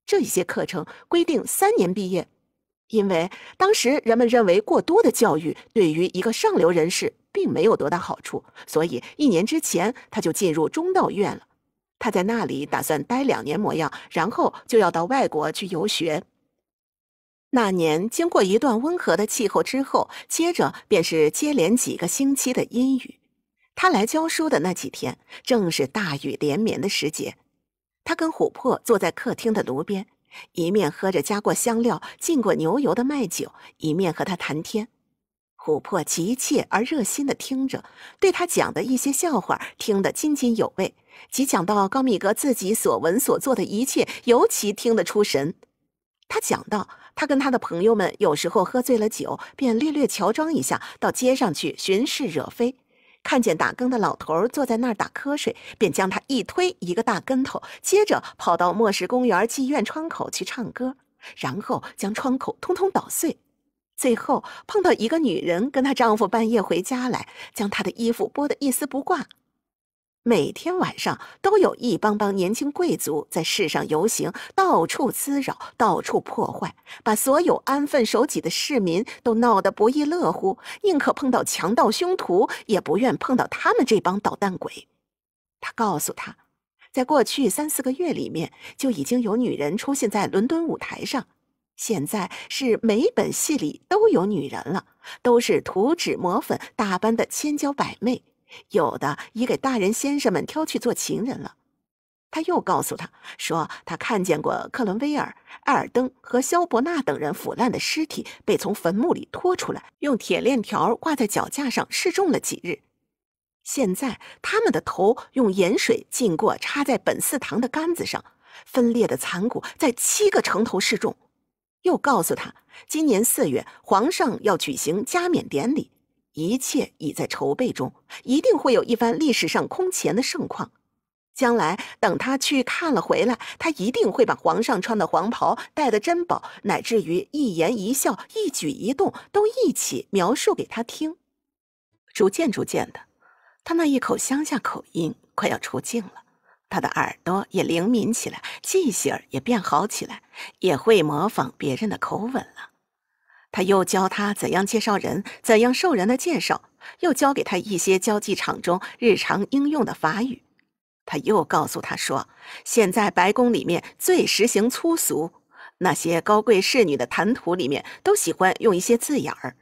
这一些课程规定三年毕业。因为当时人们认为过多的教育对于一个上流人士并没有多大好处，所以一年之前他就进入中道院了。他在那里打算待两年模样，然后就要到外国去游学。那年经过一段温和的气候之后，接着便是接连几个星期的阴雨。他来教书的那几天正是大雨连绵的时节。他跟琥珀坐在客厅的炉边。一面喝着加过香料、浸过牛油的麦酒，一面和他谈天。琥珀急切而热心地听着，对他讲的一些笑话听得津津有味，即讲到高米格自己所闻所做的一切，尤其听得出神。他讲到，他跟他的朋友们有时候喝醉了酒，便略略乔装一下，到街上去巡视惹非。看见打更的老头儿坐在那儿打瞌睡，便将他一推，一个大跟头。接着跑到墨石公园妓院窗口去唱歌，然后将窗口通通捣碎。最后碰到一个女人跟她丈夫半夜回家来，将她的衣服剥得一丝不挂。每天晚上都有一帮帮年轻贵族在市上游行，到处滋扰，到处破坏，把所有安分守己的市民都闹得不亦乐乎，宁可碰到强盗凶徒，也不愿碰到他们这帮捣蛋鬼。他告诉他，在过去三四个月里面，就已经有女人出现在伦敦舞台上，现在是每本戏里都有女人了，都是涂脂抹粉，打扮的千娇百媚。有的已给大人先生们挑去做情人了。他又告诉他，说他看见过克伦威尔、艾尔登和肖伯纳等人腐烂的尸体被从坟墓里拖出来，用铁链条挂在脚架上示众了几日。现在他们的头用盐水浸过，插在本寺堂的杆子上，分裂的残骨在七个城头示众。又告诉他，今年四月皇上要举行加冕典礼。一切已在筹备中，一定会有一番历史上空前的盛况。将来等他去看了回来，他一定会把皇上穿的黄袍、戴的珍宝，乃至于一言一笑、一举一动，都一起描述给他听。逐渐逐渐的，他那一口乡下口音快要出镜了，他的耳朵也灵敏起来，记性也变好起来，也会模仿别人的口吻了。他又教他怎样介绍人，怎样受人的介绍，又教给他一些交际场中日常应用的法语。他又告诉他说：“现在白宫里面最时行粗俗，那些高贵侍女的谈吐里面都喜欢用一些字眼儿。”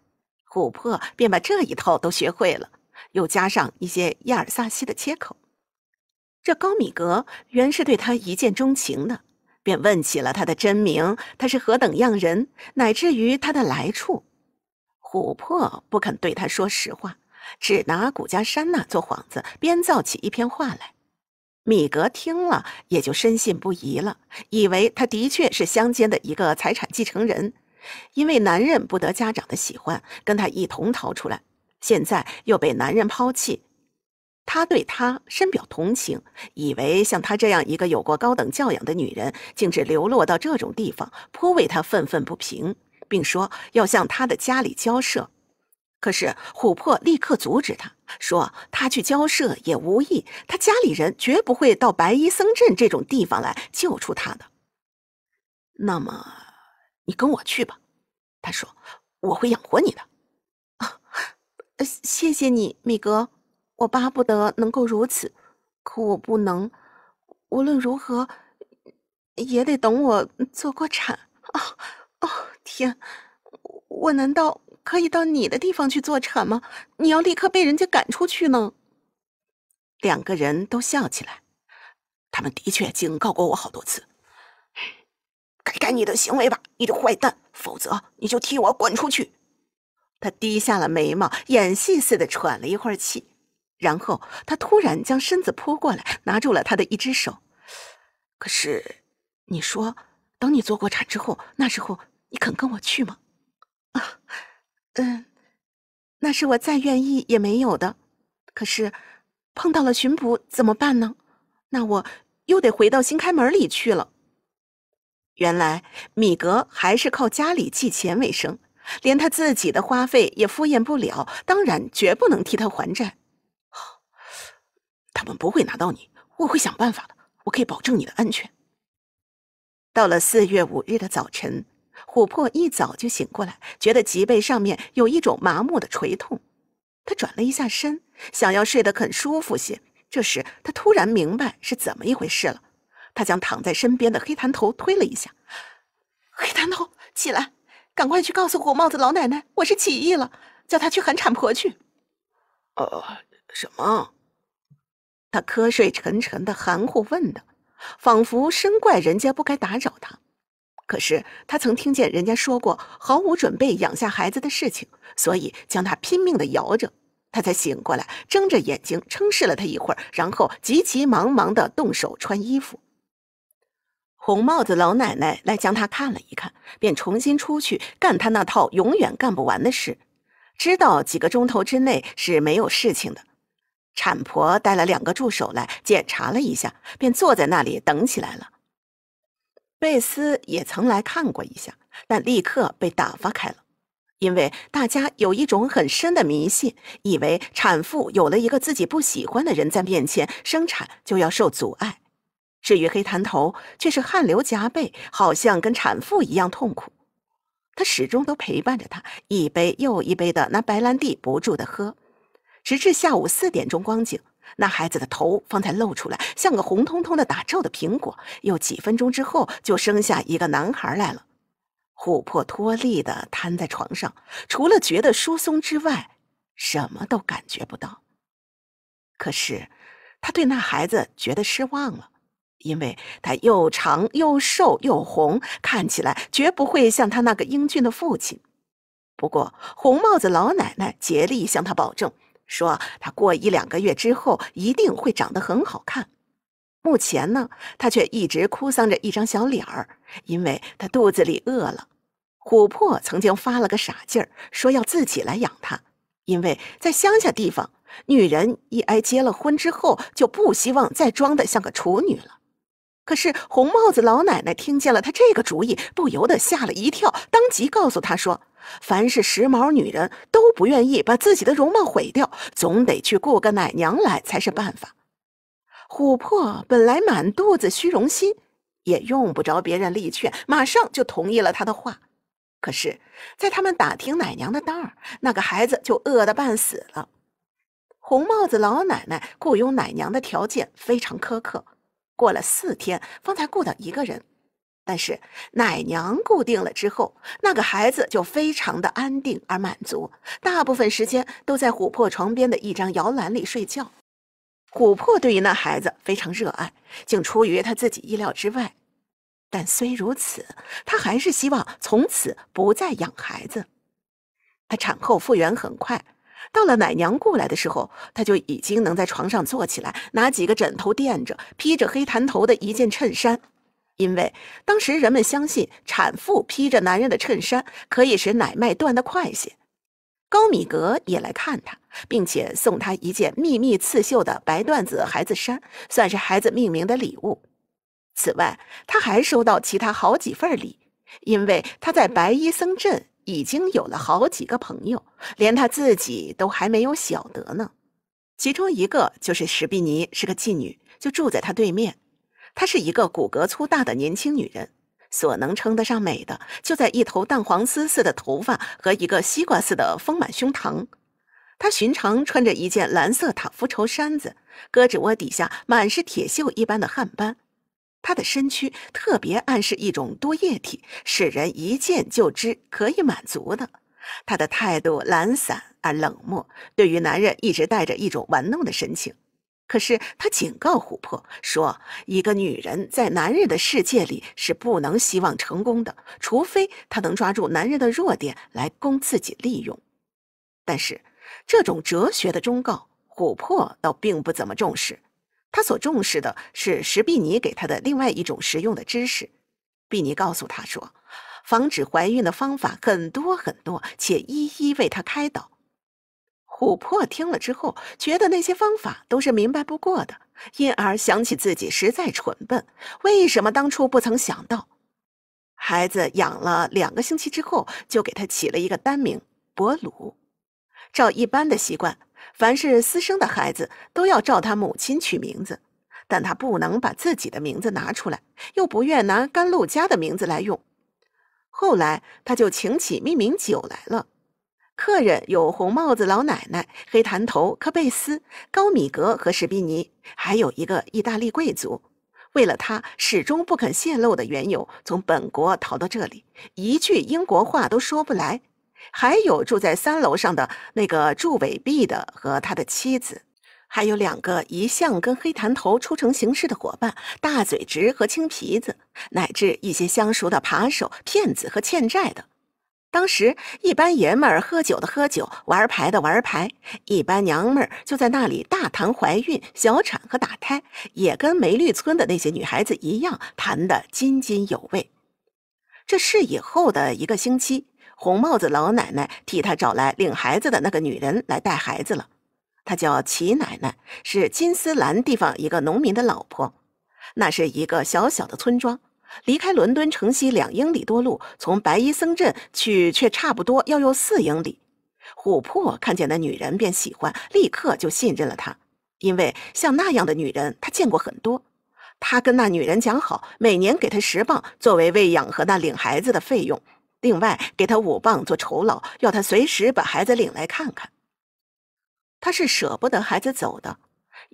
琥珀便把这一套都学会了，又加上一些亚尔萨西的切口。这高米格原是对他一见钟情的。便问起了他的真名，他是何等样人，乃至于他的来处。琥珀不肯对他说实话，只拿古家山那做幌子，编造起一篇话来。米格听了也就深信不疑了，以为他的确是乡间的一个财产继承人，因为男人不得家长的喜欢，跟他一同逃出来，现在又被男人抛弃。他对她深表同情，以为像她这样一个有过高等教养的女人，竟只流落到这种地方，颇为她愤愤不平，并说要向她的家里交涉。可是琥珀立刻阻止他，说他去交涉也无益，他家里人绝不会到白衣僧镇这种地方来救出他的。那么，你跟我去吧，他说，我会养活你的。啊，谢谢你，米格。我巴不得能够如此，可我不能。无论如何，也得等我坐过产。哦哦天！我难道可以到你的地方去坐产吗？你要立刻被人家赶出去呢。两个人都笑起来。他们的确警告过我好多次。改改你的行为吧，你这坏蛋，否则你就替我滚出去。他低下了眉毛，演戏似的喘了一会儿气。然后他突然将身子扑过来，拿住了他的一只手。可是，你说，等你做过产之后，那时候你肯跟我去吗？啊，嗯，那是我再愿意也没有的。可是，碰到了巡捕怎么办呢？那我又得回到新开门里去了。原来米格还是靠家里寄钱为生，连他自己的花费也敷衍不了，当然绝不能替他还债。他们不会拿到你，我会想办法的。我可以保证你的安全。到了四月五日的早晨，琥珀一早就醒过来，觉得脊背上面有一种麻木的垂痛。他转了一下身，想要睡得很舒服些。这时他突然明白是怎么一回事了。他将躺在身边的黑檀头推了一下：“黑檀头，起来，赶快去告诉火帽子老奶奶，我是起义了，叫她去喊产婆去。”“呃，什么？”他瞌睡沉沉的，含糊问的，仿佛深怪人家不该打扰他。可是他曾听见人家说过毫无准备养下孩子的事情，所以将他拼命的摇着，他才醒过来，睁着眼睛撑视了他一会儿，然后急急忙忙的动手穿衣服。红帽子老奶奶来将他看了一看，便重新出去干他那套永远干不完的事，知道几个钟头之内是没有事情的。产婆带了两个助手来检查了一下，便坐在那里等起来了。贝斯也曾来看过一下，但立刻被打发开了，因为大家有一种很深的迷信，以为产妇有了一个自己不喜欢的人在面前生产就要受阻碍。至于黑弹头，却是汗流浃背，好像跟产妇一样痛苦。他始终都陪伴着他，一杯又一杯的拿白兰地不住的喝。直至下午四点钟光景，那孩子的头方才露出来，像个红彤彤的打皱的苹果。又几分钟之后，就生下一个男孩来了。琥珀脱力的瘫在床上，除了觉得疏松之外，什么都感觉不到。可是，他对那孩子觉得失望了，因为他又长又瘦又红，看起来绝不会像他那个英俊的父亲。不过，红帽子老奶奶竭力向他保证。说他过一两个月之后一定会长得很好看，目前呢，他却一直哭丧着一张小脸儿，因为他肚子里饿了。琥珀曾经发了个傻劲儿，说要自己来养他，因为在乡下地方，女人一挨结了婚之后，就不希望再装得像个处女了。可是红帽子老奶奶听见了他这个主意，不由得吓了一跳，当即告诉他说。凡是时髦女人，都不愿意把自己的容貌毁掉，总得去雇个奶娘来才是办法。琥珀本来满肚子虚荣心，也用不着别人力劝，马上就同意了他的话。可是，在他们打听奶娘的当儿，那个孩子就饿得半死了。红帽子老奶奶雇佣奶娘的条件非常苛刻，过了四天，方才雇到一个人。但是奶娘固定了之后，那个孩子就非常的安定而满足，大部分时间都在琥珀床边的一张摇篮里睡觉。琥珀对于那孩子非常热爱，竟出于他自己意料之外。但虽如此，他还是希望从此不再养孩子。他产后复原很快，到了奶娘过来的时候，他就已经能在床上坐起来，拿几个枕头垫着，披着黑弹头的一件衬衫。因为当时人们相信产妇披着男人的衬衫可以使奶脉断得快些。高米格也来看他，并且送他一件秘密刺绣的白缎子孩子衫，算是孩子命名的礼物。此外，他还收到其他好几份礼，因为他在白衣僧镇已经有了好几个朋友，连他自己都还没有晓得呢。其中一个就是史碧尼，是个妓女，就住在他对面。她是一个骨骼粗大的年轻女人，所能称得上美的，就在一头淡黄丝似的头发和一个西瓜似的丰满胸膛。她寻常穿着一件蓝色塔夫绸衫子，胳肢窝底下满是铁锈一般的汗斑。她的身躯特别暗示一种多液体，使人一见就知可以满足的。她的态度懒散而冷漠，对于男人一直带着一种玩弄的神情。可是他警告琥珀说：“一个女人在男人的世界里是不能希望成功的，除非她能抓住男人的弱点来供自己利用。”但是这种哲学的忠告，琥珀倒并不怎么重视。他所重视的是石碧尼给他的另外一种实用的知识。碧尼告诉他说：“防止怀孕的方法很多很多，且一一为他开导。”琥珀听了之后，觉得那些方法都是明白不过的，因而想起自己实在蠢笨，为什么当初不曾想到？孩子养了两个星期之后，就给他起了一个单名——博鲁。照一般的习惯，凡是私生的孩子都要照他母亲取名字，但他不能把自己的名字拿出来，又不愿拿甘露家的名字来用，后来他就请起命名酒来了。客人有红帽子老奶奶、黑弹头科贝斯、高米格和史宾尼，还有一个意大利贵族，为了他始终不肯泄露的缘由，从本国逃到这里，一句英国话都说不来。还有住在三楼上的那个铸尾币的和他的妻子，还有两个一向跟黑弹头出城行事的伙伴大嘴直和青皮子，乃至一些相熟的扒手、骗子和欠债的。当时，一般爷们儿喝酒的喝酒，玩牌的玩牌；一般娘们儿就在那里大谈怀孕、小产和打胎，也跟梅绿村的那些女孩子一样谈得津津有味。这事以后的一个星期，红帽子老奶奶替她找来领孩子的那个女人来带孩子了。她叫齐奶奶，是金丝兰地方一个农民的老婆。那是一个小小的村庄。离开伦敦城西两英里多路，从白衣僧镇去却差不多要用四英里。琥珀看见那女人便喜欢，立刻就信任了她，因为像那样的女人他见过很多。他跟那女人讲好，每年给她十磅作为喂养和那领孩子的费用，另外给她五磅做酬劳，要她随时把孩子领来看看。他是舍不得孩子走的。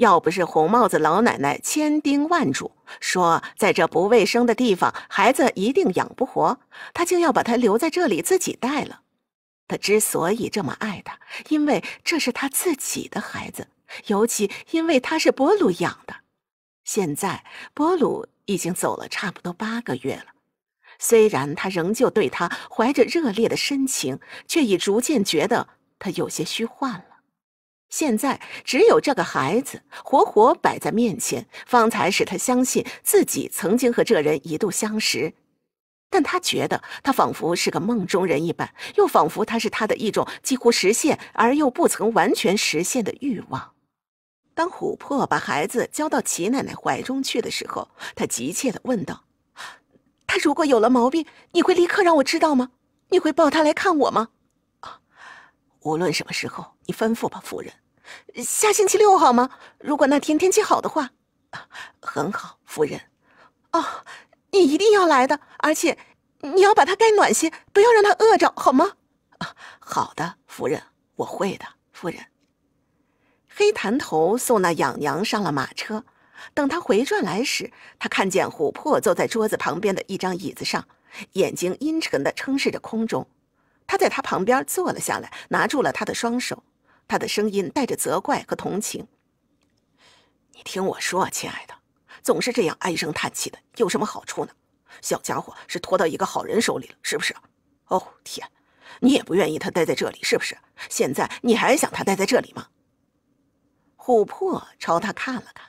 要不是红帽子老奶奶千叮万嘱，说在这不卫生的地方，孩子一定养不活，她竟要把他留在这里自己带了。她之所以这么爱他，因为这是她自己的孩子，尤其因为他是波鲁养的。现在波鲁已经走了差不多八个月了，虽然他仍旧对他怀着热烈的深情，却已逐渐觉得他有些虚幻了。现在只有这个孩子活活摆在面前，方才使他相信自己曾经和这人一度相识。但他觉得他仿佛是个梦中人一般，又仿佛他是他的一种几乎实现而又不曾完全实现的欲望。当琥珀把孩子交到齐奶奶怀中去的时候，他急切地问道：“他如果有了毛病，你会立刻让我知道吗？你会抱他来看我吗？”“啊，无论什么时候，你吩咐吧，夫人。”下星期六好吗？如果那天天气好的话，很好，夫人。哦，你一定要来的，而且你要把他盖暖些，不要让他饿着，好吗？啊，好的，夫人，我会的，夫人。黑潭头送那养娘上了马车，等他回转来时，他看见琥珀坐在桌子旁边的一张椅子上，眼睛阴沉地撑视着空中。他在他旁边坐了下来，拿住了他的双手。他的声音带着责怪和同情。你听我说，亲爱的，总是这样唉声叹气的有什么好处呢？小家伙是拖到一个好人手里了，是不是？哦天，你也不愿意他待在这里，是不是？现在你还想他待在这里吗？琥珀朝他看了看。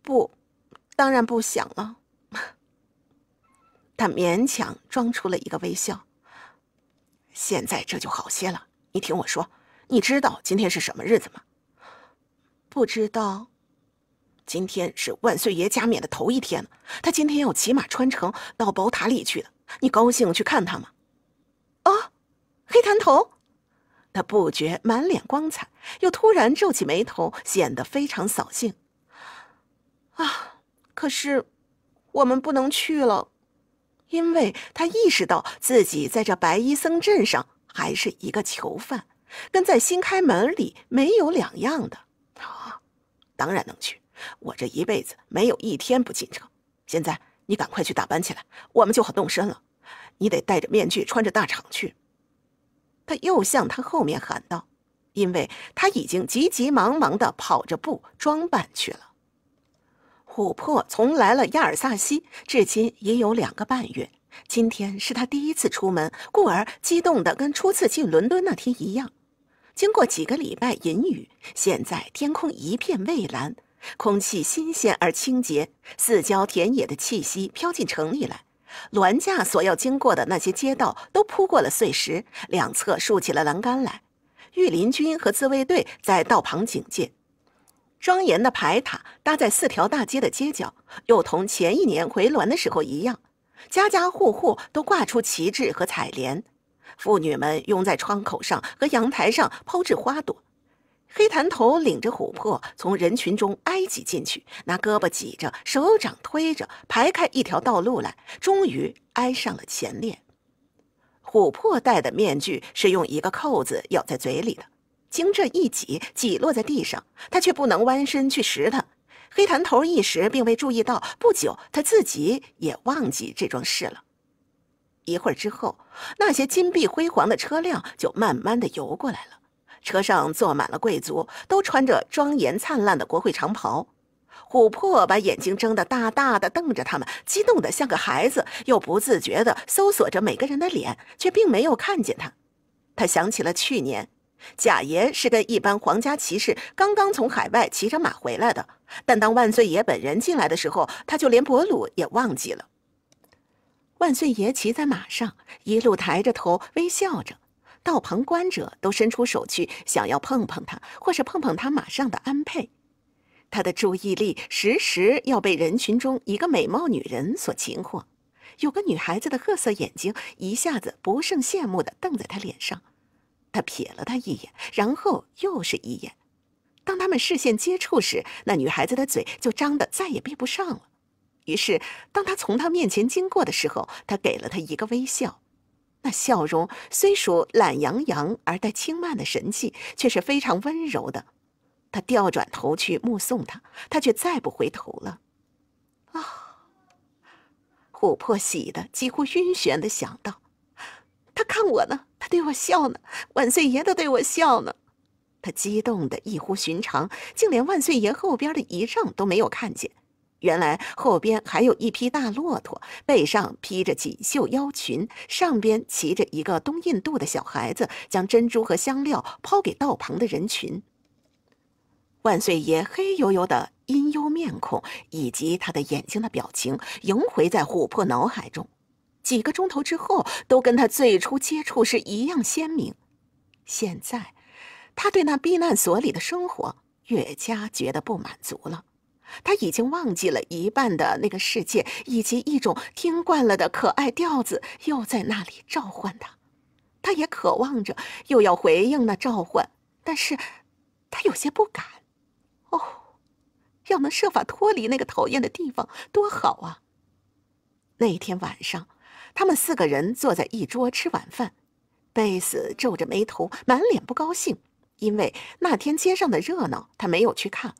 不，当然不想了。他勉强装出了一个微笑。现在这就好些了。你听我说。你知道今天是什么日子吗？不知道。今天是万岁爷加冕的头一天，他今天要骑马穿城到宝塔里去你高兴去看他吗？啊，黑潭头，他不觉满脸光彩，又突然皱起眉头，显得非常扫兴。啊，可是，我们不能去了，因为他意识到自己在这白衣僧镇上还是一个囚犯。跟在新开门里没有两样的，啊，当然能去。我这一辈子没有一天不进城。现在你赶快去打扮起来，我们就好动身了。你得戴着面具，穿着大氅去。他又向他后面喊道，因为他已经急急忙忙的跑着步装扮去了。琥珀从来了亚尔萨西至今也有两个半月。今天是他第一次出门，故而激动的跟初次进伦敦那天一样。经过几个礼拜淫雨，现在天空一片蔚蓝，空气新鲜而清洁，四郊田野的气息飘进城里来。銮驾所要经过的那些街道都铺过了碎石，两侧竖起了栏杆来，御林军和自卫队在道旁警戒。庄严的牌塔搭在四条大街的街角，又同前一年回銮的时候一样。家家户户都挂出旗帜和彩帘，妇女们拥在窗口上和阳台上抛掷花朵。黑檀头领着琥珀从人群中挨挤进去，拿胳膊挤着，手掌推着，排开一条道路来，终于挨上了前列。琥珀戴的面具是用一个扣子咬在嘴里的，经这一挤，挤落在地上，他却不能弯身去拾它。黑潭头一时并未注意到，不久他自己也忘记这桩事了。一会儿之后，那些金碧辉煌的车辆就慢慢的游过来了，车上坐满了贵族，都穿着庄严灿烂的国会长袍。琥珀把眼睛睁得大大的，瞪着他们，激动的像个孩子，又不自觉地搜索着每个人的脸，却并没有看见他。他想起了去年。贾爷是跟一帮皇家骑士刚刚从海外骑着马回来的，但当万岁爷本人进来的时候，他就连博鲁也忘记了。万岁爷骑在马上，一路抬着头微笑着，道旁观者都伸出手去想要碰碰他，或是碰碰他马上的安佩。他的注意力时时要被人群中一个美貌女人所擒获，有个女孩子的褐色眼睛一下子不胜羡慕地瞪在他脸上。他瞥了他一眼，然后又是一眼。当他们视线接触时，那女孩子的嘴就张得再也闭不上了。于是，当他从他面前经过的时候，他给了他一个微笑。那笑容虽属懒洋洋而带轻慢的神气，却是非常温柔的。他调转头去目送他，他却再不回头了。啊！琥珀喜得几乎晕眩的想到：他看我呢。他对我笑呢，万岁爷都对我笑呢。他激动得异乎寻常，竟连万岁爷后边的仪仗都没有看见。原来后边还有一批大骆驼，背上披着锦绣腰裙，上边骑着一个东印度的小孩子，将珍珠和香料抛给道旁的人群。万岁爷黑黝黝的阴幽面孔以及他的眼睛的表情，萦回在琥珀脑海中。几个钟头之后，都跟他最初接触是一样鲜明。现在，他对那避难所里的生活越加觉得不满足了。他已经忘记了一半的那个世界，以及一种听惯了的可爱调子又在那里召唤他。他也渴望着又要回应那召唤，但是，他有些不敢。哦，要能设法脱离那个讨厌的地方多好啊！那天晚上。他们四个人坐在一桌吃晚饭，贝斯皱着眉头，满脸不高兴，因为那天街上的热闹他没有去看。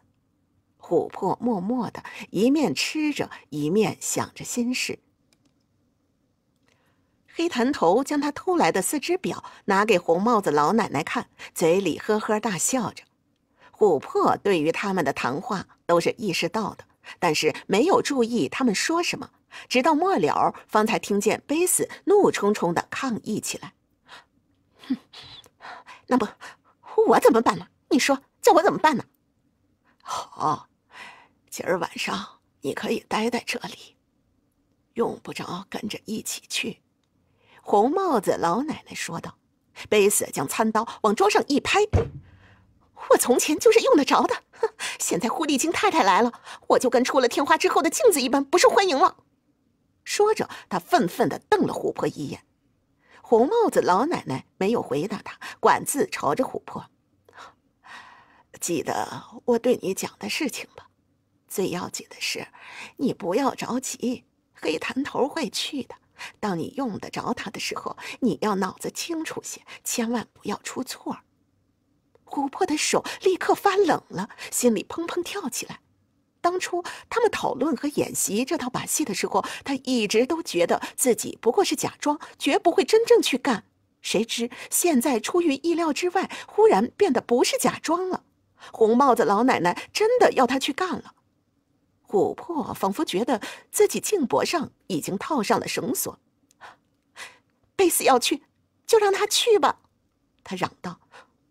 琥珀默默的一面吃着，一面想着心事。黑潭头将他偷来的四只表拿给红帽子老奶奶看，嘴里呵呵大笑着。琥珀对于他们的谈话都是意识到的，但是没有注意他们说什么。直到末了，方才听见贝斯怒冲冲的抗议起来：“哼，那不，我怎么办呢？你说叫我怎么办呢？”“好，今儿晚上你可以待在这里，用不着跟着一起去。”红帽子老奶奶说道。贝斯将餐刀往桌上一拍：“我从前就是用得着的，哼！现在狐狸精太太来了，我就跟出了天花之后的镜子一般不受欢迎了。”说着，他愤愤地瞪了琥珀一眼。红帽子老奶奶没有回答他，管自朝着琥珀：“记得我对你讲的事情吧。最要紧的是，你不要着急。黑弹头会去的。当你用得着它的时候，你要脑子清楚些，千万不要出错。”琥珀的手立刻发冷了，心里砰砰跳起来。当初他们讨论和演习这套把戏的时候，他一直都觉得自己不过是假装，绝不会真正去干。谁知现在出于意料之外，忽然变得不是假装了，红帽子老奶奶真的要他去干了。琥珀仿佛觉得自己颈脖上已经套上了绳索。贝斯要去，就让他去吧，他嚷道：“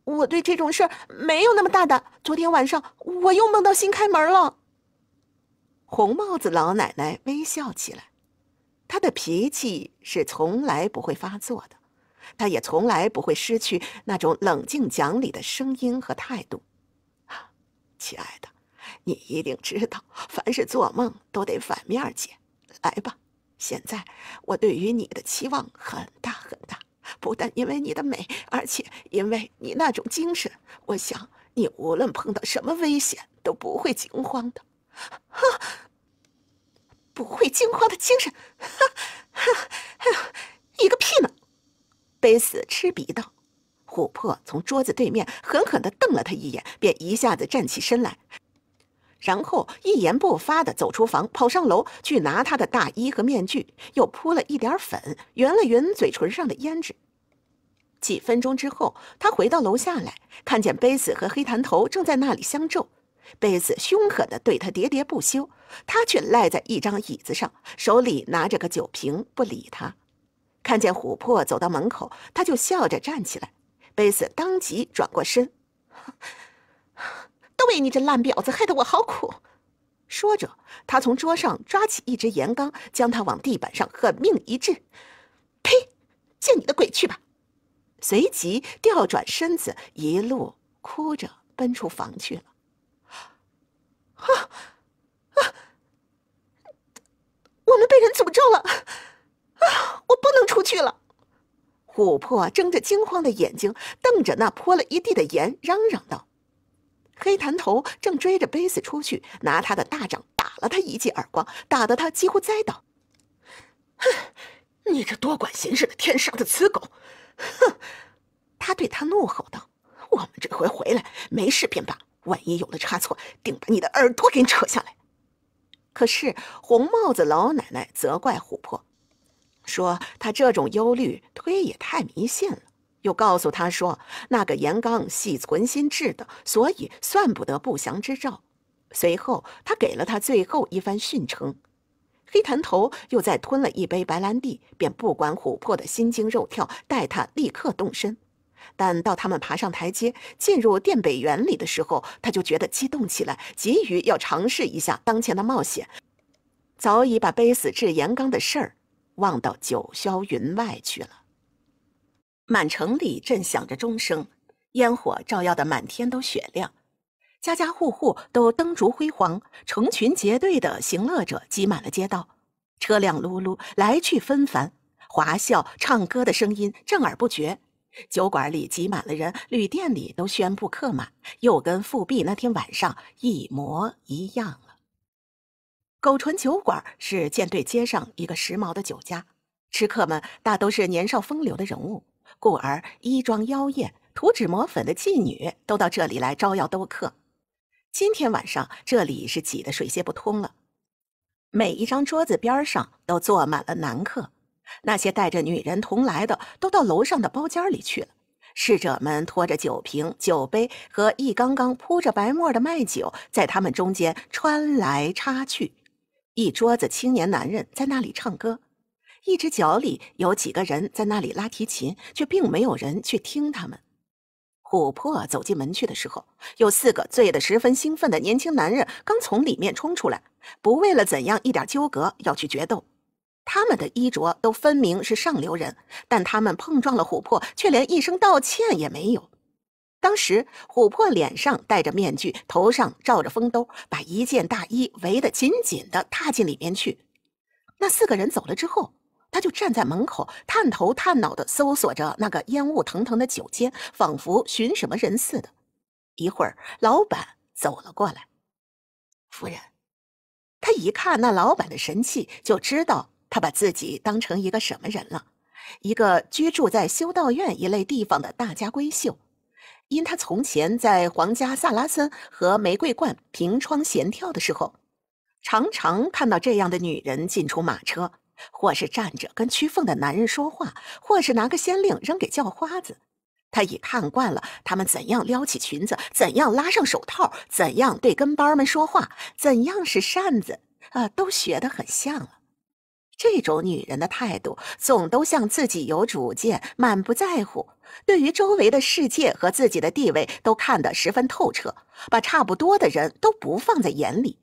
我对这种事儿没有那么大胆。昨天晚上我又梦到新开门了。”红帽子老奶奶微笑起来，她的脾气是从来不会发作的，她也从来不会失去那种冷静讲理的声音和态度。亲爱的，你一定知道，凡是做梦都得反面解。来吧，现在我对于你的期望很大很大，不但因为你的美，而且因为你那种精神。我想，你无论碰到什么危险，都不会惊慌的。哈！不会惊慌的精神，哈，哈，一个屁呢！贝斯嗤鼻道。琥珀从桌子对面狠狠地瞪了他一眼，便一下子站起身来，然后一言不发地走出房，跑上楼去拿他的大衣和面具，又扑了一点粉，圆了圆嘴唇上的胭脂。几分钟之后，他回到楼下来看见贝斯和黑弹头正在那里相咒。贝斯凶狠地对他喋喋不休，他却赖在一张椅子上，手里拿着个酒瓶不理他。看见琥珀走到门口，他就笑着站起来。贝斯当即转过身，都被你这烂婊子害得我好苦。说着，他从桌上抓起一只盐缸，将它往地板上狠命一掷。呸！见你的鬼去吧！随即调转身子，一路哭着奔出房去了。啊啊！我们被人诅咒了！啊，我不能出去了！琥珀睁着惊慌的眼睛，瞪着那泼了一地的盐，嚷嚷道：“黑弹头正追着杯子出去，拿他的大掌打了他一记耳光，打得他几乎栽倒。”哼！你这多管闲事的天杀的雌狗！哼！他对他怒吼道：“我们这回回来没事便罢。”万一有了差错，定把你的耳朵给扯下来。可是红帽子老奶奶责怪琥珀，说她这种忧虑推也太迷信了，又告诉她说那个严刚系存心治的，所以算不得不祥之兆。随后，他给了他最后一番训成，黑潭头又再吞了一杯白兰地，便不管琥珀的心惊肉跳，带他立刻动身。但到他们爬上台阶，进入殿北园里的时候，他就觉得激动起来，急于要尝试一下当前的冒险，早已把背死至延刚的事儿忘到九霄云外去了。满城里正响着钟声，烟火照耀得满天都雪亮，家家户户都灯烛辉煌，成群结队的行乐者挤满了街道，车辆噜噜来去纷繁，华笑唱歌的声音震耳不绝。酒馆里挤满了人，旅店里都宣布客满，又跟复辟那天晚上一模一样了。狗唇酒馆是舰队街上一个时髦的酒家，吃客们大都是年少风流的人物，故而衣装妖艳、涂脂抹粉的妓女都到这里来招摇兜客。今天晚上这里是挤得水泄不通了，每一张桌子边上都坐满了男客。那些带着女人同来的都到楼上的包间里去了。侍者们拖着酒瓶、酒杯和一缸缸铺着白沫的麦酒，在他们中间穿来插去。一桌子青年男人在那里唱歌。一只脚里有几个人在那里拉提琴，却并没有人去听他们。琥珀走进门去的时候，有四个醉得十分兴奋的年轻男人刚从里面冲出来，不为了怎样一点纠葛要去决斗。他们的衣着都分明是上流人，但他们碰撞了琥珀，却连一声道歉也没有。当时琥珀脸上戴着面具，头上罩着风兜，把一件大衣围得紧紧的，踏进里面去。那四个人走了之后，他就站在门口，探头探脑地搜索着那个烟雾腾腾的酒间，仿佛寻什么人似的。一会儿，老板走了过来，夫人，他一看那老板的神气，就知道。他把自己当成一个什么人了？一个居住在修道院一类地方的大家闺秀。因他从前在皇家萨拉森和玫瑰冠凭窗闲眺的时候，常常看到这样的女人进出马车，或是站着跟屈凤的男人说话，或是拿个先令扔给叫花子。他已看惯了他们怎样撩起裙子，怎样拉上手套，怎样对跟班们说话，怎样使扇子啊，都学得很像了。这种女人的态度，总都像自己有主见，满不在乎，对于周围的世界和自己的地位都看得十分透彻，把差不多的人都不放在眼里。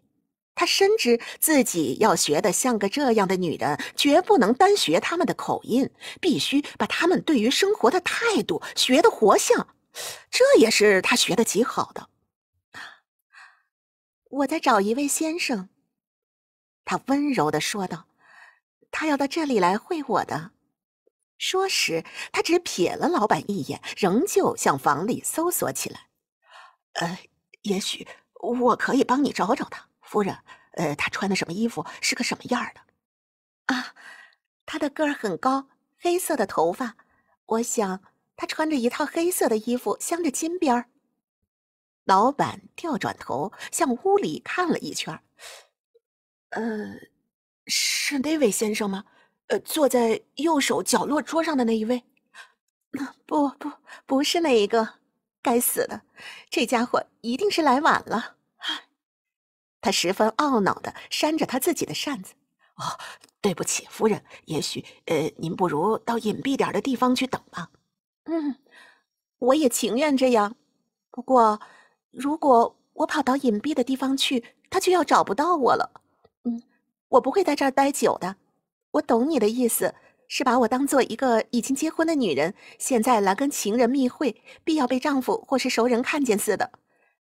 他深知自己要学的像个这样的女人，绝不能单学他们的口音，必须把他们对于生活的态度学得活像。这也是他学得极好的。我在找一位先生，他温柔地说道。他要到这里来会我的。说时，他只瞥了老板一眼，仍旧向房里搜索起来。呃，也许我可以帮你找找他，夫人。呃，他穿的什么衣服？是个什么样儿的？啊，他的个儿很高，黑色的头发。我想他穿着一套黑色的衣服，镶着金边儿。老板调转头向屋里看了一圈儿。呃。是那位先生吗？呃，坐在右手角落桌上的那一位？不不，不是那一个。该死的，这家伙一定是来晚了。他十分懊恼的扇着他自己的扇子。哦，对不起，夫人。也许，呃，您不如到隐蔽点的地方去等吧。嗯，我也情愿这样。不过，如果我跑到隐蔽的地方去，他就要找不到我了。我不会在这儿待久的，我懂你的意思，是把我当做一个已经结婚的女人，现在来跟情人密会，必要被丈夫或是熟人看见似的。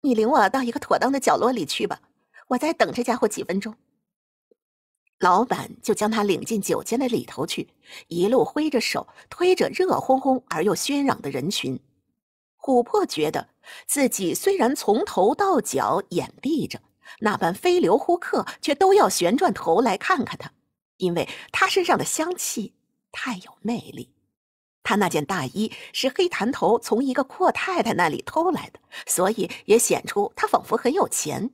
你领我到一个妥当的角落里去吧，我在等这家伙几分钟。老板就将他领进酒间的里头去，一路挥着手，推着热烘烘而又喧嚷的人群。琥珀觉得自己虽然从头到脚掩蔽着。那般飞流呼客，却都要旋转头来看看他，因为他身上的香气太有魅力。他那件大衣是黑潭头从一个阔太太那里偷来的，所以也显出他仿佛很有钱。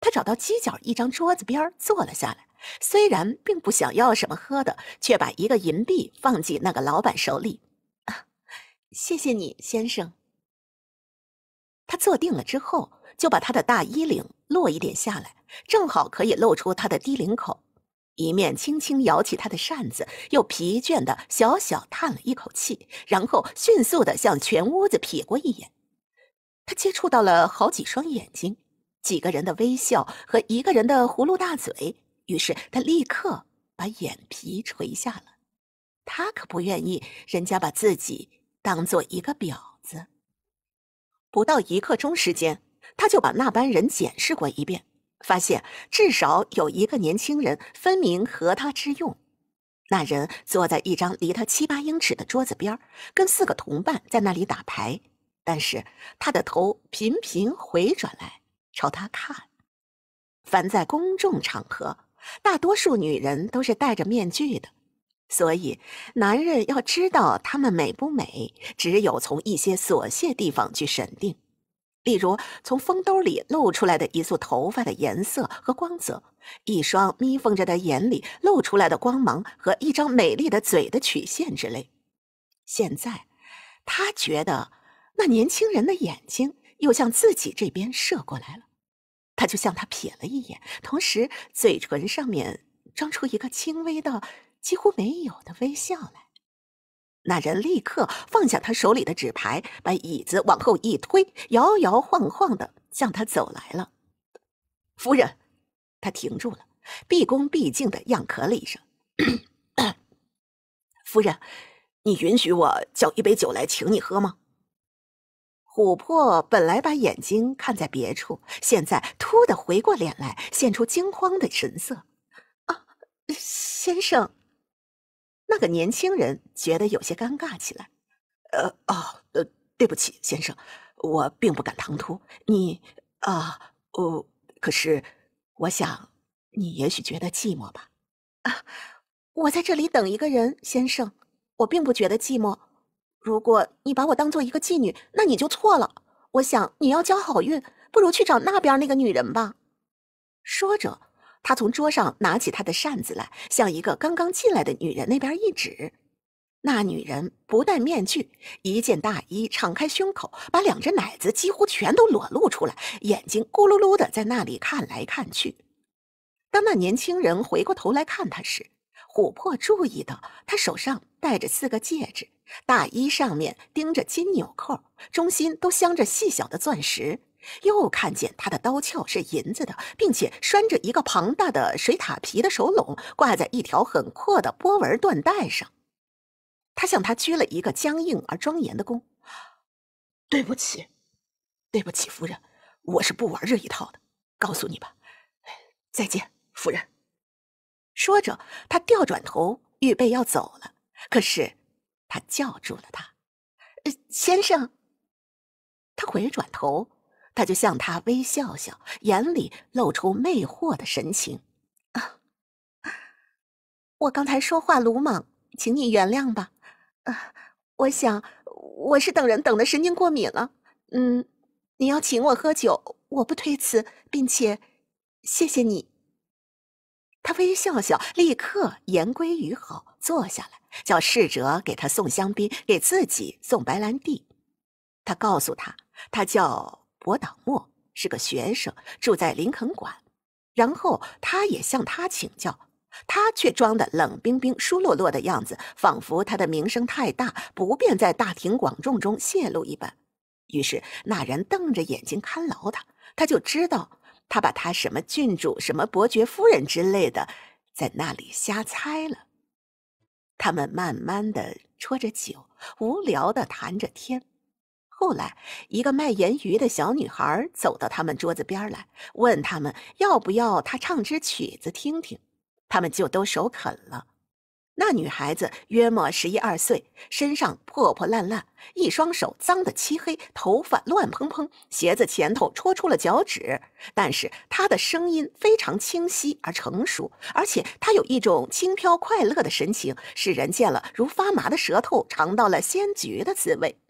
他找到犄角一张桌子边坐了下来，虽然并不想要什么喝的，却把一个银币放进那个老板手里。谢谢你，先生。他坐定了之后。就把他的大衣领落一点下来，正好可以露出他的低领口。一面轻轻摇起他的扇子，又疲倦的小小叹了一口气，然后迅速的向全屋子瞥过一眼。他接触到了好几双眼睛，几个人的微笑和一个人的葫芦大嘴。于是他立刻把眼皮垂下了。他可不愿意人家把自己当做一个婊子。不到一刻钟时间。他就把那班人检视过一遍，发现至少有一个年轻人分明和他之用。那人坐在一张离他七八英尺的桌子边跟四个同伴在那里打牌，但是他的头频频回转来朝他看。凡在公众场合，大多数女人都是戴着面具的，所以男人要知道她们美不美，只有从一些琐屑地方去审定。例如，从风兜里露出来的一束头发的颜色和光泽，一双眯缝着的眼里露出来的光芒和一张美丽的嘴的曲线之类。现在，他觉得那年轻人的眼睛又向自己这边射过来了，他就向他瞥了一眼，同时嘴唇上面装出一个轻微的、几乎没有的微笑来。那人立刻放下他手里的纸牌，把椅子往后一推，摇摇晃晃的向他走来了。夫人，他停住了，毕恭毕敬的样咳了一声。夫人，你允许我叫一杯酒来请你喝吗？琥珀本来把眼睛看在别处，现在突的回过脸来，现出惊慌的神色。啊，先生。那个年轻人觉得有些尴尬起来，呃，哦，呃，对不起，先生，我并不敢唐突你，啊，哦，可是，我想，你也许觉得寂寞吧？啊，我在这里等一个人，先生，我并不觉得寂寞。如果你把我当做一个妓女，那你就错了。我想你要交好运，不如去找那边那个女人吧。说着。他从桌上拿起他的扇子来，向一个刚刚进来的女人那边一指。那女人不戴面具，一件大衣敞开胸口，把两只奶子几乎全都裸露出来，眼睛咕噜噜的在那里看来看去。当那年轻人回过头来看他时，琥珀注意到他手上戴着四个戒指，大衣上面钉着金纽扣，中心都镶着细小的钻石。又看见他的刀鞘是银子的，并且拴着一个庞大的水獭皮的手笼，挂在一条很阔的波纹缎带上。他向他鞠了一个僵硬而庄严的躬。“对不起，对不起，夫人，我是不玩这一套的。告诉你吧，再见，夫人。”说着，他掉转头，预备要走了。可是，他叫住了他。“呃，先生。”他回转头。他就向他微笑笑，眼里露出魅惑的神情。我刚才说话鲁莽，请你原谅吧。我想我是等人等的神经过敏了。嗯，你要请我喝酒，我不推辞，并且谢谢你。他微笑笑，立刻言归于好，坐下来叫侍者给他送香槟，给自己送白兰地。他告诉他，他叫。博导莫是个学生，住在林肯馆。然后他也向他请教，他却装得冷冰冰、疏落落的样子，仿佛他的名声太大，不便在大庭广众中泄露一般。于是那人瞪着眼睛看牢他，他就知道他把他什么郡主、什么伯爵夫人之类的，在那里瞎猜了。他们慢慢的戳着酒，无聊的谈着天。后来，一个卖盐鱼的小女孩走到他们桌子边来，问他们要不要她唱支曲子听听。他们就都首肯了。那女孩子约莫十一二岁，身上破破烂烂，一双手脏得漆黑，头发乱蓬蓬，鞋子前头戳出了脚趾。但是她的声音非常清晰而成熟，而且她有一种轻飘快乐的神情，使人见了如发麻的舌头尝到了鲜橘的滋味。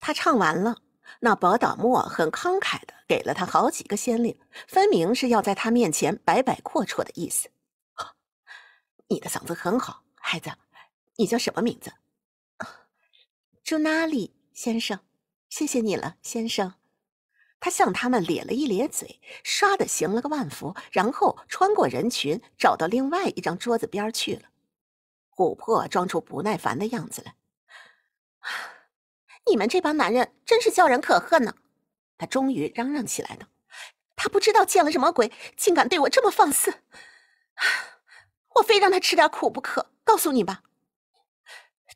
他唱完了，那博导莫很慷慨的给了他好几个先令，分明是要在他面前摆摆阔绰的意思。你的嗓子很好，孩子，你叫什么名字？朱纳里先生，谢谢你了，先生。他向他们咧了一咧嘴，唰的行了个万福，然后穿过人群，找到另外一张桌子边去了。琥珀装出不耐烦的样子来。你们这帮男人真是叫人可恨呢！他终于嚷嚷起来道：“他不知道见了什么鬼，竟敢对我这么放肆！我非让他吃点苦不可！告诉你吧，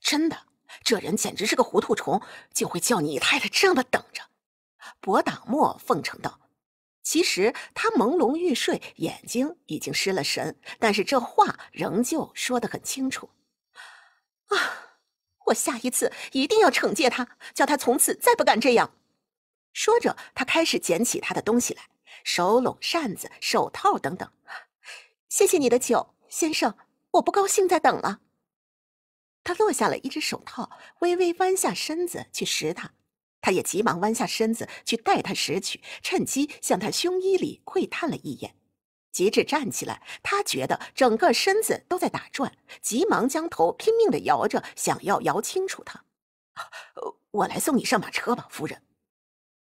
真的，这人简直是个糊涂虫，竟会叫你太太这么等着。”博党莫奉承道：“其实他朦胧欲睡，眼睛已经失了神，但是这话仍旧说得很清楚。”啊！我下一次一定要惩戒他，叫他从此再不敢这样。说着，他开始捡起他的东西来，手拢、扇子、手套等等。谢谢你的酒，先生，我不高兴再等了。他落下了一只手套，微微弯下身子去拾它，他也急忙弯下身子去带他拾去，趁机向他胸衣里窥探了一眼。急着站起来，他觉得整个身子都在打转，急忙将头拼命的摇着，想要摇清楚他。我来送你上马车吧，夫人。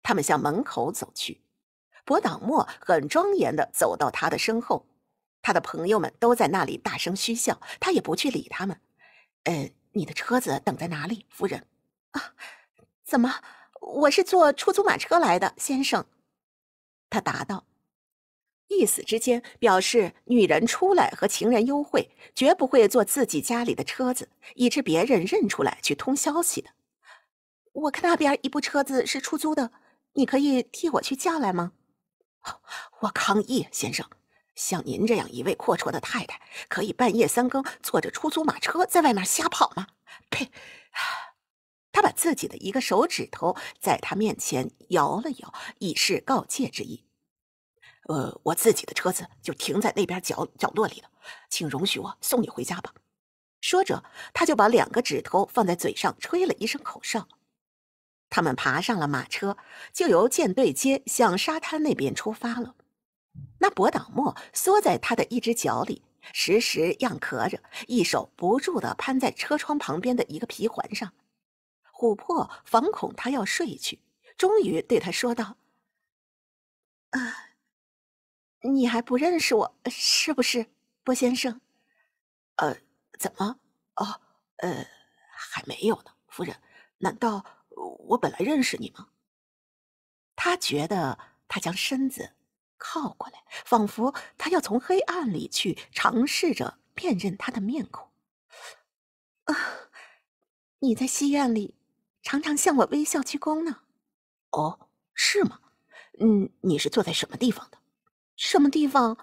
他们向门口走去，博党莫很庄严的走到他的身后，他的朋友们都在那里大声嘘笑，他也不去理他们。呃，你的车子等在哪里，夫人？啊，怎么？我是坐出租马车来的，先生。他答道。一死之间表示，女人出来和情人幽会，绝不会坐自己家里的车子，以致别人认出来去通消息的。我看那边一部车子是出租的，你可以替我去叫来吗？我抗议，先生，像您这样一位阔绰的太太，可以半夜三更坐着出租马车在外面瞎跑吗？呸！他把自己的一个手指头在他面前摇了摇，以示告诫之意。呃，我自己的车子就停在那边角角落里了，请容许我送你回家吧。说着，他就把两个指头放在嘴上吹了一声口哨。他们爬上了马车，就由舰队街向沙滩那边出发了。那博导莫缩在他的一只脚里，时时样咳着，一手不住的攀在车窗旁边的一个皮环上。琥珀防恐他要睡去，终于对他说道：“啊。”你还不认识我，是不是，波先生？呃，怎么？哦，呃，还没有呢，夫人。难道我本来认识你吗？他觉得他将身子靠过来，仿佛他要从黑暗里去尝试着辨认他的面孔。啊，你在戏院里常常向我微笑鞠躬呢。哦，是吗？嗯，你是坐在什么地方的？什么地方？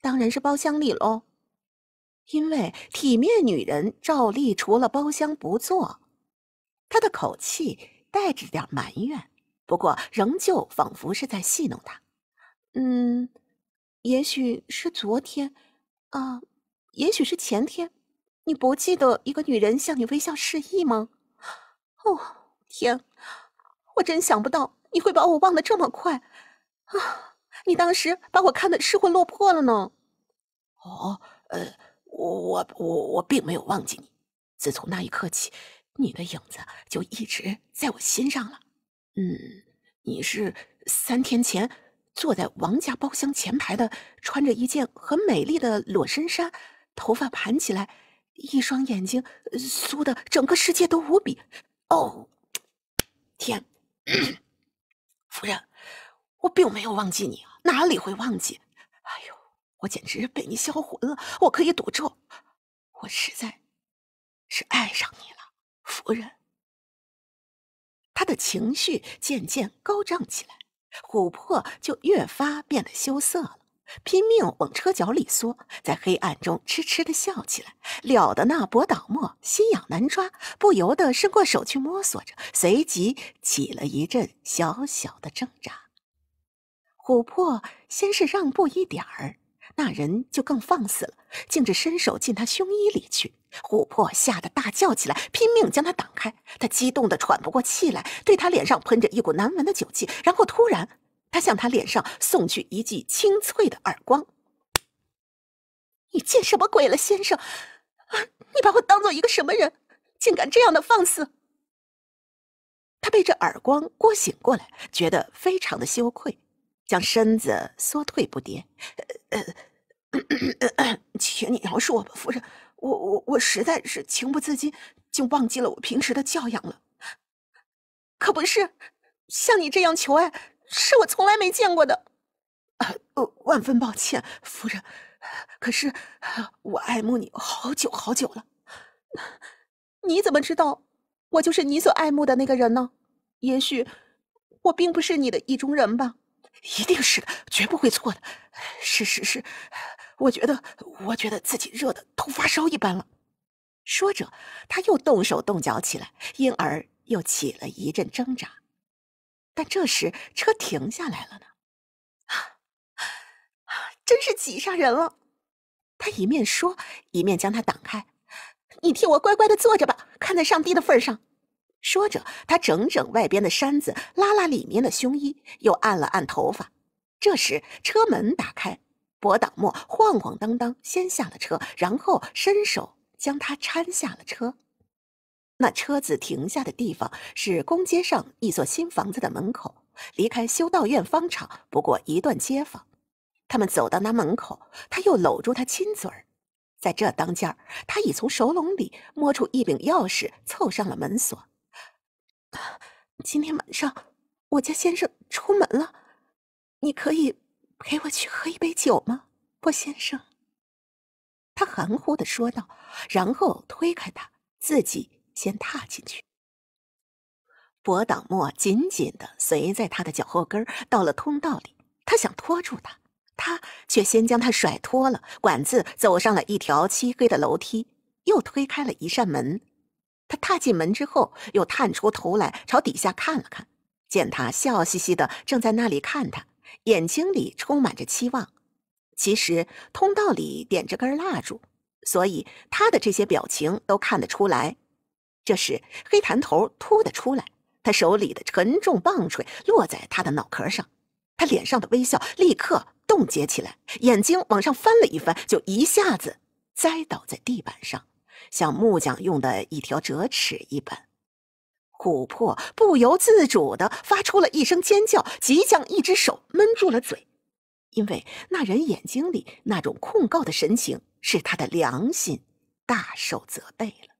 当然是包厢里喽。因为体面女人照例除了包厢不坐。她的口气带着点埋怨，不过仍旧仿佛是在戏弄他。嗯，也许是昨天，啊，也许是前天。你不记得一个女人向你微笑示意吗？哦，天！我真想不到你会把我忘得这么快。啊！你当时把我看得失魂落魄了呢，哦，呃，我我我并没有忘记你，自从那一刻起，你的影子就一直在我心上了。嗯，你是三天前坐在王家包厢前排的，穿着一件很美丽的裸身衫，头发盘起来，一双眼睛酥的整个世界都无比。哦，天，[CLEARS THROAT] 夫人，我并没有忘记你啊。哪里会忘记？哎呦，我简直被你销魂了！我可以赌咒，我实在是爱上你了，夫人。他的情绪渐渐高涨起来，琥珀就越发变得羞涩了，拼命往车角里缩，在黑暗中痴痴的笑起来。了得那博导莫心痒难抓，不由得伸过手去摸索着，随即起了一阵小小的挣扎。琥珀先是让步一点儿，那人就更放肆了，径直伸手进他胸衣里去。琥珀吓得大叫起来，拼命将他挡开。他激动的喘不过气来，对他脸上喷着一股难闻的酒气。然后突然，他向他脸上送去一记清脆的耳光：“你见什么鬼了，先生？啊，你把我当做一个什么人，竟敢这样的放肆！”他被这耳光过醒过来，觉得非常的羞愧。将身子缩退不迭，请你饶恕我吧，夫人。我我我实在是情不自禁，竟忘记了我平时的教养了。可不是，像你这样求爱，是我从来没见过的。万分抱歉，夫人。可是我爱慕你好久好久了。你怎么知道我就是你所爱慕的那个人呢？也许我并不是你的意中人吧。一定是的，绝不会错的。是是是，我觉得，我觉得自己热的都发烧一般了。说着，他又动手动脚起来，因而又起了一阵挣扎。但这时车停下来了呢。啊，真是挤上人了。他一面说，一面将他挡开：“你替我乖乖的坐着吧，看在上帝的份上。”说着，他整整外边的衫子，拉拉里面的胸衣，又按了按头发。这时车门打开，博党墨晃晃荡荡先下了车，然后伸手将他搀下了车。那车子停下的地方是公街上一座新房子的门口，离开修道院方场不过一段街坊。他们走到那门口，他又搂住他亲嘴儿。在这当间儿，他已从手笼里摸出一柄钥匙，凑上了门锁。今天晚上，我家先生出门了，你可以陪我去喝一杯酒吗，博先生？他含糊的说道，然后推开他，自己先踏进去。博导墨紧紧的随在他的脚后跟到了通道里，他想拖住他，他却先将他甩脱了。管子走上了一条漆黑的楼梯，又推开了一扇门。他踏进门之后，又探出头来朝底下看了看，见他笑嘻嘻的正在那里看他，眼睛里充满着期望。其实通道里点着根蜡烛，所以他的这些表情都看得出来。这时黑弹头突的出来，他手里的沉重棒槌落在他的脑壳上，他脸上的微笑立刻冻结起来，眼睛往上翻了一翻，就一下子栽倒在地板上。像木匠用的一条折尺一般，琥珀不由自主的发出了一声尖叫，即将一只手闷住了嘴，因为那人眼睛里那种控告的神情，使他的良心大受责备了。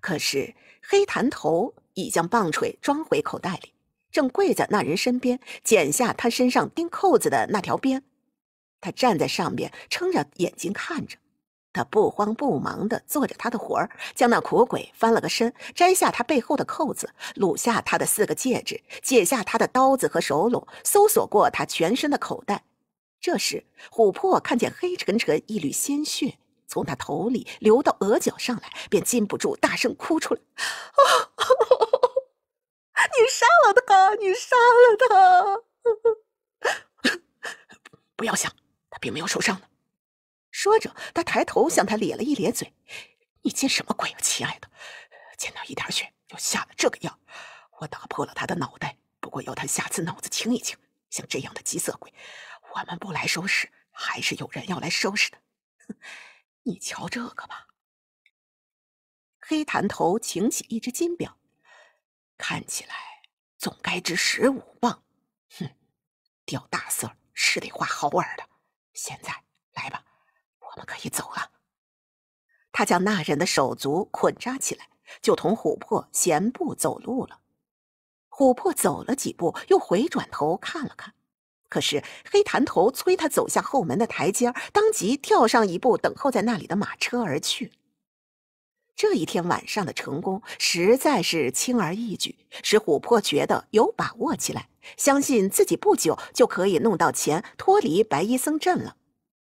可是黑潭头已将棒槌装回口袋里，正跪在那人身边，剪下他身上钉扣子的那条边，他站在上面，撑着眼睛看着。他不慌不忙地做着他的活儿，将那苦鬼翻了个身，摘下他背后的扣子，撸下他的四个戒指，解下他的刀子和手笼，搜索过他全身的口袋。这时，琥珀看见黑沉沉一缕鲜血从他头里流到额角上来，便禁不住大声哭出来：“哦，[LAUGHS] 你杀了他！你杀了他！[LAUGHS] 不要想，他并没有受伤说着，他抬头向他咧了一咧嘴：“你见什么鬼啊，亲爱的？见到一点血就下了这个药。我打破了他的脑袋，不过要他下次脑子清一清。像这样的鸡色鬼，我们不来收拾，还是有人要来收拾的。哼，你瞧这个吧。”黑弹头擎起一只金表，看起来总该值十五磅。哼，掉大色是得花好耳的。现在来吧。我们可以走啊！他将那人的手足捆扎起来，就同琥珀闲步走路了。琥珀走了几步，又回转头看了看，可是黑潭头催他走下后门的台阶，当即跳上一步等候在那里的马车而去。这一天晚上的成功实在是轻而易举，使琥珀觉得有把握起来，相信自己不久就可以弄到钱，脱离白衣僧镇了。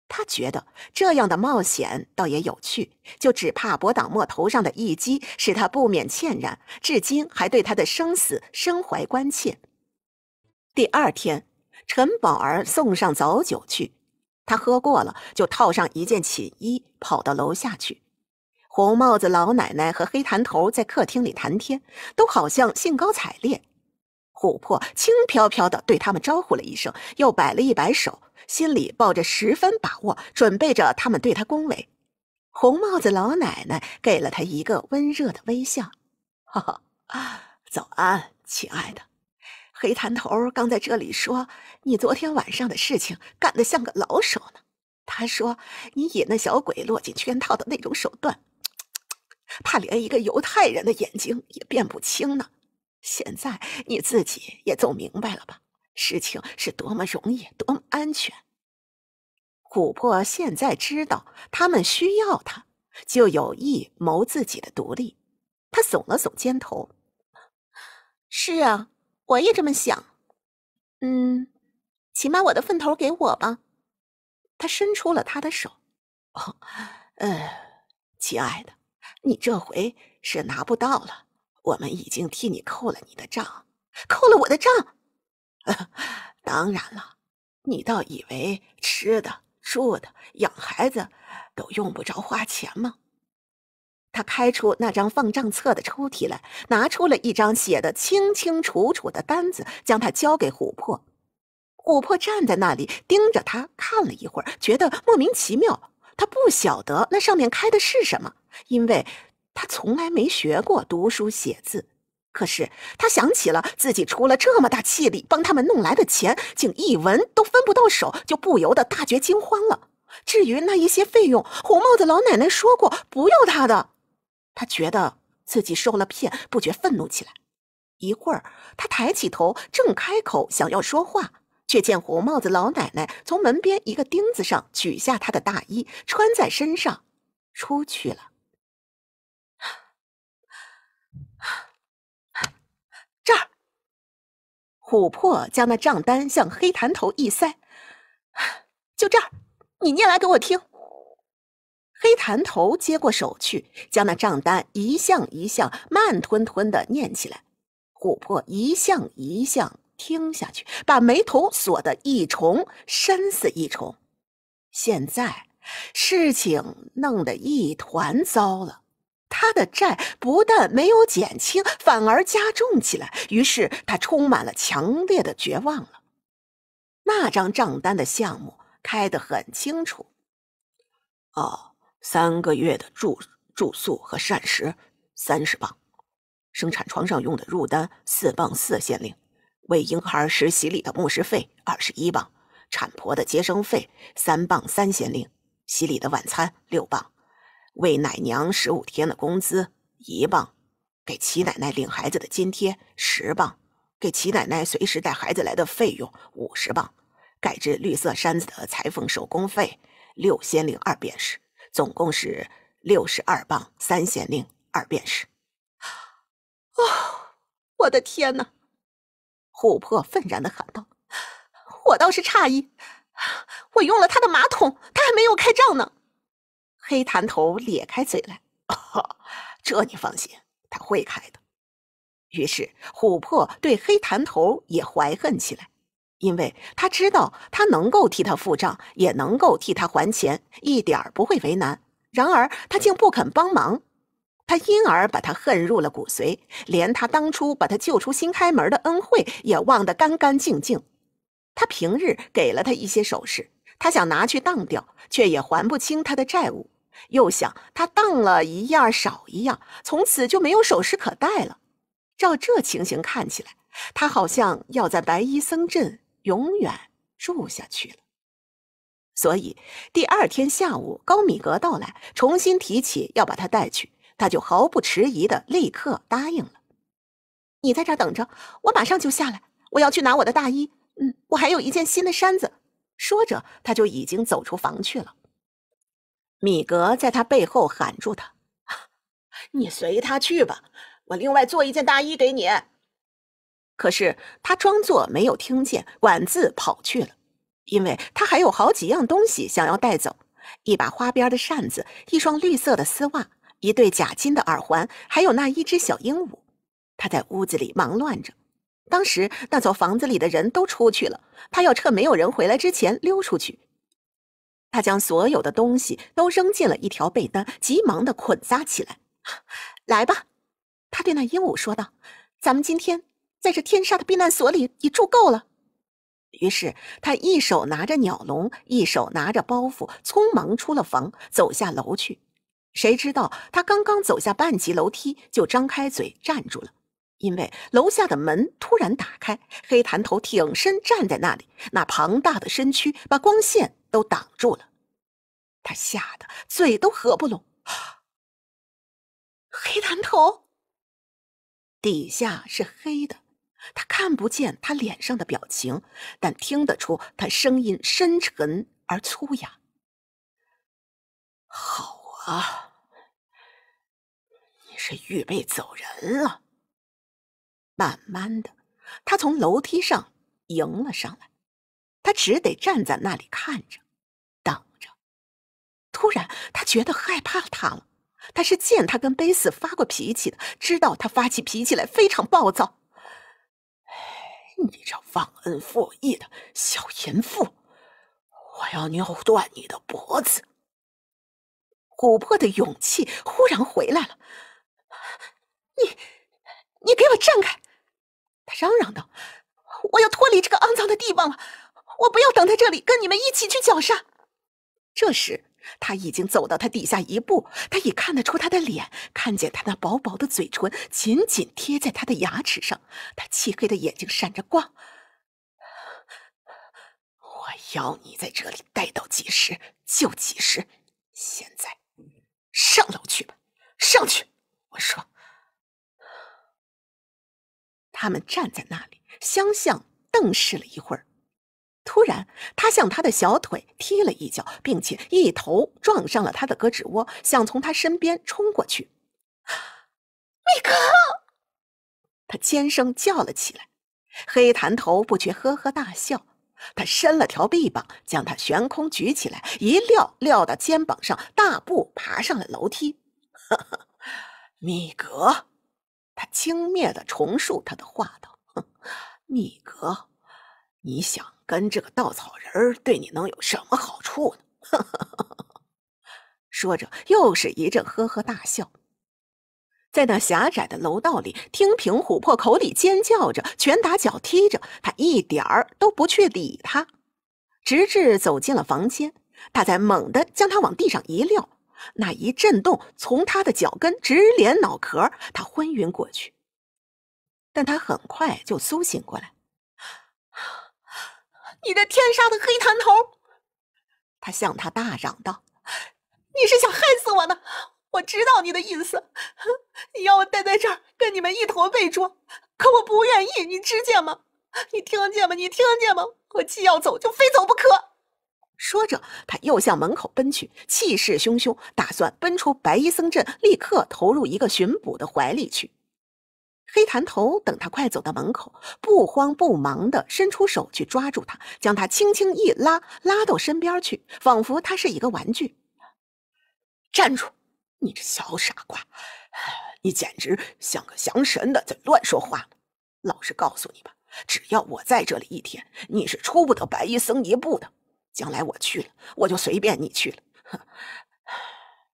他觉得这样的冒险倒也有趣，就只怕博党莫头上的一击使他不免歉然，至今还对他的生死深怀关切。第二天，陈宝儿送上早酒去，他喝过了，就套上一件寝衣，跑到楼下去。红帽子老奶奶和黑坛头在客厅里谈天，都好像兴高采烈。琥珀轻飘飘的对他们招呼了一声，又摆了一摆手。心里抱着十分把握，准备着他们对他恭维。红帽子老奶奶给了他一个温热的微笑：“哈哈，早安，亲爱的。黑炭头刚在这里说，你昨天晚上的事情干得像个老手呢。他说你引那小鬼落进圈套的那种手段，啧啧，怕连一个犹太人的眼睛也辨不清呢。现在你自己也总明白了吧。”事情是多么容易，多么安全。琥珀现在知道他们需要他，就有意谋自己的独立。他耸了耸肩头。是啊，我也这么想。嗯，请把我的份头给我吧。他伸出了他的手。哦，呃，亲爱的，你这回是拿不到了。我们已经替你扣了你的账，扣了我的账。当然了，你倒以为吃的、住的、养孩子，都用不着花钱吗？他开出那张放账册的抽屉来，拿出了一张写的清清楚楚的单子，将它交给琥珀。琥珀站在那里，盯着他看了一会儿，觉得莫名其妙。他不晓得那上面开的是什么，因为他从来没学过读书写字。可是他想起了自己出了这么大气力帮他们弄来的钱，竟一文都分不到手，就不由得大觉惊慌了。至于那一些费用，红帽子老奶奶说过不要他的，他觉得自己受了骗，不觉愤怒起来。一会儿，他抬起头，正开口想要说话，却见红帽子老奶奶从门边一个钉子上取下他的大衣，穿在身上，出去了。琥珀将那账单向黑檀头一塞，就这儿，你念来给我听。黑檀头接过手去，将那账单一项一项慢吞吞的念起来，琥珀一项一项听下去，把眉头锁得一重深似一重。现在事情弄得一团糟了。他的债不但没有减轻，反而加重起来。于是他充满了强烈的绝望了。那张账单的项目开得很清楚。哦，三个月的住住宿和膳食，三十磅；生产床上用的褥单四磅四县令；为婴儿时洗礼的牧师费二十一磅；产婆的接生费三磅三县令；洗礼的晚餐六磅。喂奶娘十五天的工资一磅，给齐奶奶领孩子的津贴十磅，给齐奶奶随时带孩子来的费用五十磅，改制绿色衫子的裁缝手工费六千零二便士，总共是六十二磅三先令二便士。哦，我的天哪！琥珀愤然的喊道：“我倒是诧异，我用了他的马桶，他还没有开账呢。”黑檀头咧开嘴来，[LAUGHS] 这你放心，他会开的。于是琥珀对黑檀头也怀恨起来，因为他知道他能够替他付账，也能够替他还钱，一点儿不会为难。然而他竟不肯帮忙，他因而把他恨入了骨髓，连他当初把他救出新开门的恩惠也忘得干干净净。他平日给了他一些首饰，他想拿去当掉，却也还不清他的债务。又想他当了一样少一样，从此就没有首饰可戴了。照这情形看起来，他好像要在白衣僧镇永远住下去了。所以第二天下午，高米格到来，重新提起要把他带去，他就毫不迟疑的立刻答应了。你在这等着，我马上就下来。我要去拿我的大衣。嗯，我还有一件新的衫子。说着，他就已经走出房去了。米格在他背后喊住他：“你随他去吧，我另外做一件大衣给你。”可是他装作没有听见，管自跑去了，因为他还有好几样东西想要带走：一把花边的扇子，一双绿色的丝袜，一对假金的耳环，还有那一只小鹦鹉。他在屋子里忙乱着，当时那座房子里的人都出去了，他要趁没有人回来之前溜出去。他将所有的东西都扔进了一条被单，急忙的捆扎起来。来吧，他对那鹦鹉说道：“咱们今天在这天杀的避难所里已住够了。”于是他一手拿着鸟笼，一手拿着包袱，匆忙出了房，走下楼去。谁知道他刚刚走下半级楼梯，就张开嘴站住了，因为楼下的门突然打开，黑弹头挺身站在那里，那庞大的身躯把光线。都挡住了，他吓得嘴都合不拢。黑弹头，底下是黑的，他看不见他脸上的表情，但听得出他声音深沉而粗哑。好啊，你是预备走人了。慢慢的，他从楼梯上迎了上来。他只得站在那里看着，等着。突然，他觉得害怕他了。他是见他跟贝斯发过脾气的，知道他发起脾气来非常暴躁。哎，你这忘恩负义的小淫妇！我要扭断你的脖子！琥珀的勇气忽然回来了。你，你给我站开！他嚷嚷道：“我要脱离这个肮脏的地方了。”我不要等在这里，跟你们一起去绞杀。这时他已经走到他底下一步，他已看得出他的脸，看见他那薄薄的嘴唇紧紧贴在他的牙齿上，他漆黑的眼睛闪着光。我要你在这里待到几时就几时。现在上楼去吧，上去。我说。他们站在那里相向瞪视了一会儿。突然，他向他的小腿踢了一脚，并且一头撞上了他的胳肢窝，想从他身边冲过去。米格，他尖声叫了起来。黑弹头不觉呵呵大笑。他伸了条臂膀，将他悬空举起来，一撂撂到肩膀上，大步爬上了楼梯。[LAUGHS] 米格，他轻蔑地重述他的话道：“米格，你想。”跟这个稻草人儿对你能有什么好处呢？[LAUGHS] 说着，又是一阵呵呵大笑。在那狭窄的楼道里，听凭琥珀口里尖叫着、拳打脚踢着，他一点儿都不去理他，直至走进了房间，他才猛地将他往地上一撂。那一震动从他的脚跟直连脑壳，他昏晕过去，但他很快就苏醒过来。你这天杀的黑弹头！他向他大嚷道：“你是想害死我呢？我知道你的意思，你要我待在这儿跟你们一坨被捉，可我不愿意。你知见吗？你听见吗？你听见吗？我既要走，就非走不可。”说着，他又向门口奔去，气势汹汹，打算奔出白衣僧镇，立刻投入一个巡捕的怀里去。黑弹头等他快走到门口，不慌不忙地伸出手去抓住他，将他轻轻一拉，拉到身边去，仿佛他是一个玩具。站住，你这小傻瓜，你简直像个降神的在乱说话老实告诉你吧，只要我在这里一天，你是出不得白衣僧一步的。将来我去了，我就随便你去了。[LAUGHS]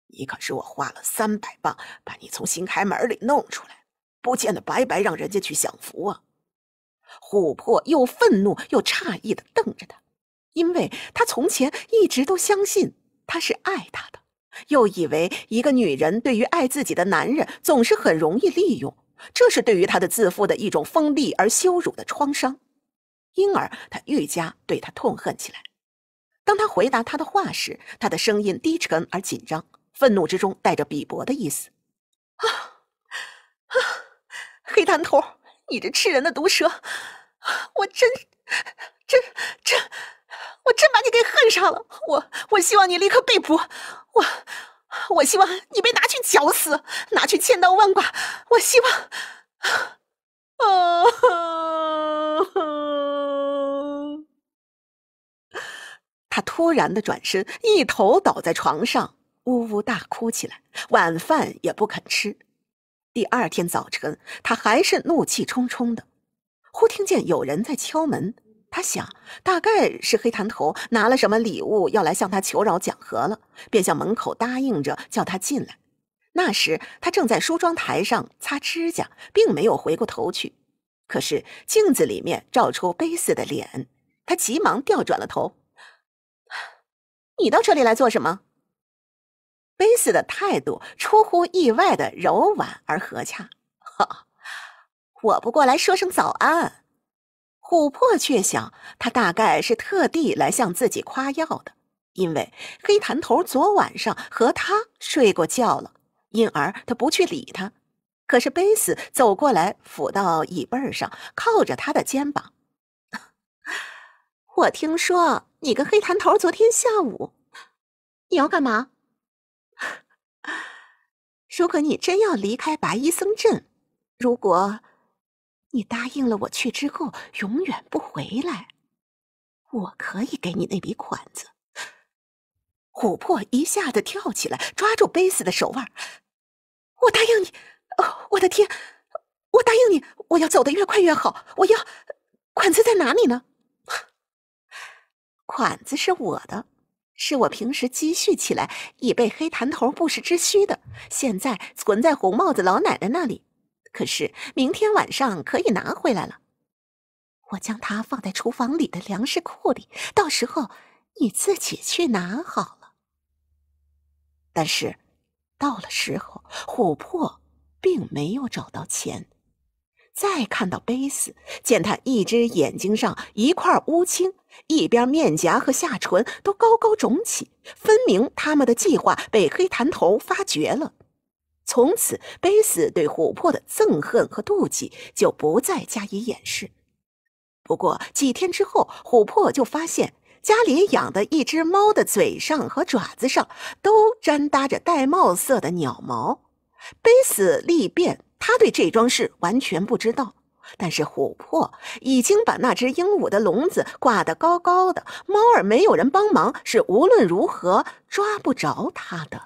你可是我花了三百磅把你从新开门里弄出来。不见得白白让人家去享福啊！琥珀又愤怒又诧异的瞪着他，因为他从前一直都相信他是爱他的，又以为一个女人对于爱自己的男人总是很容易利用，这是对于他的自负的一种锋利而羞辱的创伤，因而他愈加对他痛恨起来。当他回答他的话时，他的声音低沉而紧张，愤怒之中带着鄙薄的意思。啊，啊！黑炭头，你这吃人的毒蛇，我真真真，我真把你给恨上了。我我希望你立刻被捕，我我希望你被拿去绞死，拿去千刀万剐。我希望……哦，[LAUGHS] 他突然的转身，一头倒在床上，呜呜大哭起来，晚饭也不肯吃。第二天早晨，他还是怒气冲冲的。忽听见有人在敲门，他想大概是黑潭头拿了什么礼物要来向他求饶讲和了，便向门口答应着叫他进来。那时他正在梳妆台上擦指甲，并没有回过头去。可是镜子里面照出悲似的脸，他急忙调转了头：“ [SIGHS] 你到这里来做什么？”贝斯的态度出乎意外的柔软而和洽。哈，[LAUGHS] 我不过来说声早安。琥珀却想，他大概是特地来向自己夸耀的，因为黑檀头昨晚上和他睡过觉了，因而他不去理他。可是贝斯走过来，抚到椅背上，靠着他的肩膀。[LAUGHS] 我听说你跟黑檀头昨天下午，[LAUGHS] 你要干嘛？如果你真要离开白衣僧镇，如果你答应了我去之后永远不回来，我可以给你那笔款子。琥珀一下子跳起来，抓住贝斯的手腕：“我答应你！哦，我的天！我答应你！我要走得越快越好！我要款子在哪里呢？[LAUGHS] 款子是我的。”是我平时积蓄起来，以备黑檀头不时之需的，现在存在红帽子老奶奶那里。可是明天晚上可以拿回来了，我将它放在厨房里的粮食库里，到时候你自己去拿好了。但是，到了时候，琥珀并没有找到钱。再看到贝斯，见他一只眼睛上一块乌青，一边面颊和下唇都高高肿起，分明他们的计划被黑弹头发觉了。从此，贝斯对琥珀的憎恨和妒忌就不再加以掩饰。不过几天之后，琥珀就发现家里养的一只猫的嘴上和爪子上都沾搭着玳瑁色的鸟毛。贝斯立变。他对这桩事完全不知道，但是琥珀已经把那只鹦鹉的笼子挂得高高的，猫儿没有人帮忙，是无论如何抓不着它的。